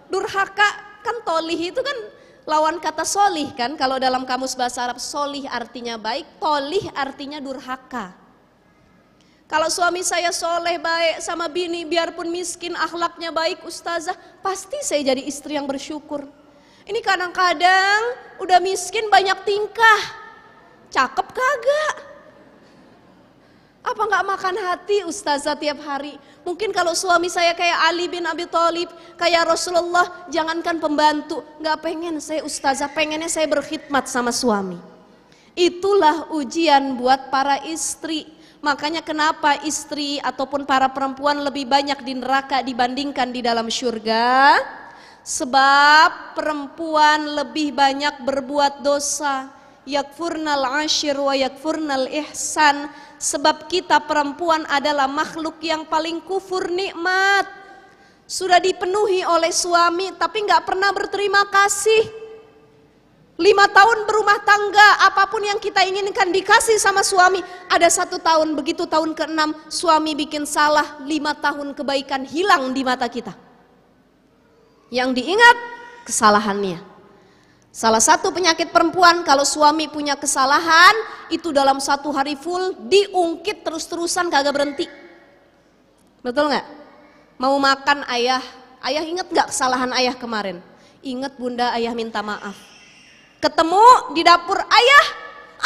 durhaka, kan tolih itu kan lawan kata solih kan kalau dalam kamus bahasa Arab solih artinya baik tolih artinya durhaka kalau suami saya soleh baik sama bini biarpun miskin akhlaknya baik ustazah pasti saya jadi istri yang bersyukur ini kadang-kadang udah miskin banyak tingkah cakep kagak apa nggak makan hati ustazah tiap hari? Mungkin kalau suami saya kayak Ali bin Abi Thalib, kayak Rasulullah, jangankan pembantu, nggak pengen saya ustazah, pengennya saya berkhidmat sama suami. Itulah ujian buat para istri. Makanya kenapa istri ataupun para perempuan lebih banyak di neraka dibandingkan di dalam surga Sebab perempuan lebih banyak berbuat dosa. Yakfurnal ashir wa yakfurnal ihsan sebab kita perempuan adalah makhluk yang paling kufur nikmat. Sudah dipenuhi oleh suami tapi nggak pernah berterima kasih. Lima tahun berumah tangga, apapun yang kita inginkan dikasih sama suami. Ada satu tahun, begitu tahun keenam suami bikin salah, lima tahun kebaikan hilang di mata kita. Yang diingat kesalahannya. Salah satu penyakit perempuan kalau suami punya kesalahan itu dalam satu hari full diungkit terus-terusan kagak berhenti. Betul nggak? Mau makan ayah, ayah inget nggak kesalahan ayah kemarin? Ingat bunda ayah minta maaf. Ketemu di dapur ayah,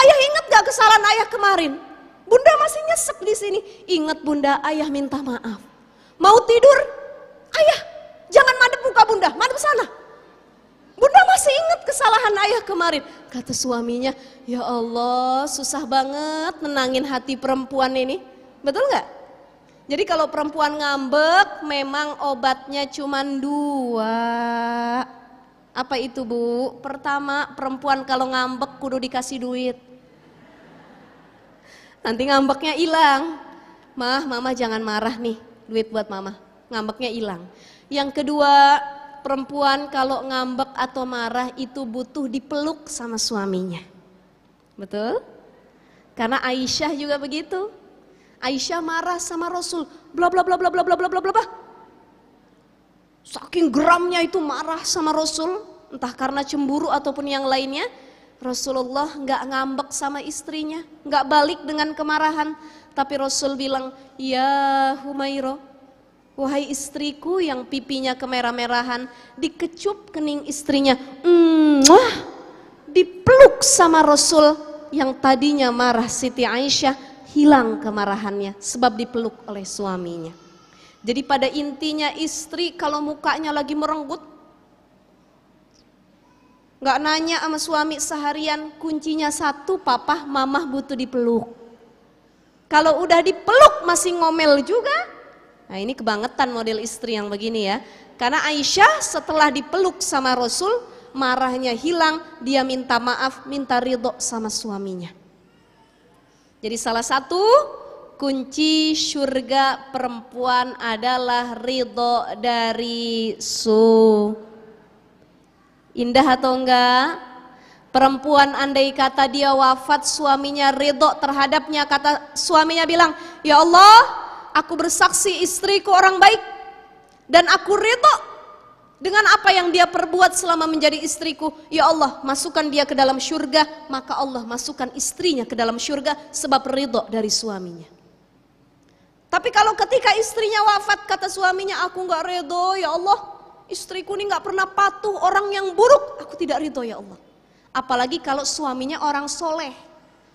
ayah inget nggak kesalahan ayah kemarin? Bunda masih nyesek di sini. Ingat bunda ayah minta maaf. Mau tidur, ayah jangan madep muka bunda, madep sana Bunda masih ingat kesalahan ayah kemarin. Kata suaminya, ya Allah susah banget menangin hati perempuan ini. Betul nggak? Jadi kalau perempuan ngambek memang obatnya cuma dua. Apa itu bu? Pertama perempuan kalau ngambek kudu dikasih duit. Nanti ngambeknya hilang. Mah, mama jangan marah nih duit buat mama. Ngambeknya hilang. Yang kedua perempuan kalau ngambek atau marah itu butuh dipeluk sama suaminya. Betul? Karena Aisyah juga begitu. Aisyah marah sama Rasul, bla bla bla bla bla bla bla bla bla. Saking geramnya itu marah sama Rasul, entah karena cemburu ataupun yang lainnya, Rasulullah nggak ngambek sama istrinya, nggak balik dengan kemarahan, tapi Rasul bilang, "Ya Humairah, Wahai istriku yang pipinya kemerah-merahan, dikecup kening istrinya, Mwah! dipeluk sama Rasul yang tadinya marah Siti Aisyah, hilang kemarahannya sebab dipeluk oleh suaminya. Jadi pada intinya istri kalau mukanya lagi merenggut, gak nanya sama suami seharian, kuncinya satu, papa, mamah butuh dipeluk. Kalau udah dipeluk masih ngomel juga, Nah ini kebangetan model istri yang begini ya. Karena Aisyah setelah dipeluk sama Rasul, marahnya hilang, dia minta maaf, minta ridho sama suaminya. Jadi salah satu kunci surga perempuan adalah ridho dari su. Indah atau enggak? Perempuan andai kata dia wafat suaminya ridho terhadapnya kata suaminya bilang, "Ya Allah, aku bersaksi istriku orang baik dan aku rito dengan apa yang dia perbuat selama menjadi istriku. Ya Allah, masukkan dia ke dalam surga maka Allah masukkan istrinya ke dalam surga sebab rito dari suaminya. Tapi kalau ketika istrinya wafat, kata suaminya, aku nggak ridho, ya Allah, istriku ini nggak pernah patuh orang yang buruk, aku tidak ridho ya Allah. Apalagi kalau suaminya orang soleh,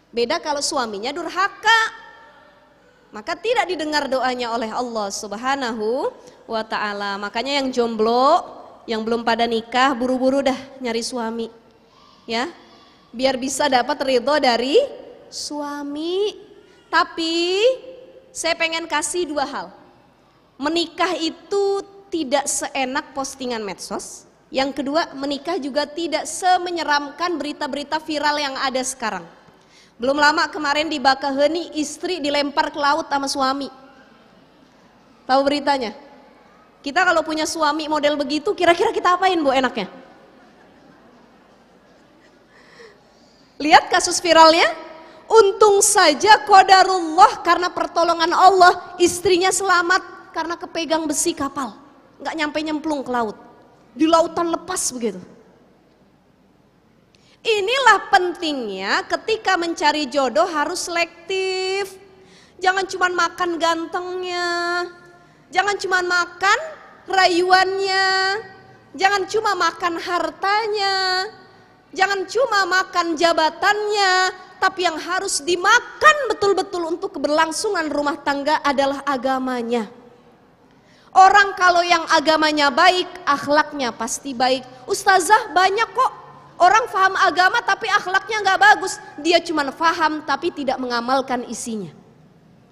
beda kalau suaminya durhaka, maka tidak didengar doanya oleh Allah Subhanahu wa taala. Makanya yang jomblo, yang belum pada nikah, buru-buru dah nyari suami. Ya. Biar bisa dapat ridho dari suami. Tapi saya pengen kasih dua hal. Menikah itu tidak seenak postingan medsos. Yang kedua, menikah juga tidak semenyeramkan berita-berita viral yang ada sekarang belum lama kemarin di Bakaheni istri dilempar ke laut sama suami. Tahu beritanya? Kita kalau punya suami model begitu kira-kira kita apain Bu enaknya? Lihat kasus viralnya? Untung saja kodarullah karena pertolongan Allah istrinya selamat karena kepegang besi kapal. Nggak nyampe nyemplung ke laut. Di lautan lepas begitu. Inilah pentingnya ketika mencari jodoh harus selektif. Jangan cuma makan gantengnya. Jangan cuma makan rayuannya. Jangan cuma makan hartanya. Jangan cuma makan jabatannya, tapi yang harus dimakan betul-betul untuk keberlangsungan rumah tangga adalah agamanya. Orang kalau yang agamanya baik, akhlaknya pasti baik. Ustazah banyak kok Orang faham agama tapi akhlaknya nggak bagus. Dia cuma faham tapi tidak mengamalkan isinya.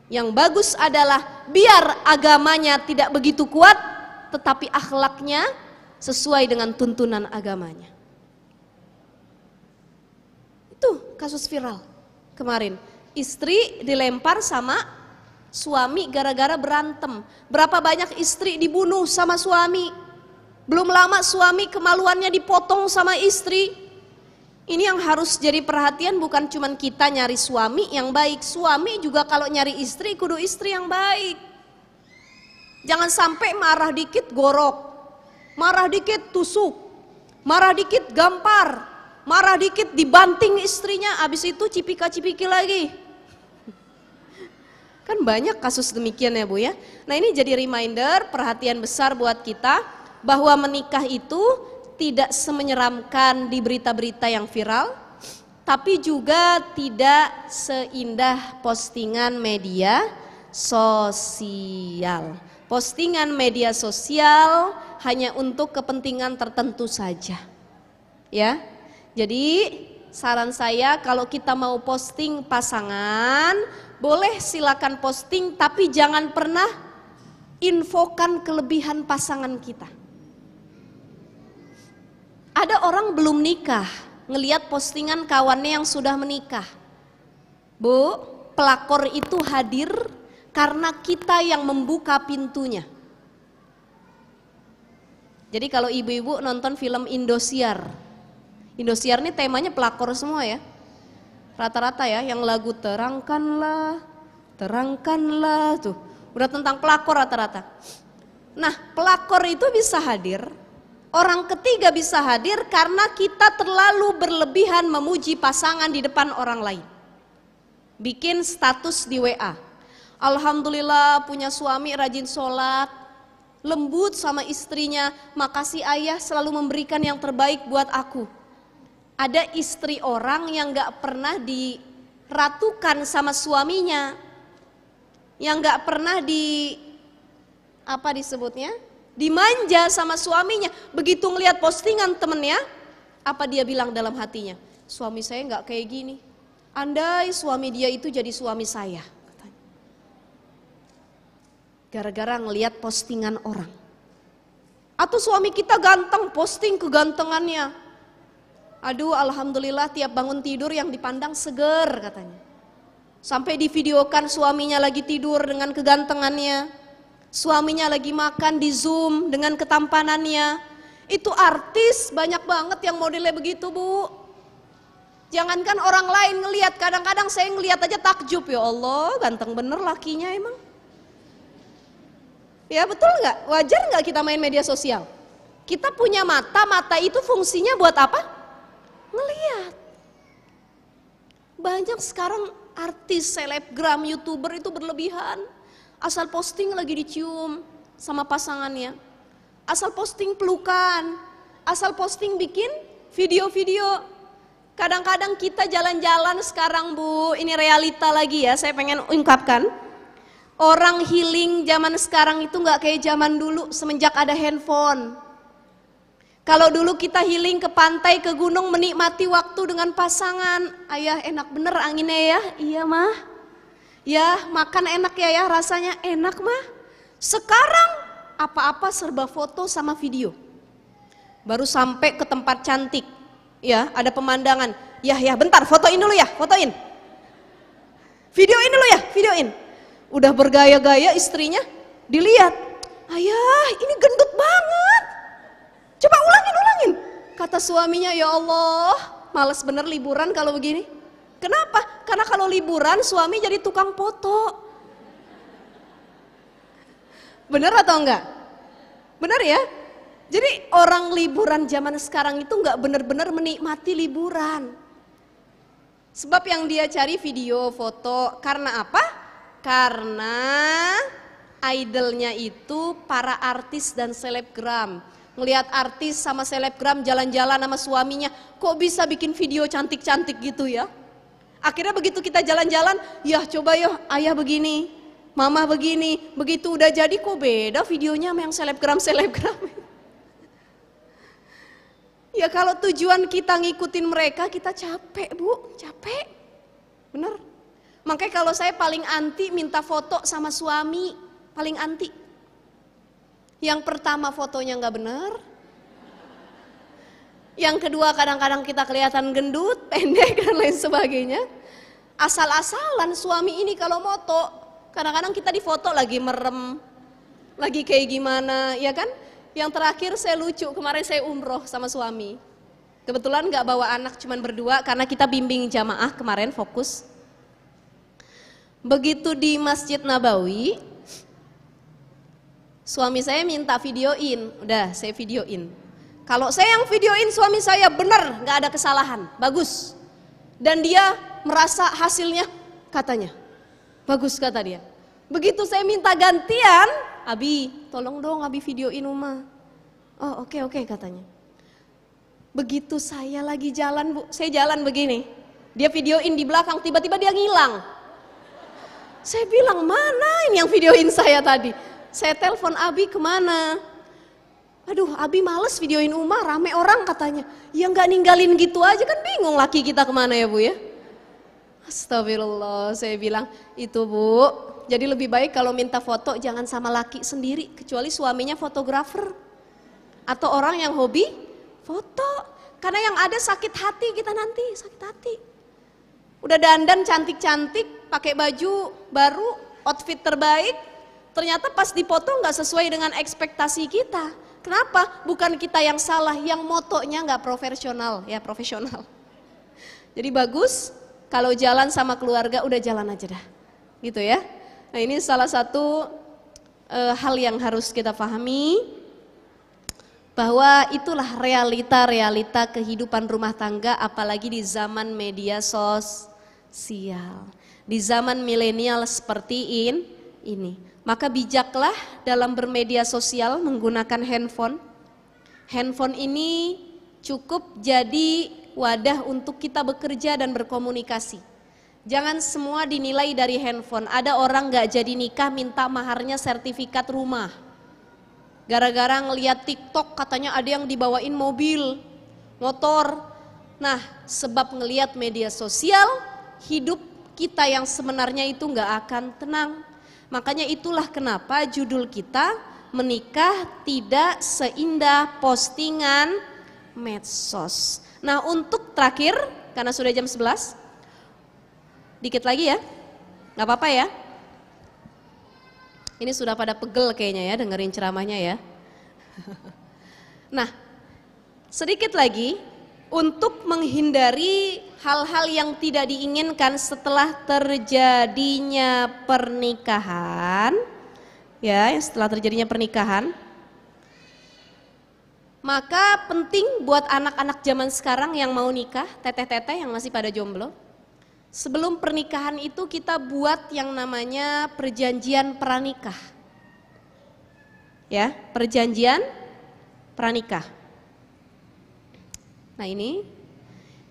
Yang bagus adalah biar agamanya tidak begitu kuat, tetapi akhlaknya sesuai dengan tuntunan agamanya. Itu kasus viral kemarin. Istri dilempar sama suami gara-gara berantem. Berapa banyak istri dibunuh sama suami belum lama suami kemaluannya dipotong sama istri. Ini yang harus jadi perhatian bukan cuman kita nyari suami yang baik. Suami juga kalau nyari istri kudu istri yang baik. Jangan sampai marah dikit gorok. Marah dikit tusuk. Marah dikit gampar. Marah dikit dibanting istrinya. Abis itu cipika-cipiki lagi. Kan banyak kasus demikian ya Bu ya. Nah ini jadi reminder perhatian besar buat kita bahwa menikah itu tidak semenyeramkan di berita-berita yang viral, tapi juga tidak seindah postingan media sosial. Postingan media sosial hanya untuk kepentingan tertentu saja. Ya. Jadi, saran saya kalau kita mau posting pasangan, boleh silakan posting tapi jangan pernah infokan kelebihan pasangan kita. Ada orang belum nikah, ngeliat postingan kawannya yang sudah menikah. Bu, pelakor itu hadir karena kita yang membuka pintunya. Jadi kalau ibu-ibu nonton film Indosiar, Indosiar ini temanya pelakor semua ya. Rata-rata ya, yang lagu terangkanlah, terangkanlah tuh. Udah tentang pelakor rata-rata. Nah, pelakor itu bisa hadir orang ketiga bisa hadir karena kita terlalu berlebihan memuji pasangan di depan orang lain. Bikin status di WA. Alhamdulillah punya suami rajin sholat, lembut sama istrinya, makasih ayah selalu memberikan yang terbaik buat aku. Ada istri orang yang gak pernah diratukan sama suaminya, yang gak pernah di apa disebutnya dimanja sama suaminya. Begitu ngelihat postingan temennya, apa dia bilang dalam hatinya? Suami saya nggak kayak gini. Andai suami dia itu jadi suami saya. Gara-gara ngelihat postingan orang. Atau suami kita ganteng, posting kegantengannya. Aduh alhamdulillah tiap bangun tidur yang dipandang seger katanya. Sampai divideokan suaminya lagi tidur dengan kegantengannya Suaminya lagi makan di Zoom dengan ketampanannya. Itu artis banyak banget yang modelnya begitu, Bu. Jangankan orang lain ngelihat, kadang-kadang saya ngelihat aja takjub, ya Allah, ganteng bener lakinya emang. Ya betul nggak? Wajar nggak kita main media sosial? Kita punya mata, mata itu fungsinya buat apa? Ngeliat. Banyak sekarang artis, selebgram, youtuber itu berlebihan asal posting lagi dicium sama pasangannya, asal posting pelukan, asal posting bikin video-video. Kadang-kadang kita jalan-jalan sekarang Bu, ini realita lagi ya, saya pengen ungkapkan. Orang healing zaman sekarang itu nggak kayak zaman dulu semenjak ada handphone. Kalau dulu kita healing ke pantai, ke gunung, menikmati waktu dengan pasangan. Ayah enak bener anginnya ya. Iya mah. Ya makan enak ya ya rasanya enak mah. Sekarang apa-apa serba foto sama video. Baru sampai ke tempat cantik. Ya ada pemandangan. Ya ya bentar fotoin dulu ya fotoin. Videoin dulu ya videoin. Udah bergaya-gaya istrinya dilihat. Ayah ini gendut banget. Coba ulangin ulangin. Kata suaminya ya Allah males bener liburan kalau begini. Kenapa? Karena kalau liburan suami jadi tukang foto. Bener atau enggak? Bener ya? Jadi orang liburan zaman sekarang itu enggak benar-benar menikmati liburan. Sebab yang dia cari video, foto, karena apa? Karena idolnya itu para artis dan selebgram. Ngelihat artis sama selebgram jalan-jalan sama suaminya, kok bisa bikin video cantik-cantik gitu ya? Akhirnya begitu kita jalan-jalan, ya coba yo ayah begini, mama begini, begitu udah jadi kok beda videonya sama yang selebgram-selebgram. Ya kalau tujuan kita ngikutin mereka, kita capek bu, capek. Bener. Makanya kalau saya paling anti minta foto sama suami, paling anti. Yang pertama fotonya nggak bener, yang kedua kadang-kadang kita kelihatan gendut, pendek dan lain sebagainya. Asal-asalan suami ini kalau moto, kadang-kadang kita difoto lagi merem, lagi kayak gimana, ya kan? Yang terakhir saya lucu, kemarin saya umroh sama suami. Kebetulan gak bawa anak cuman berdua karena kita bimbing jamaah kemarin fokus. Begitu di Masjid Nabawi, suami saya minta videoin, udah saya videoin kalau saya yang videoin suami saya benar nggak ada kesalahan, bagus. Dan dia merasa hasilnya katanya bagus kata dia. Begitu saya minta gantian, Abi tolong dong Abi videoin Uma. Oh oke okay, oke okay, katanya. Begitu saya lagi jalan bu, saya jalan begini. Dia videoin di belakang, tiba-tiba dia ngilang. Saya bilang mana ini yang videoin saya tadi? Saya telepon Abi kemana? Aduh, Abi males videoin Uma, rame orang katanya. Ya nggak ninggalin gitu aja kan bingung laki kita kemana ya Bu ya. Astagfirullah, saya bilang, itu Bu, jadi lebih baik kalau minta foto jangan sama laki sendiri, kecuali suaminya fotografer. Atau orang yang hobi foto. Karena yang ada sakit hati kita nanti, sakit hati. Udah dandan cantik-cantik, pakai baju baru, outfit terbaik, ternyata pas dipoto nggak sesuai dengan ekspektasi kita Kenapa? Bukan kita yang salah, yang motonya nggak profesional, ya profesional. Jadi bagus kalau jalan sama keluarga udah jalan aja dah, gitu ya. Nah ini salah satu e, hal yang harus kita pahami bahwa itulah realita-realita kehidupan rumah tangga, apalagi di zaman media sosial, di zaman milenial seperti ini. Maka bijaklah dalam bermedia sosial menggunakan handphone. Handphone ini cukup jadi wadah untuk kita bekerja dan berkomunikasi. Jangan semua dinilai dari handphone. Ada orang gak jadi nikah minta maharnya sertifikat rumah. Gara-gara ngeliat TikTok katanya ada yang dibawain mobil, motor. Nah, sebab ngeliat media sosial, hidup kita yang sebenarnya itu nggak akan tenang. Makanya itulah kenapa judul kita menikah tidak seindah postingan medsos. Nah, untuk terakhir karena sudah jam 11 dikit lagi ya. nggak apa-apa ya. Ini sudah pada pegel kayaknya ya dengerin ceramahnya ya. Nah, sedikit lagi untuk menghindari hal-hal yang tidak diinginkan setelah terjadinya pernikahan ya setelah terjadinya pernikahan maka penting buat anak-anak zaman sekarang yang mau nikah teteh-teteh yang masih pada jomblo sebelum pernikahan itu kita buat yang namanya perjanjian pranikah ya perjanjian pranikah Nah ini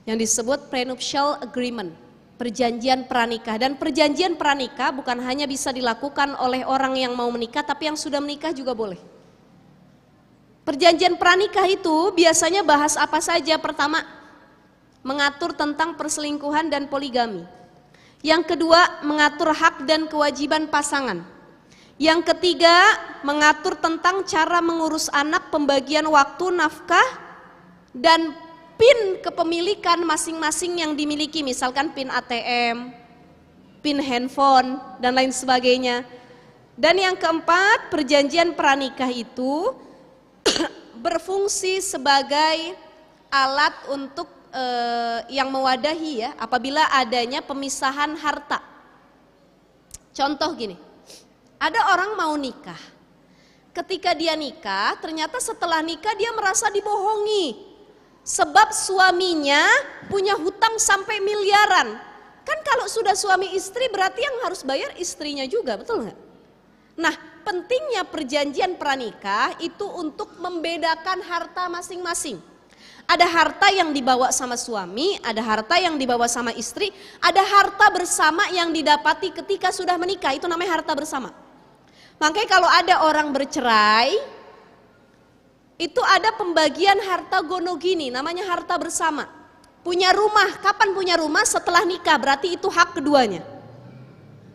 yang disebut prenuptial agreement, perjanjian pranikah. Dan perjanjian pranikah bukan hanya bisa dilakukan oleh orang yang mau menikah, tapi yang sudah menikah juga boleh. Perjanjian pranikah itu biasanya bahas apa saja? Pertama, mengatur tentang perselingkuhan dan poligami. Yang kedua, mengatur hak dan kewajiban pasangan. Yang ketiga, mengatur tentang cara mengurus anak, pembagian waktu, nafkah, dan pin kepemilikan masing-masing yang dimiliki, misalkan pin ATM, pin handphone, dan lain sebagainya. Dan yang keempat, perjanjian pranikah itu berfungsi sebagai alat untuk e, yang mewadahi ya, apabila adanya pemisahan harta. Contoh gini, ada orang mau nikah. Ketika dia nikah, ternyata setelah nikah dia merasa dibohongi Sebab suaminya punya hutang sampai miliaran. Kan kalau sudah suami istri berarti yang harus bayar istrinya juga, betul nggak? Nah, pentingnya perjanjian pranikah itu untuk membedakan harta masing-masing. Ada harta yang dibawa sama suami, ada harta yang dibawa sama istri, ada harta bersama yang didapati ketika sudah menikah, itu namanya harta bersama. Makanya kalau ada orang bercerai, itu ada pembagian harta gonogini, namanya harta bersama. Punya rumah, kapan punya rumah? Setelah nikah, berarti itu hak keduanya.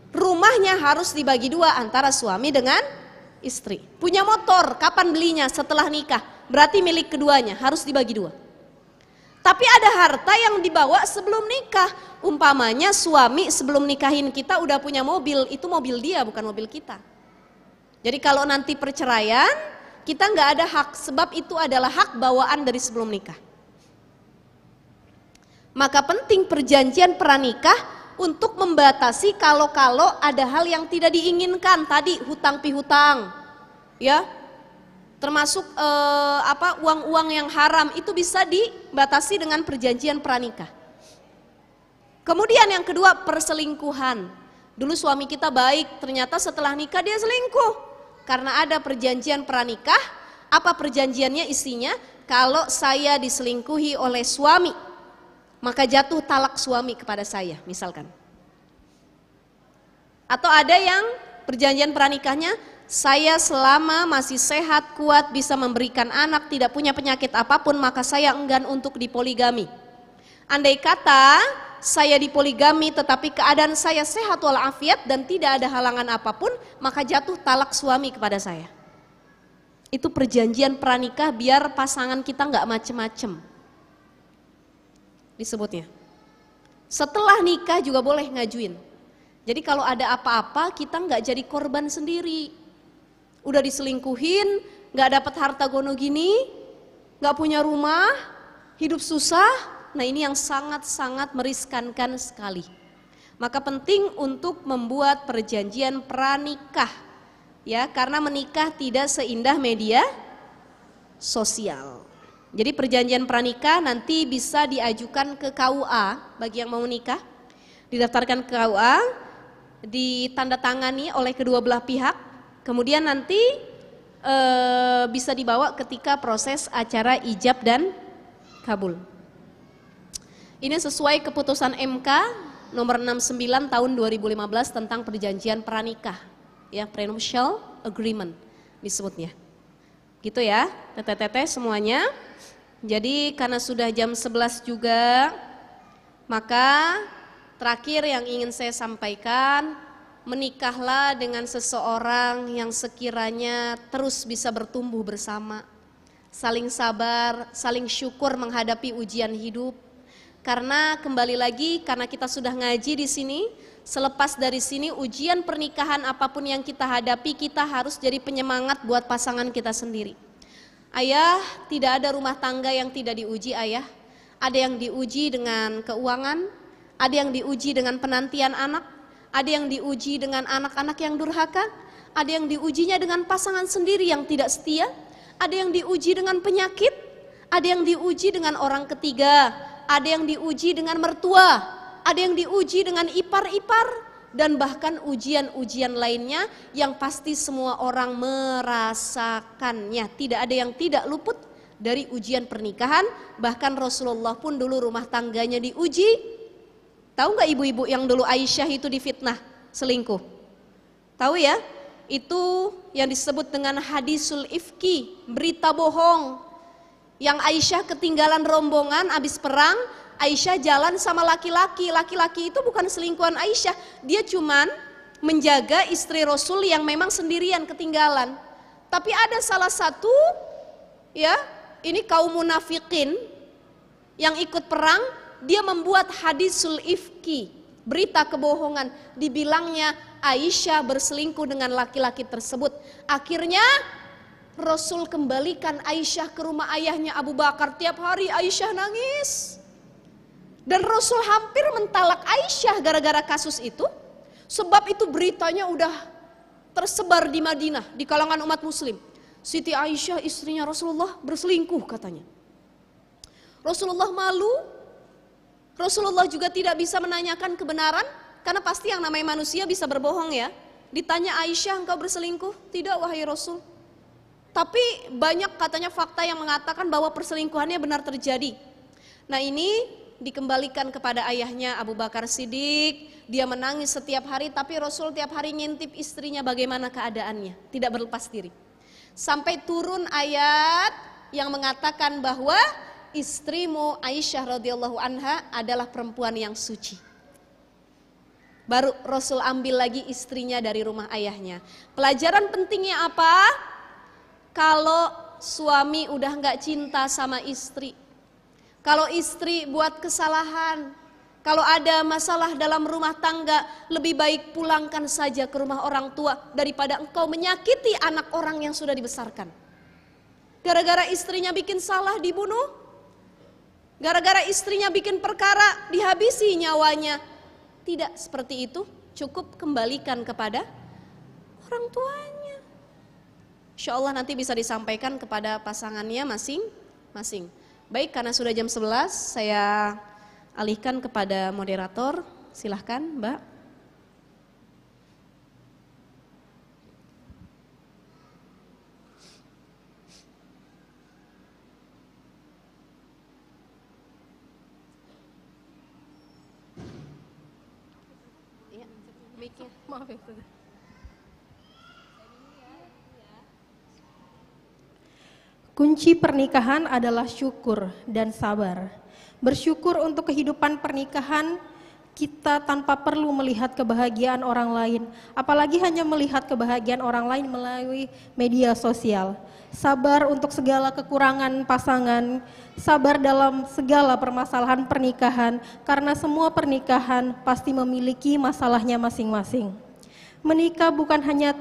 Rumahnya harus dibagi dua antara suami dengan istri. Punya motor, kapan belinya? Setelah nikah, berarti milik keduanya, harus dibagi dua. Tapi ada harta yang dibawa sebelum nikah. Umpamanya suami sebelum nikahin kita udah punya mobil, itu mobil dia bukan mobil kita. Jadi kalau nanti perceraian, kita nggak ada hak sebab itu adalah hak bawaan dari sebelum nikah. Maka penting perjanjian pranikah untuk membatasi kalau-kalau ada hal yang tidak diinginkan tadi hutang pihutang, ya termasuk eh, apa uang-uang yang haram itu bisa dibatasi dengan perjanjian pranikah. Kemudian yang kedua perselingkuhan. Dulu suami kita baik, ternyata setelah nikah dia selingkuh karena ada perjanjian pranikah. Apa perjanjiannya isinya? Kalau saya diselingkuhi oleh suami, maka jatuh talak suami kepada saya, misalkan. Atau ada yang perjanjian pranikahnya, saya selama masih sehat, kuat, bisa memberikan anak, tidak punya penyakit apapun, maka saya enggan untuk dipoligami. Andai kata saya dipoligami tetapi keadaan saya sehat walafiat dan tidak ada halangan apapun, maka jatuh talak suami kepada saya. Itu perjanjian pranikah biar pasangan kita nggak macem-macem. Disebutnya. Setelah nikah juga boleh ngajuin. Jadi kalau ada apa-apa kita nggak jadi korban sendiri. Udah diselingkuhin, nggak dapat harta gono gini, nggak punya rumah, hidup susah, Nah ini yang sangat-sangat meriskankan sekali. Maka penting untuk membuat perjanjian pranikah ya karena menikah tidak seindah media sosial. Jadi perjanjian pranikah nanti bisa diajukan ke KUA bagi yang mau menikah, didaftarkan ke KUA, ditandatangani oleh kedua belah pihak, kemudian nanti e, bisa dibawa ketika proses acara ijab dan kabul. Ini sesuai keputusan MK nomor 69 tahun 2015 tentang perjanjian pranikah, ya prenuptial agreement disebutnya. Gitu ya, teteh-teteh semuanya. Jadi karena sudah jam 11 juga, maka terakhir yang ingin saya sampaikan, menikahlah dengan seseorang yang sekiranya terus bisa bertumbuh bersama, saling sabar, saling syukur menghadapi ujian hidup, karena kembali lagi karena kita sudah ngaji di sini, selepas dari sini ujian pernikahan apapun yang kita hadapi kita harus jadi penyemangat buat pasangan kita sendiri. Ayah, tidak ada rumah tangga yang tidak diuji ayah. Ada yang diuji dengan keuangan, ada yang diuji dengan penantian anak, ada yang diuji dengan anak-anak yang durhaka, ada yang diujinya dengan pasangan sendiri yang tidak setia, ada yang diuji dengan penyakit, ada yang diuji dengan orang ketiga, ada yang diuji dengan mertua, ada yang diuji dengan ipar-ipar, dan bahkan ujian-ujian lainnya yang pasti semua orang merasakannya. Tidak ada yang tidak luput dari ujian pernikahan, bahkan Rasulullah pun dulu rumah tangganya diuji. Tahu nggak ibu-ibu yang dulu Aisyah itu difitnah selingkuh? Tahu ya? Itu yang disebut dengan hadisul ifki, berita bohong yang Aisyah ketinggalan rombongan habis perang, Aisyah jalan sama laki-laki. Laki-laki itu bukan selingkuhan Aisyah, dia cuman menjaga istri Rasul yang memang sendirian ketinggalan. Tapi ada salah satu ya, ini kaum munafikin yang ikut perang, dia membuat hadisul ifki, berita kebohongan, dibilangnya Aisyah berselingkuh dengan laki-laki tersebut. Akhirnya Rasul kembalikan Aisyah ke rumah ayahnya Abu Bakar. Tiap hari Aisyah nangis. Dan Rasul hampir mentalak Aisyah gara-gara kasus itu. Sebab itu beritanya udah tersebar di Madinah, di kalangan umat muslim. Siti Aisyah istrinya Rasulullah berselingkuh katanya. Rasulullah malu, Rasulullah juga tidak bisa menanyakan kebenaran, karena pasti yang namanya manusia bisa berbohong ya. Ditanya Aisyah engkau berselingkuh? Tidak wahai Rasul. Tapi banyak katanya fakta yang mengatakan bahwa perselingkuhannya benar terjadi. Nah ini dikembalikan kepada ayahnya Abu Bakar Siddiq. Dia menangis setiap hari tapi Rasul tiap hari ngintip istrinya bagaimana keadaannya. Tidak berlepas diri. Sampai turun ayat yang mengatakan bahwa istrimu Aisyah radhiyallahu anha adalah perempuan yang suci. Baru Rasul ambil lagi istrinya dari rumah ayahnya. Pelajaran pentingnya apa? kalau suami udah nggak cinta sama istri, kalau istri buat kesalahan, kalau ada masalah dalam rumah tangga, lebih baik pulangkan saja ke rumah orang tua daripada engkau menyakiti anak orang yang sudah dibesarkan. Gara-gara istrinya bikin salah dibunuh, gara-gara istrinya bikin perkara dihabisi nyawanya. Tidak seperti itu, cukup kembalikan kepada orang tuanya. Insya Allah nanti bisa disampaikan kepada pasangannya masing-masing. Baik, karena sudah jam 11, saya alihkan kepada moderator. Silahkan, Mbak. Iya. Maaf ya. Kunci pernikahan adalah syukur dan sabar. Bersyukur untuk kehidupan pernikahan kita tanpa perlu melihat kebahagiaan orang lain, apalagi hanya melihat kebahagiaan orang lain melalui media sosial. Sabar untuk segala kekurangan pasangan, sabar dalam segala permasalahan pernikahan, karena semua pernikahan pasti memiliki masalahnya masing-masing. Menikah bukan hanya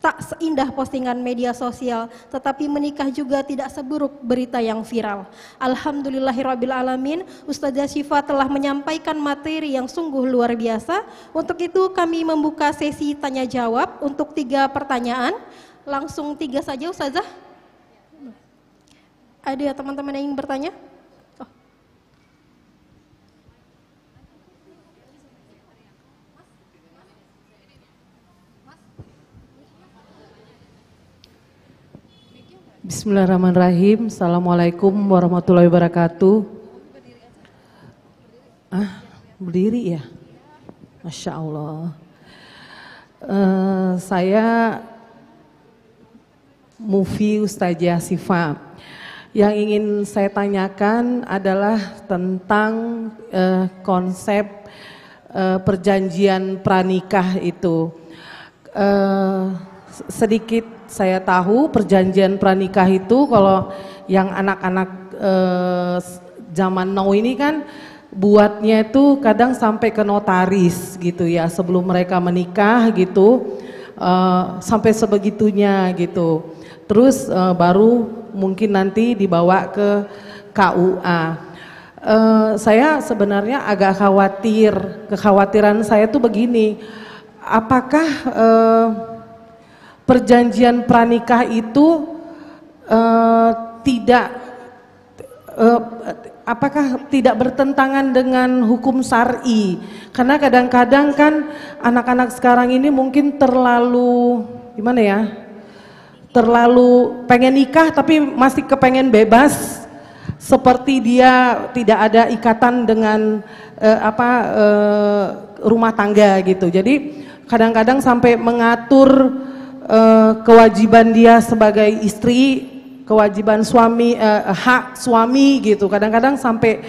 tak seindah postingan media sosial, tetapi menikah juga tidak seburuk berita yang viral. Alhamdulillahirabbil alamin, Ustazah Syifa telah menyampaikan materi yang sungguh luar biasa. Untuk itu kami membuka sesi tanya jawab untuk tiga pertanyaan. Langsung tiga saja Ustazah. Ada teman-teman yang ingin bertanya? Bismillahirrahmanirrahim. Assalamualaikum warahmatullahi wabarakatuh. Ah, berdiri ya? Masya Allah. Uh, saya Mufi Ustazah Sifa. Yang ingin saya tanyakan adalah tentang uh, konsep uh, perjanjian pranikah itu. Uh, sedikit saya tahu perjanjian pranikah itu kalau yang anak-anak eh, zaman now ini kan buatnya itu kadang sampai ke notaris gitu ya sebelum mereka menikah gitu eh, sampai sebegitunya gitu terus eh, baru mungkin nanti dibawa ke KUA eh, saya sebenarnya agak khawatir kekhawatiran saya tuh begini apakah perjanjian pranikah itu uh, tidak uh, apakah tidak bertentangan dengan hukum syari? Karena kadang-kadang kan anak-anak sekarang ini mungkin terlalu gimana ya? Terlalu pengen nikah tapi masih kepengen bebas seperti dia tidak ada ikatan dengan eh, apa rumah tangga gitu. Jadi kadang-kadang sampai mengatur Eh, kewajiban dia sebagai istri, kewajiban suami, uh, hak suami gitu. Kadang-kadang sampai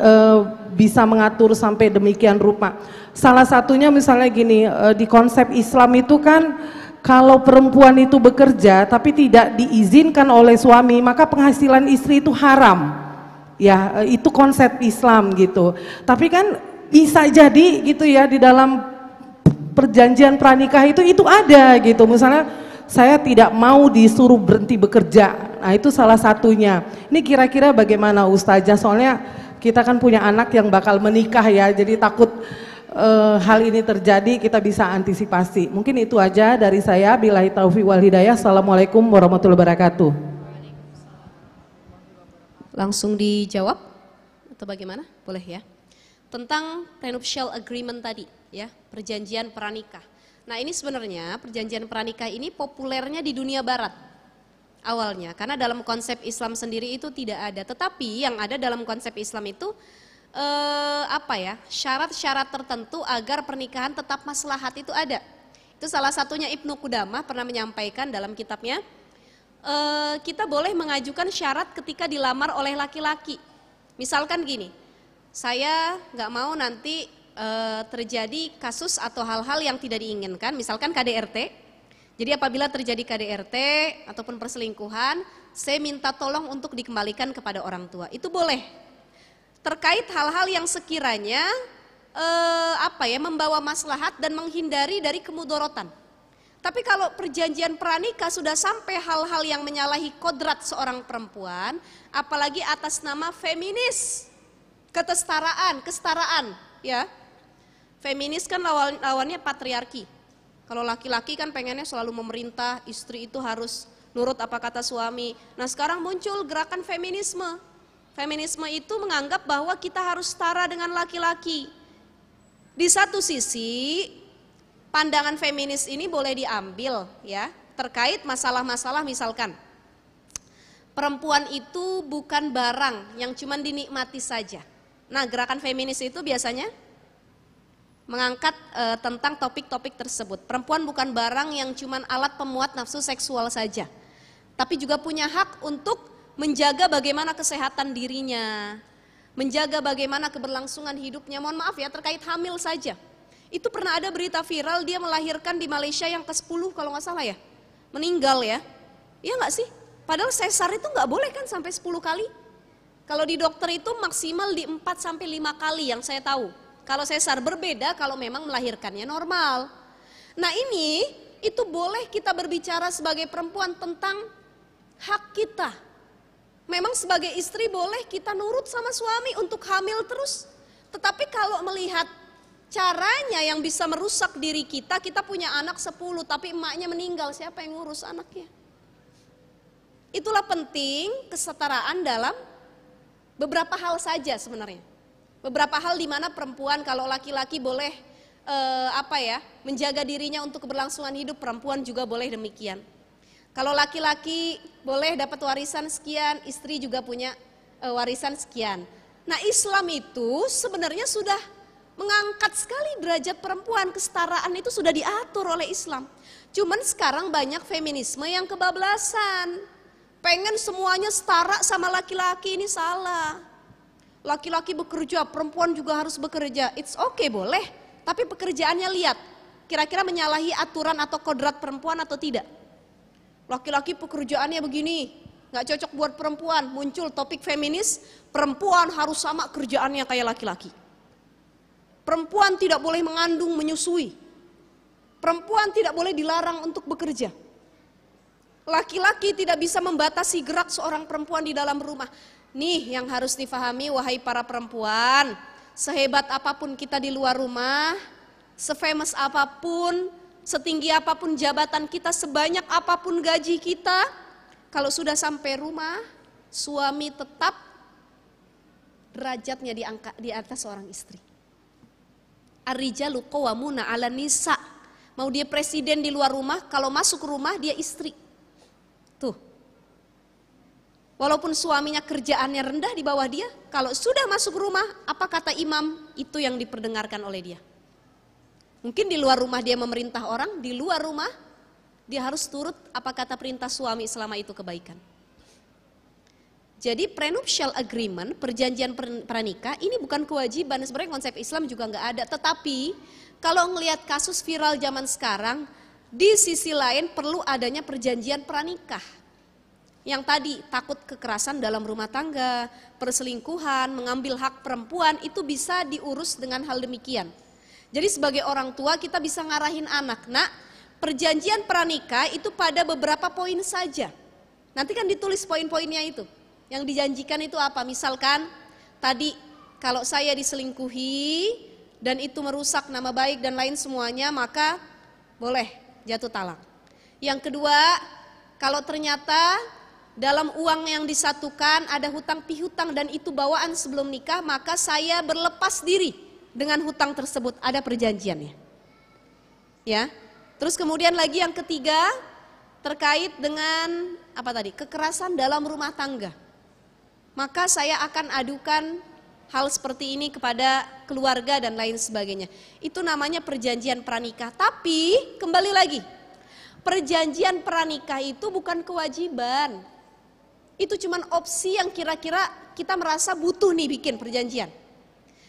uh, bisa mengatur sampai demikian rupa. Salah satunya misalnya gini, uh, di konsep Islam itu kan kalau perempuan itu bekerja tapi tidak diizinkan oleh suami, maka penghasilan istri itu haram. Ya, itu konsep Islam gitu. Tapi kan bisa jadi gitu ya di dalam perjanjian pranikah itu itu ada gitu. Misalnya saya tidak mau disuruh berhenti bekerja. Nah, itu salah satunya. Ini kira-kira bagaimana Ustazah? Soalnya kita kan punya anak yang bakal menikah ya. Jadi takut uh, hal ini terjadi kita bisa antisipasi. Mungkin itu aja dari saya. Bila taufiq wal hidayah. Assalamualaikum warahmatullahi wabarakatuh. Langsung dijawab atau bagaimana? Boleh ya. Tentang prenuptial agreement tadi ya, perjanjian pranikah. Nah, ini sebenarnya perjanjian pranikah ini populernya di dunia barat awalnya karena dalam konsep Islam sendiri itu tidak ada, tetapi yang ada dalam konsep Islam itu eh, apa ya? syarat-syarat tertentu agar pernikahan tetap maslahat itu ada. Itu salah satunya Ibnu Kudamah pernah menyampaikan dalam kitabnya eh, kita boleh mengajukan syarat ketika dilamar oleh laki-laki. Misalkan gini, saya nggak mau nanti e, terjadi kasus atau hal-hal yang tidak diinginkan, misalkan KDRT. Jadi apabila terjadi KDRT ataupun perselingkuhan, saya minta tolong untuk dikembalikan kepada orang tua. Itu boleh. Terkait hal-hal yang sekiranya eh, apa ya membawa maslahat dan menghindari dari kemudorotan. Tapi kalau perjanjian pranikah sudah sampai hal-hal yang menyalahi kodrat seorang perempuan, apalagi atas nama feminis, ketestaraan, kesetaraan, ya. Feminis kan lawan, lawannya patriarki. Kalau laki-laki kan pengennya selalu memerintah, istri itu harus nurut apa kata suami. Nah sekarang muncul gerakan feminisme. Feminisme itu menganggap bahwa kita harus setara dengan laki-laki. Di satu sisi, pandangan feminis ini boleh diambil ya, terkait masalah-masalah misalkan perempuan itu bukan barang yang cuma dinikmati saja. Nah, gerakan feminis itu biasanya mengangkat e, tentang topik-topik tersebut. Perempuan bukan barang yang cuma alat pemuat nafsu seksual saja, tapi juga punya hak untuk menjaga bagaimana kesehatan dirinya, menjaga bagaimana keberlangsungan hidupnya. Mohon maaf ya, terkait hamil saja. Itu pernah ada berita viral dia melahirkan di Malaysia yang ke-10 kalau nggak salah ya. Meninggal ya. Iya nggak sih? Padahal sesar itu nggak boleh kan sampai 10 kali. Kalau di dokter itu maksimal di 4 sampai 5 kali yang saya tahu. Kalau sesar berbeda kalau memang melahirkannya normal. Nah ini itu boleh kita berbicara sebagai perempuan tentang hak kita. Memang sebagai istri boleh kita nurut sama suami untuk hamil terus. Tetapi kalau melihat caranya yang bisa merusak diri kita, kita punya anak 10 tapi emaknya meninggal, siapa yang ngurus anaknya? Itulah penting kesetaraan dalam beberapa hal saja sebenarnya. Beberapa hal di mana perempuan kalau laki-laki boleh eh, apa ya, menjaga dirinya untuk keberlangsungan hidup, perempuan juga boleh demikian. Kalau laki-laki boleh dapat warisan sekian, istri juga punya eh, warisan sekian. Nah, Islam itu sebenarnya sudah mengangkat sekali derajat perempuan, kesetaraan itu sudah diatur oleh Islam. Cuman sekarang banyak feminisme yang kebablasan. Pengen semuanya setara sama laki-laki ini salah laki-laki bekerja, perempuan juga harus bekerja. It's okay boleh, tapi pekerjaannya lihat. Kira-kira menyalahi aturan atau kodrat perempuan atau tidak. Laki-laki pekerjaannya begini, nggak cocok buat perempuan. Muncul topik feminis, perempuan harus sama kerjaannya kayak laki-laki. Perempuan tidak boleh mengandung, menyusui. Perempuan tidak boleh dilarang untuk bekerja. Laki-laki tidak bisa membatasi gerak seorang perempuan di dalam rumah. Nih yang harus difahami wahai para perempuan, sehebat apapun kita di luar rumah, sefamous apapun, setinggi apapun jabatan kita, sebanyak apapun gaji kita, kalau sudah sampai rumah, suami tetap derajatnya angka, di atas seorang istri. Arrijalu lukowamuna 'ala nisa. Mau dia presiden di luar rumah, kalau masuk rumah dia istri. Walaupun suaminya kerjaannya rendah di bawah dia, kalau sudah masuk rumah, apa kata imam itu yang diperdengarkan oleh dia. Mungkin di luar rumah dia memerintah orang, di luar rumah dia harus turut apa kata perintah suami selama itu kebaikan. Jadi prenuptial agreement, perjanjian pranikah ini bukan kewajiban, sebenarnya konsep Islam juga nggak ada. Tetapi kalau ngelihat kasus viral zaman sekarang, di sisi lain perlu adanya perjanjian pranikah yang tadi takut kekerasan dalam rumah tangga, perselingkuhan, mengambil hak perempuan itu bisa diurus dengan hal demikian. Jadi sebagai orang tua kita bisa ngarahin anak, nak perjanjian pranikah itu pada beberapa poin saja. Nanti kan ditulis poin-poinnya itu. Yang dijanjikan itu apa? Misalkan tadi kalau saya diselingkuhi dan itu merusak nama baik dan lain semuanya maka boleh jatuh talak. Yang kedua, kalau ternyata dalam uang yang disatukan ada hutang pihutang dan itu bawaan sebelum nikah, maka saya berlepas diri dengan hutang tersebut. Ada perjanjiannya. Ya. Terus kemudian lagi yang ketiga terkait dengan apa tadi? kekerasan dalam rumah tangga. Maka saya akan adukan hal seperti ini kepada keluarga dan lain sebagainya. Itu namanya perjanjian pranikah. Tapi kembali lagi, perjanjian pranikah itu bukan kewajiban, itu cuma opsi yang kira-kira kita merasa butuh nih bikin perjanjian.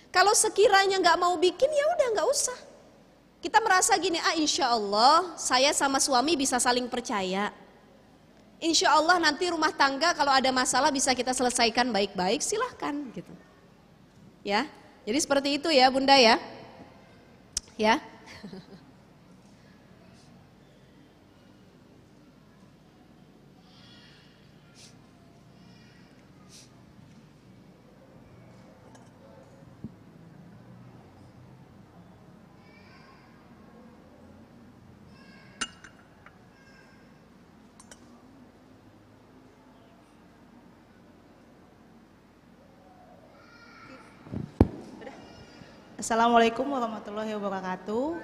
Kalau sekiranya nggak mau bikin ya udah nggak usah. Kita merasa gini, ah insya Allah saya sama suami bisa saling percaya. Insya Allah nanti rumah tangga kalau ada masalah bisa kita selesaikan baik-baik, silahkan gitu. Ya, jadi seperti itu ya bunda ya. Ya, Assalamualaikum warahmatullahi wabarakatuh.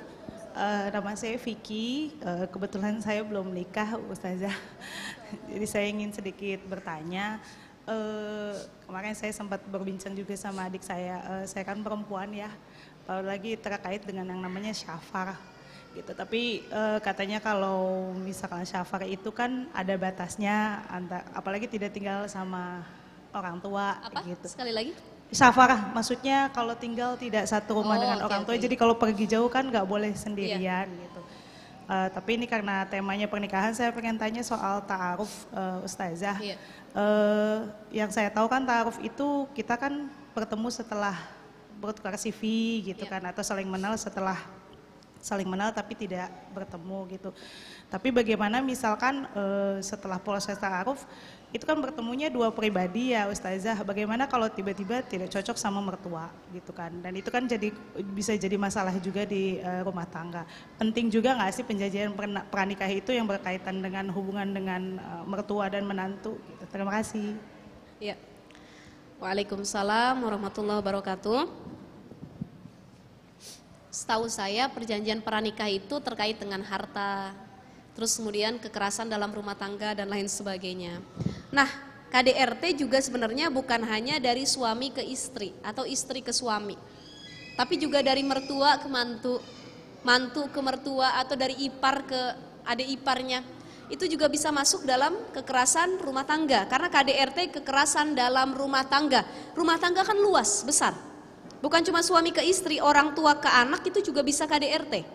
Uh, nama saya Vicky. Uh, kebetulan saya belum menikah, Ustazah. Jadi saya ingin sedikit bertanya. Uh, kemarin saya sempat berbincang juga sama adik saya. Uh, saya kan perempuan ya. Kalau lagi terkait dengan yang namanya syafar gitu. Tapi uh, katanya kalau misalkan syafar itu kan ada batasnya, antar, apalagi tidak tinggal sama orang tua. Apa? Gitu. Sekali lagi? Safarah, maksudnya kalau tinggal tidak satu rumah oh, dengan okay, orang tua, okay. jadi kalau pergi jauh kan nggak boleh sendirian yeah. gitu. Uh, tapi ini karena temanya pernikahan, saya pengen tanya soal taaruf uh, ustazah. Yeah. Iya. Uh, yang saya tahu kan taaruf itu kita kan bertemu setelah bertukar CV gitu yeah. kan, atau saling mengenal setelah saling mengenal tapi tidak bertemu gitu. Tapi bagaimana misalkan uh, setelah proses taaruf itu kan bertemunya dua pribadi ya Ustazah. Bagaimana kalau tiba-tiba tidak cocok sama mertua gitu kan. Dan itu kan jadi bisa jadi masalah juga di uh, rumah tangga. Penting juga nggak sih penjajahan pernikah itu yang berkaitan dengan hubungan dengan uh, mertua dan menantu gitu. Terima kasih. Ya. Waalaikumsalam warahmatullahi wabarakatuh. Setahu saya perjanjian pernikah itu terkait dengan harta, terus kemudian kekerasan dalam rumah tangga dan lain sebagainya. Nah, KDRT juga sebenarnya bukan hanya dari suami ke istri atau istri ke suami, tapi juga dari mertua ke mantu, mantu ke mertua atau dari ipar ke adik iparnya. Itu juga bisa masuk dalam kekerasan rumah tangga karena KDRT kekerasan dalam rumah tangga. Rumah tangga kan luas, besar. Bukan cuma suami ke istri, orang tua ke anak itu juga bisa KDRT.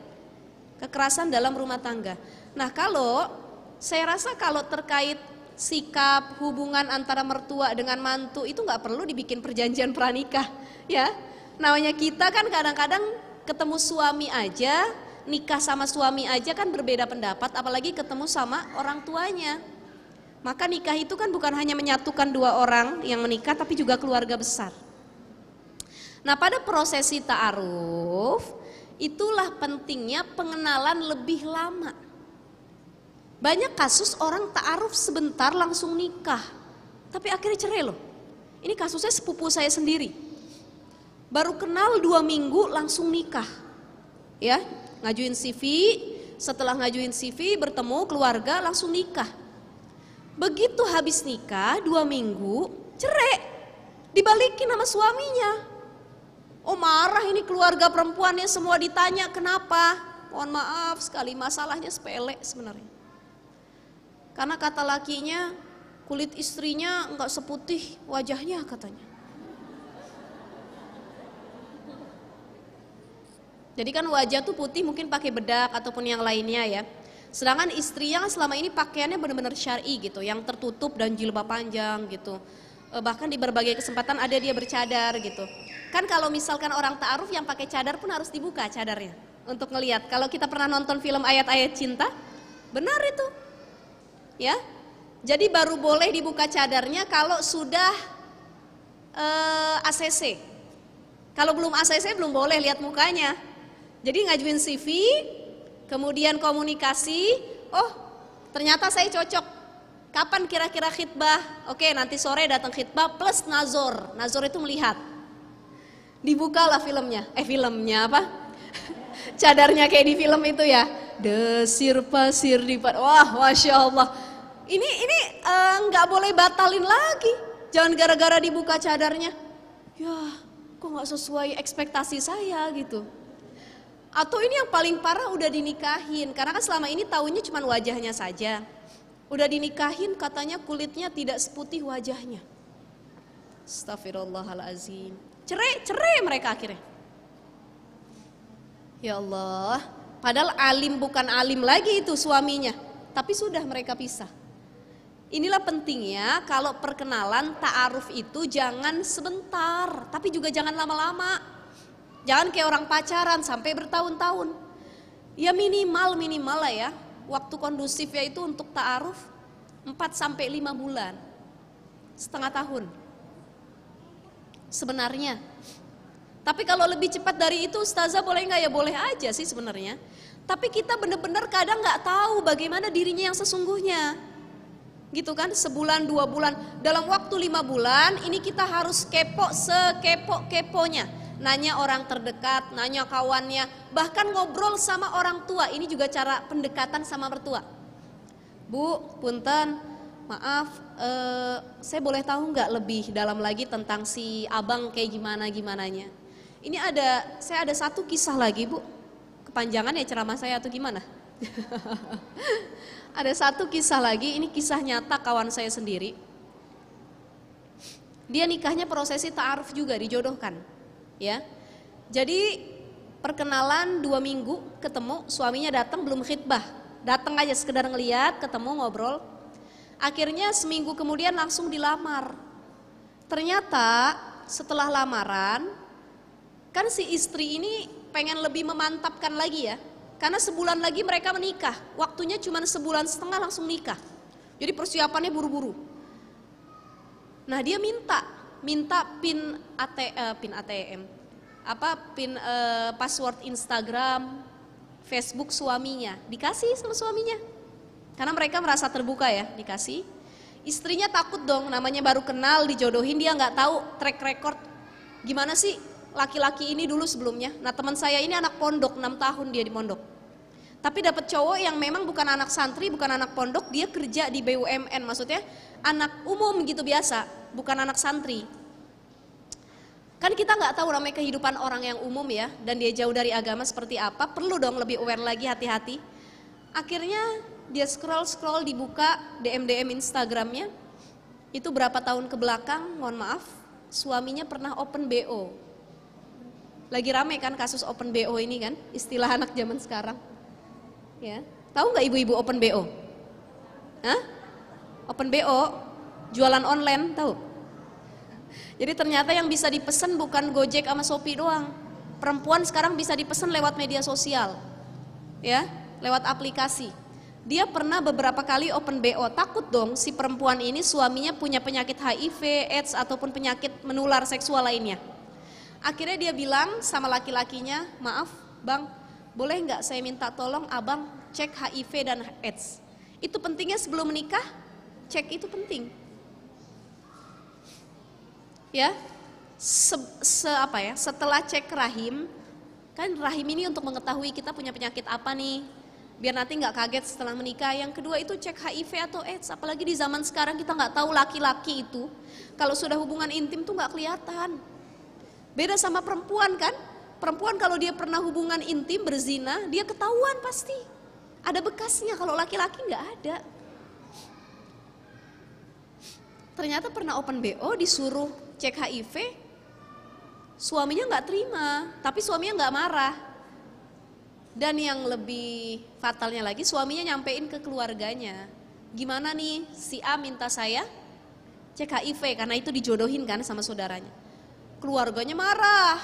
Kekerasan dalam rumah tangga. Nah, kalau saya rasa kalau terkait sikap, hubungan antara mertua dengan mantu itu nggak perlu dibikin perjanjian pranikah, ya. Namanya kita kan kadang-kadang ketemu suami aja, nikah sama suami aja kan berbeda pendapat, apalagi ketemu sama orang tuanya. Maka nikah itu kan bukan hanya menyatukan dua orang yang menikah, tapi juga keluarga besar. Nah pada prosesi ta'aruf, itulah pentingnya pengenalan lebih lama banyak kasus orang ta'aruf sebentar langsung nikah, tapi akhirnya cerai loh. Ini kasusnya sepupu saya sendiri. Baru kenal dua minggu langsung nikah. Ya, ngajuin CV, setelah ngajuin CV bertemu keluarga langsung nikah. Begitu habis nikah dua minggu cerai, dibalikin sama suaminya. Oh marah ini keluarga perempuannya semua ditanya kenapa. Mohon maaf sekali masalahnya sepele sebenarnya. Karena kata lakinya kulit istrinya nggak seputih wajahnya katanya. Jadi kan wajah tuh putih mungkin pakai bedak ataupun yang lainnya ya. Sedangkan istri yang selama ini pakaiannya benar-benar syari gitu, yang tertutup dan jilbab panjang gitu. E, bahkan di berbagai kesempatan ada dia bercadar gitu. Kan kalau misalkan orang ta'aruf yang pakai cadar pun harus dibuka cadarnya untuk ngelihat. Kalau kita pernah nonton film ayat-ayat cinta, benar itu ya. Jadi baru boleh dibuka cadarnya kalau sudah eh, ACC. Kalau belum ACC belum boleh lihat mukanya. Jadi ngajuin CV, kemudian komunikasi, oh ternyata saya cocok. Kapan kira-kira khitbah? Oke, nanti sore datang khitbah plus nazor. Nazor itu melihat. Dibukalah filmnya. Eh filmnya apa? Cadarnya kayak di film itu ya. Desir pasir di Wah, Masya Allah. Ini ini eh, nggak uh, boleh batalin lagi. Jangan gara-gara dibuka cadarnya. Ya, kok nggak sesuai ekspektasi saya gitu. Atau ini yang paling parah udah dinikahin, karena kan selama ini tahunya cuma wajahnya saja. Udah dinikahin katanya kulitnya tidak seputih wajahnya. Astagfirullahalazim. Cerai, cerai mereka akhirnya. Ya Allah, padahal alim bukan alim lagi itu suaminya, tapi sudah mereka pisah. Inilah pentingnya kalau perkenalan ta'aruf itu jangan sebentar, tapi juga jangan lama-lama. Jangan kayak orang pacaran sampai bertahun-tahun. Ya minimal minimal lah ya. Waktu kondusif ya itu untuk ta'aruf 4 sampai 5 bulan. Setengah tahun. Sebenarnya. Tapi kalau lebih cepat dari itu ustazah boleh nggak ya? Boleh aja sih sebenarnya. Tapi kita benar-benar kadang nggak tahu bagaimana dirinya yang sesungguhnya gitu kan sebulan dua bulan dalam waktu lima bulan ini kita harus kepo sekepo keponya nanya orang terdekat nanya kawannya bahkan ngobrol sama orang tua ini juga cara pendekatan sama mertua bu punten maaf eh, saya boleh tahu nggak lebih dalam lagi tentang si abang kayak gimana gimananya ini ada saya ada satu kisah lagi bu kepanjangan ya ceramah saya atau gimana Ada satu kisah lagi, ini kisah nyata kawan saya sendiri. Dia nikahnya prosesi ta'aruf juga, dijodohkan. Ya. Jadi perkenalan dua minggu ketemu, suaminya datang belum khitbah. Datang aja sekedar ngeliat, ketemu ngobrol. Akhirnya seminggu kemudian langsung dilamar. Ternyata setelah lamaran, kan si istri ini pengen lebih memantapkan lagi ya karena sebulan lagi mereka menikah, waktunya cuma sebulan setengah langsung nikah. Jadi persiapannya buru-buru. Nah dia minta, minta pin AT, uh, eh, pin ATM, apa pin uh, password Instagram, Facebook suaminya, dikasih sama suaminya. Karena mereka merasa terbuka ya, dikasih. Istrinya takut dong, namanya baru kenal, dijodohin dia nggak tahu track record gimana sih laki-laki ini dulu sebelumnya. Nah teman saya ini anak pondok, 6 tahun dia di pondok. Tapi dapat cowok yang memang bukan anak santri, bukan anak pondok, dia kerja di BUMN, maksudnya anak umum gitu biasa, bukan anak santri. Kan kita nggak tahu namanya kehidupan orang yang umum ya, dan dia jauh dari agama seperti apa, perlu dong lebih aware lagi hati-hati. Akhirnya dia scroll-scroll dibuka DM-DM Instagramnya, itu berapa tahun ke belakang, mohon maaf, suaminya pernah open BO, lagi rame kan kasus open BO ini kan, istilah anak zaman sekarang. Ya, tahu nggak ibu-ibu open BO? Hah? Open BO, jualan online, tahu? Jadi ternyata yang bisa dipesan bukan Gojek sama Shopee doang. Perempuan sekarang bisa dipesan lewat media sosial. Ya, lewat aplikasi. Dia pernah beberapa kali open BO, takut dong si perempuan ini suaminya punya penyakit HIV, AIDS ataupun penyakit menular seksual lainnya. Akhirnya dia bilang sama laki-lakinya, maaf bang, boleh nggak saya minta tolong abang cek HIV dan AIDS. Itu pentingnya sebelum menikah, cek itu penting. Ya, se, se apa ya? Setelah cek rahim, kan rahim ini untuk mengetahui kita punya penyakit apa nih, biar nanti nggak kaget setelah menikah. Yang kedua itu cek HIV atau AIDS, apalagi di zaman sekarang kita nggak tahu laki-laki itu kalau sudah hubungan intim tuh nggak kelihatan. Beda sama perempuan kan? Perempuan kalau dia pernah hubungan intim berzina, dia ketahuan pasti. Ada bekasnya, kalau laki-laki nggak ada. Ternyata pernah open BO disuruh cek HIV, suaminya nggak terima, tapi suaminya nggak marah. Dan yang lebih fatalnya lagi, suaminya nyampein ke keluarganya. Gimana nih, si A minta saya cek HIV karena itu dijodohin kan sama saudaranya. Keluarganya marah.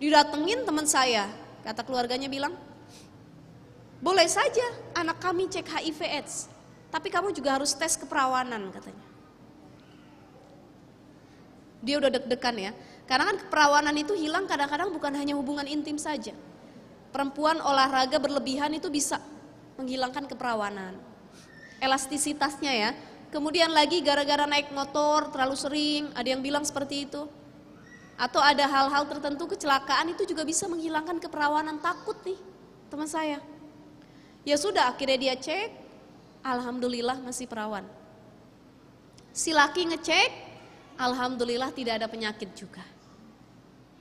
Didatengin teman saya, kata keluarganya bilang, boleh saja anak kami cek HIV AIDS, tapi kamu juga harus tes keperawanan katanya. Dia udah deg-degan ya, karena kan keperawanan itu hilang kadang-kadang bukan hanya hubungan intim saja. Perempuan olahraga berlebihan itu bisa menghilangkan keperawanan. Elastisitasnya ya, kemudian lagi gara-gara naik motor terlalu sering, ada yang bilang seperti itu atau ada hal-hal tertentu kecelakaan itu juga bisa menghilangkan keperawanan takut nih teman saya. Ya sudah akhirnya dia cek, alhamdulillah masih perawan. Si laki ngecek, alhamdulillah tidak ada penyakit juga.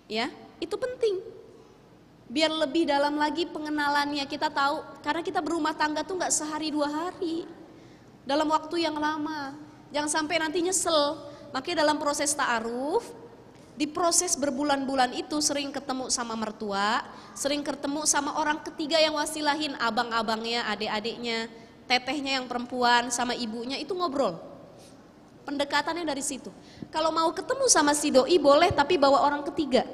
Ya, itu penting. Biar lebih dalam lagi pengenalannya kita tahu, karena kita berumah tangga tuh nggak sehari dua hari, dalam waktu yang lama. Jangan sampai nanti nyesel. Makanya dalam proses ta'aruf, di proses berbulan-bulan itu sering ketemu sama mertua, sering ketemu sama orang ketiga yang wasilahin, abang-abangnya, adik-adiknya, tetehnya yang perempuan, sama ibunya, itu ngobrol. Pendekatannya dari situ. Kalau mau ketemu sama si doi boleh tapi bawa orang ketiga.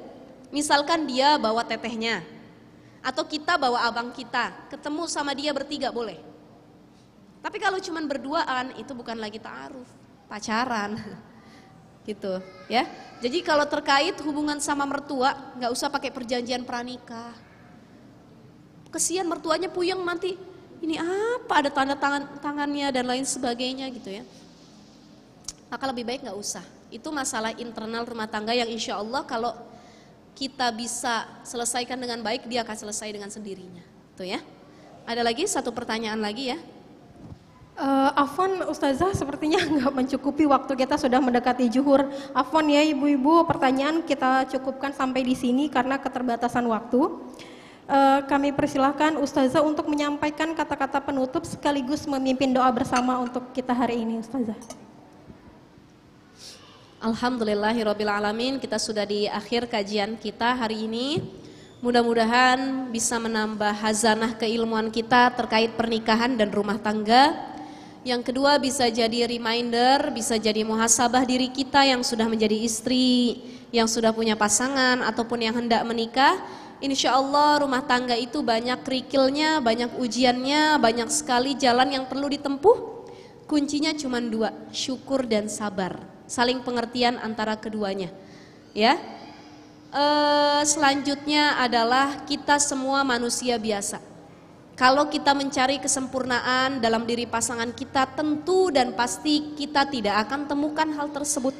Misalkan dia bawa tetehnya, atau kita bawa abang kita, ketemu sama dia bertiga boleh. Tapi kalau cuman berduaan itu bukan lagi ta'aruf, pacaran. Gitu ya. Jadi kalau terkait hubungan sama mertua nggak usah pakai perjanjian pranikah. Kesian mertuanya puyeng nanti ini apa ada tanda tangan tangannya dan lain sebagainya gitu ya. Maka lebih baik nggak usah. Itu masalah internal rumah tangga yang insya Allah kalau kita bisa selesaikan dengan baik dia akan selesai dengan sendirinya. Tuh ya. Ada lagi satu pertanyaan lagi ya. Uh, eh, Afon Ustazah sepertinya nggak mencukupi waktu kita sudah mendekati juhur. Afon ya ibu-ibu pertanyaan kita cukupkan sampai di sini karena keterbatasan waktu. Uh, kami persilahkan Ustazah untuk menyampaikan kata-kata penutup sekaligus memimpin doa bersama untuk kita hari ini Ustazah. Alhamdulillahirrabbilalamin kita sudah di akhir kajian kita hari ini. Mudah-mudahan bisa menambah hazanah keilmuan kita terkait pernikahan dan rumah tangga yang kedua bisa jadi reminder, bisa jadi muhasabah diri kita yang sudah menjadi istri, yang sudah punya pasangan ataupun yang hendak menikah. Insya Allah rumah tangga itu banyak kerikilnya, banyak ujiannya, banyak sekali jalan yang perlu ditempuh. Kuncinya cuma dua, syukur dan sabar. Saling pengertian antara keduanya. Ya, e, selanjutnya adalah kita semua manusia biasa kalau kita mencari kesempurnaan dalam diri pasangan kita, tentu dan pasti kita tidak akan temukan hal tersebut.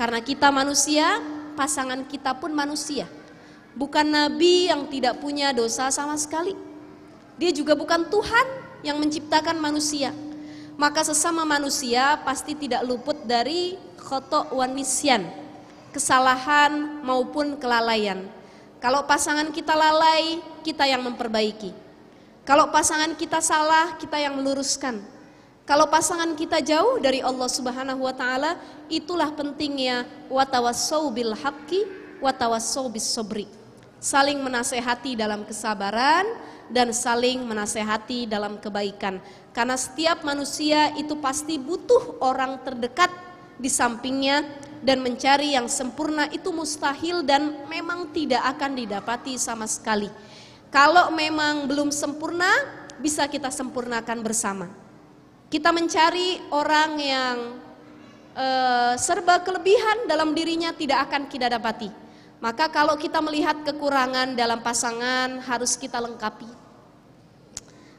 Karena kita manusia, pasangan kita pun manusia. Bukan nabi yang tidak punya dosa sama sekali. Dia juga bukan Tuhan yang menciptakan manusia. Maka sesama manusia pasti tidak luput dari khotok wanisyan, kesalahan maupun kelalaian. Kalau pasangan kita lalai, kita yang memperbaiki. Kalau pasangan kita salah, kita yang meluruskan. Kalau pasangan kita jauh dari Allah Subhanahu wa taala, itulah pentingnya watawassau bil haqqi watawassau bis sabri. Saling menasehati dalam kesabaran dan saling menasehati dalam kebaikan. Karena setiap manusia itu pasti butuh orang terdekat di sampingnya dan mencari yang sempurna itu mustahil dan memang tidak akan didapati sama sekali. Kalau memang belum sempurna, bisa kita sempurnakan bersama. Kita mencari orang yang e, serba kelebihan dalam dirinya tidak akan kita dapati. Maka kalau kita melihat kekurangan dalam pasangan harus kita lengkapi.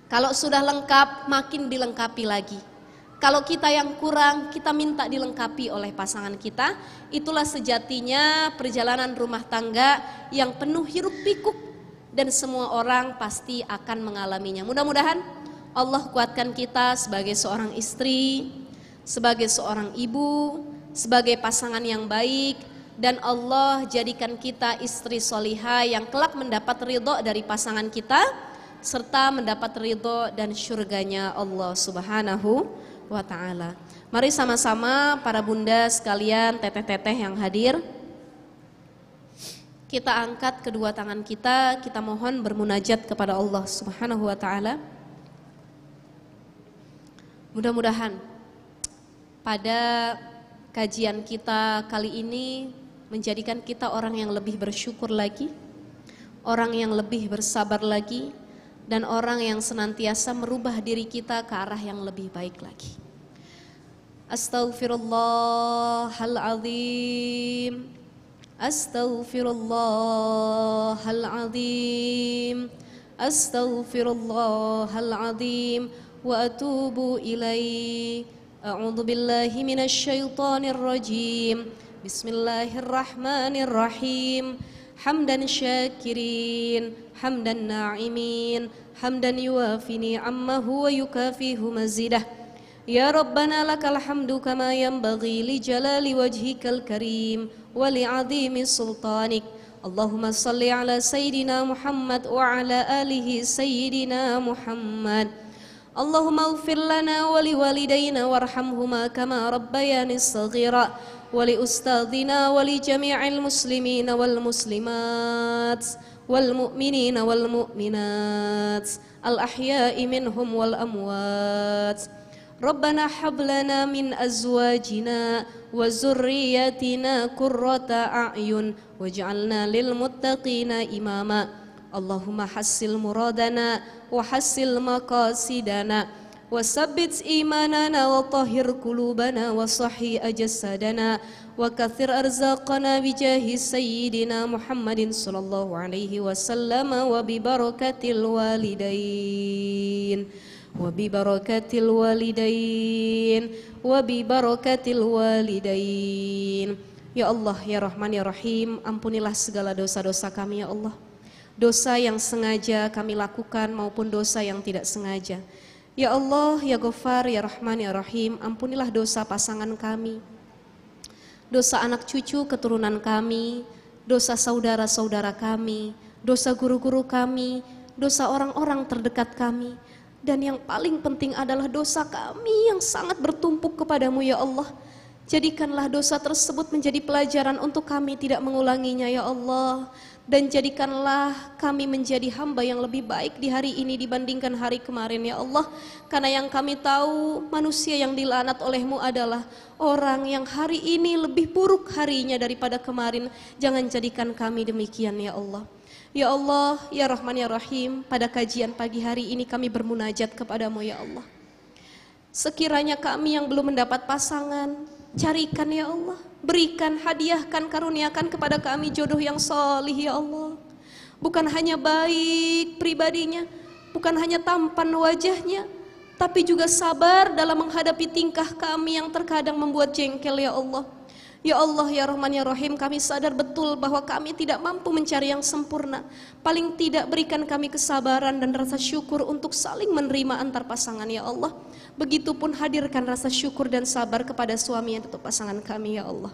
Kalau sudah lengkap makin dilengkapi lagi. Kalau kita yang kurang kita minta dilengkapi oleh pasangan kita, itulah sejatinya perjalanan rumah tangga yang penuh hirup pikuk dan semua orang pasti akan mengalaminya. Mudah-mudahan Allah kuatkan kita sebagai seorang istri, sebagai seorang ibu, sebagai pasangan yang baik, dan Allah jadikan kita istri soliha yang kelak mendapat ridho dari pasangan kita serta mendapat ridho dan syurgaNya Allah subhanahu wa ta'ala mari sama-sama para bunda sekalian teteh-teteh yang hadir kita angkat kedua tangan kita, kita mohon bermunajat kepada Allah Subhanahu wa taala. Mudah-mudahan pada kajian kita kali ini menjadikan kita orang yang lebih bersyukur lagi, orang yang lebih bersabar lagi, dan orang yang senantiasa merubah diri kita ke arah yang lebih baik lagi. Astaghfirullahaladzim. أستغفر الله العظيم أستغفر الله العظيم وأتوب إليه أعوذ بالله من الشيطان الرجيم بسم الله الرحمن الرحيم حمدا شاكرين حمدا ناعمين حمدا يوافي نعمه ويكافيه مزيده يا ربنا لك الحمد كما ينبغي لجلال وجهك الكريم ولعظيم سلطانك اللهم صل على سيدنا محمد وعلى آله سيدنا محمد اللهم اغفر لنا ولوالدينا وارحمهما كما ربياني صغيرا ولأستاذنا ولجميع المسلمين والمسلمات والمؤمنين والمؤمنات الأحياء منهم والأموات Rabbana hablana min azwajina wa zurriyatina qurrata a'yun waj'alna lil muttaqina imama Allahumma hassil muradana wa hassil maqasidana imana na, imanana kulu bana, qulubana ajasadana, wakathir ajsadana wa kathir arzaqana bijahi sayyidina Muhammadin sallallahu alaihi wasallam wa bi barakatil walidain وببركة الوالدين وببركة الوالدين Ya Allah, Ya Rahman, Ya Rahim, ampunilah segala dosa-dosa kami, Ya Allah. Dosa yang sengaja kami lakukan maupun dosa yang tidak sengaja. Ya Allah, Ya Gofar, Ya Rahman, Ya Rahim, ampunilah dosa pasangan kami. Dosa anak cucu keturunan kami, dosa saudara-saudara kami, dosa guru-guru kami, dosa orang-orang terdekat kami, dan yang paling penting adalah dosa kami yang sangat bertumpuk kepadamu ya Allah. Jadikanlah dosa tersebut menjadi pelajaran untuk kami tidak mengulanginya ya Allah. Dan jadikanlah kami menjadi hamba yang lebih baik di hari ini dibandingkan hari kemarin ya Allah. Karena yang kami tahu manusia yang dilanat olehmu adalah orang yang hari ini lebih buruk harinya daripada kemarin. Jangan jadikan kami demikian ya Allah. Ya Allah, Ya Rahman, Ya Rahim, pada kajian pagi hari ini kami bermunajat kepadamu Ya Allah. Sekiranya kami yang belum mendapat pasangan, carikan Ya Allah. Berikan, hadiahkan, karuniakan kepada kami jodoh yang solih Ya Allah. Bukan hanya baik pribadinya, bukan hanya tampan wajahnya, tapi juga sabar dalam menghadapi tingkah kami yang terkadang membuat jengkel Ya Allah. Ya Allah, Ya Rahman, Ya Rahim, kami sadar betul bahwa kami tidak mampu mencari yang sempurna. Paling tidak berikan kami kesabaran dan rasa syukur untuk saling menerima antar pasangan, Ya Allah. Begitupun hadirkan rasa syukur dan sabar kepada suami yang atau pasangan kami, Ya Allah.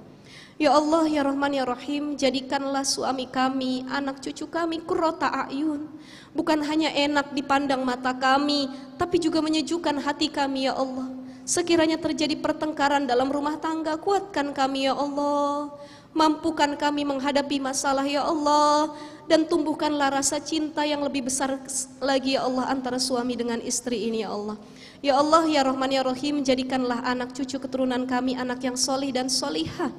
Ya Allah, Ya Rahman, Ya Rahim, jadikanlah suami kami, anak cucu kami, kurota ayun. Bukan hanya enak dipandang mata kami, tapi juga menyejukkan hati kami, Ya Allah. Sekiranya terjadi pertengkaran dalam rumah tangga, kuatkan kami ya Allah. Mampukan kami menghadapi masalah ya Allah dan tumbuhkanlah rasa cinta yang lebih besar lagi ya Allah antara suami dengan istri ini ya Allah. Ya Allah ya Rahman ya Rahim jadikanlah anak cucu keturunan kami anak yang solih dan solihah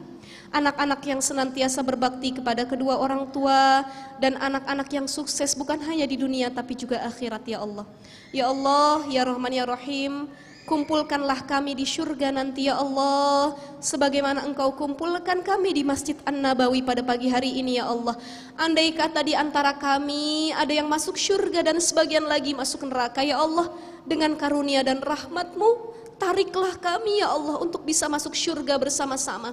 anak-anak yang senantiasa berbakti kepada kedua orang tua dan anak-anak yang sukses bukan hanya di dunia tapi juga akhirat ya Allah. Ya Allah, ya Rahman ya Rahim, Kumpulkanlah kami di surga nanti ya Allah Sebagaimana engkau kumpulkan kami di Masjid An-Nabawi pada pagi hari ini ya Allah Andai kata di antara kami ada yang masuk surga dan sebagian lagi masuk neraka ya Allah Dengan karunia dan rahmatmu Tariklah kami ya Allah untuk bisa masuk surga bersama-sama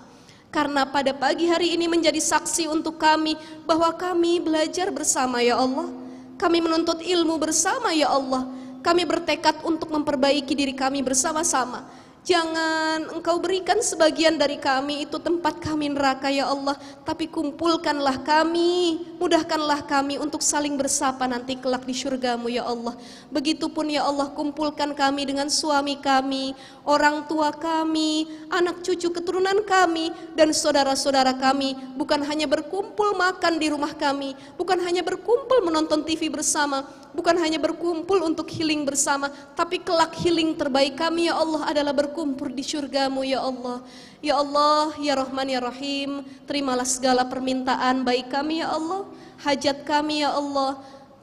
karena pada pagi hari ini menjadi saksi untuk kami bahwa kami belajar bersama ya Allah. Kami menuntut ilmu bersama ya Allah kami bertekad untuk memperbaiki diri kami bersama-sama. Jangan engkau berikan sebagian dari kami itu tempat kami neraka ya Allah Tapi kumpulkanlah kami, mudahkanlah kami untuk saling bersapa nanti kelak di surgamu ya Allah Begitupun ya Allah kumpulkan kami dengan suami kami, orang tua kami, anak cucu keturunan kami Dan saudara-saudara kami bukan hanya berkumpul makan di rumah kami Bukan hanya berkumpul menonton TV bersama bukan hanya berkumpul untuk healing bersama, tapi kelak healing terbaik kami ya Allah adalah berkumpul di surgamu ya Allah. Ya Allah, ya Rahman, ya Rahim, terimalah segala permintaan baik kami ya Allah, hajat kami ya Allah,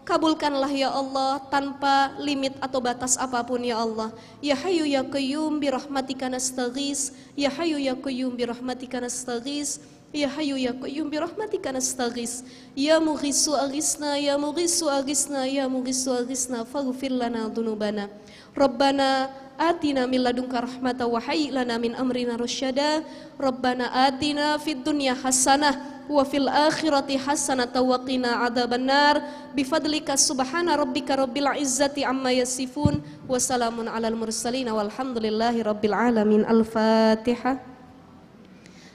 Kabulkanlah ya Allah tanpa limit atau batas apapun ya Allah. Ya Hayyu ya Qayyum bi rahmatika nastaghis. Ya Hayyu ya Qayyum bi rahmatika nastaghis. Ya Hayu Ya Qayyum bi rahmatika nastaghis. Ya Mughisu agisna, ya Mughisu agisna, ya Mughisu agisna. faghfir lana dhunubana. Rabbana atina min ladunka rahmatan wa hayyi lana min amrina rasyada. Rabbana atina fid dunya hasanah wa fil akhirati hasanatan wa qina adzabannar bifadlika subhana rabbika rabbil izzati amma yasifun wa salamun alal mursalin walhamdulillahi rabbil alamin al fatihah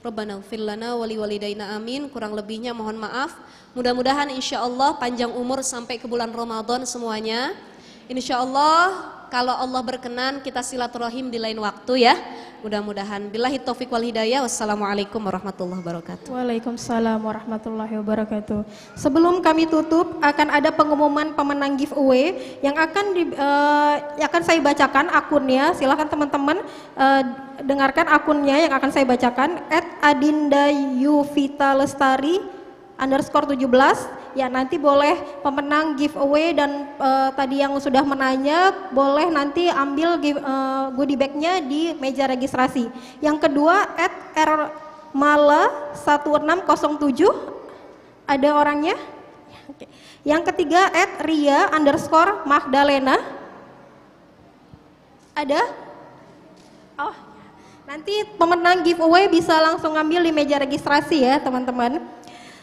Rabbana ufir lana wali walidaina amin. Kurang lebihnya mohon maaf. Mudah-mudahan insya Allah panjang umur sampai ke bulan Ramadan semuanya. Insya Allah kalau Allah berkenan kita silaturahim di lain waktu ya. Mudah-mudahan billahi taufik wal hidayah. Wassalamualaikum warahmatullahi wabarakatuh. Waalaikumsalam warahmatullahi wabarakatuh. Sebelum kami tutup akan ada pengumuman pemenang giveaway yang akan di, uh, akan saya bacakan akunnya. Silakan teman-teman uh, dengarkan akunnya yang akan saya bacakan @adinda yuvita lestari underscore 17 ya nanti boleh pemenang giveaway dan uh, tadi yang sudah menanya boleh nanti ambil give, uh, goodie bagnya di meja registrasi yang kedua at r mala 1607 ada orangnya yang ketiga at ria underscore magdalena ada oh ya. Nanti pemenang giveaway bisa langsung ambil di meja registrasi ya teman-teman.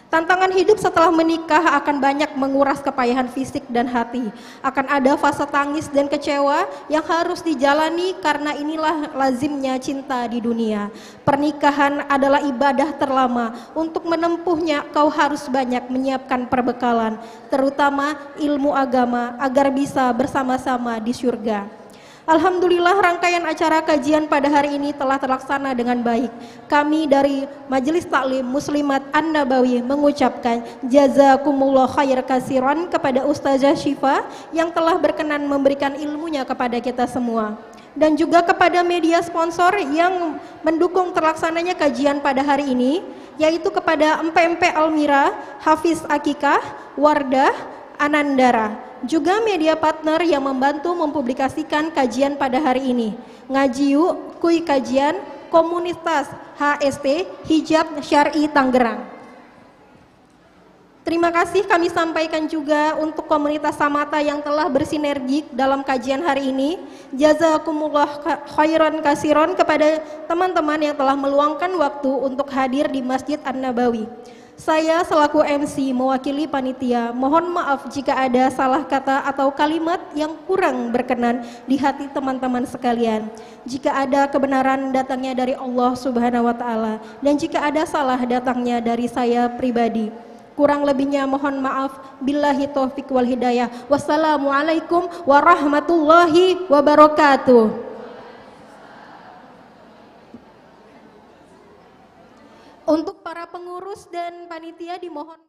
Tantangan hidup setelah menikah akan banyak menguras kepayahan fisik dan hati. Akan ada fase tangis dan kecewa yang harus dijalani karena inilah lazimnya cinta di dunia. Pernikahan adalah ibadah terlama. Untuk menempuhnya kau harus banyak menyiapkan perbekalan, terutama ilmu agama agar bisa bersama-sama di surga. Alhamdulillah rangkaian acara kajian pada hari ini telah terlaksana dengan baik. Kami dari Majelis Taklim Muslimat An-Nabawi mengucapkan jazakumullah khair kasiran kepada Ustazah Syifa yang telah berkenan memberikan ilmunya kepada kita semua dan juga kepada media sponsor yang mendukung terlaksananya kajian pada hari ini, yaitu kepada MPMP Almira, Hafiz Akikah, Wardah, Anandara juga media partner yang membantu mempublikasikan kajian pada hari ini. Ngajiu, Kui Kajian, Komunitas HST, Hijab Syari Tangerang. Terima kasih kami sampaikan juga untuk komunitas Samata yang telah bersinergi dalam kajian hari ini. Jazakumullah khairan kasiron kepada teman-teman yang telah meluangkan waktu untuk hadir di Masjid An-Nabawi. Saya selaku MC mewakili panitia mohon maaf jika ada salah kata atau kalimat yang kurang berkenan di hati teman-teman sekalian. Jika ada kebenaran datangnya dari Allah Subhanahu wa taala dan jika ada salah datangnya dari saya pribadi. Kurang lebihnya mohon maaf. Billahi taufik wal hidayah. Wassalamualaikum warahmatullahi wabarakatuh. Untuk para pengurus dan panitia dimohon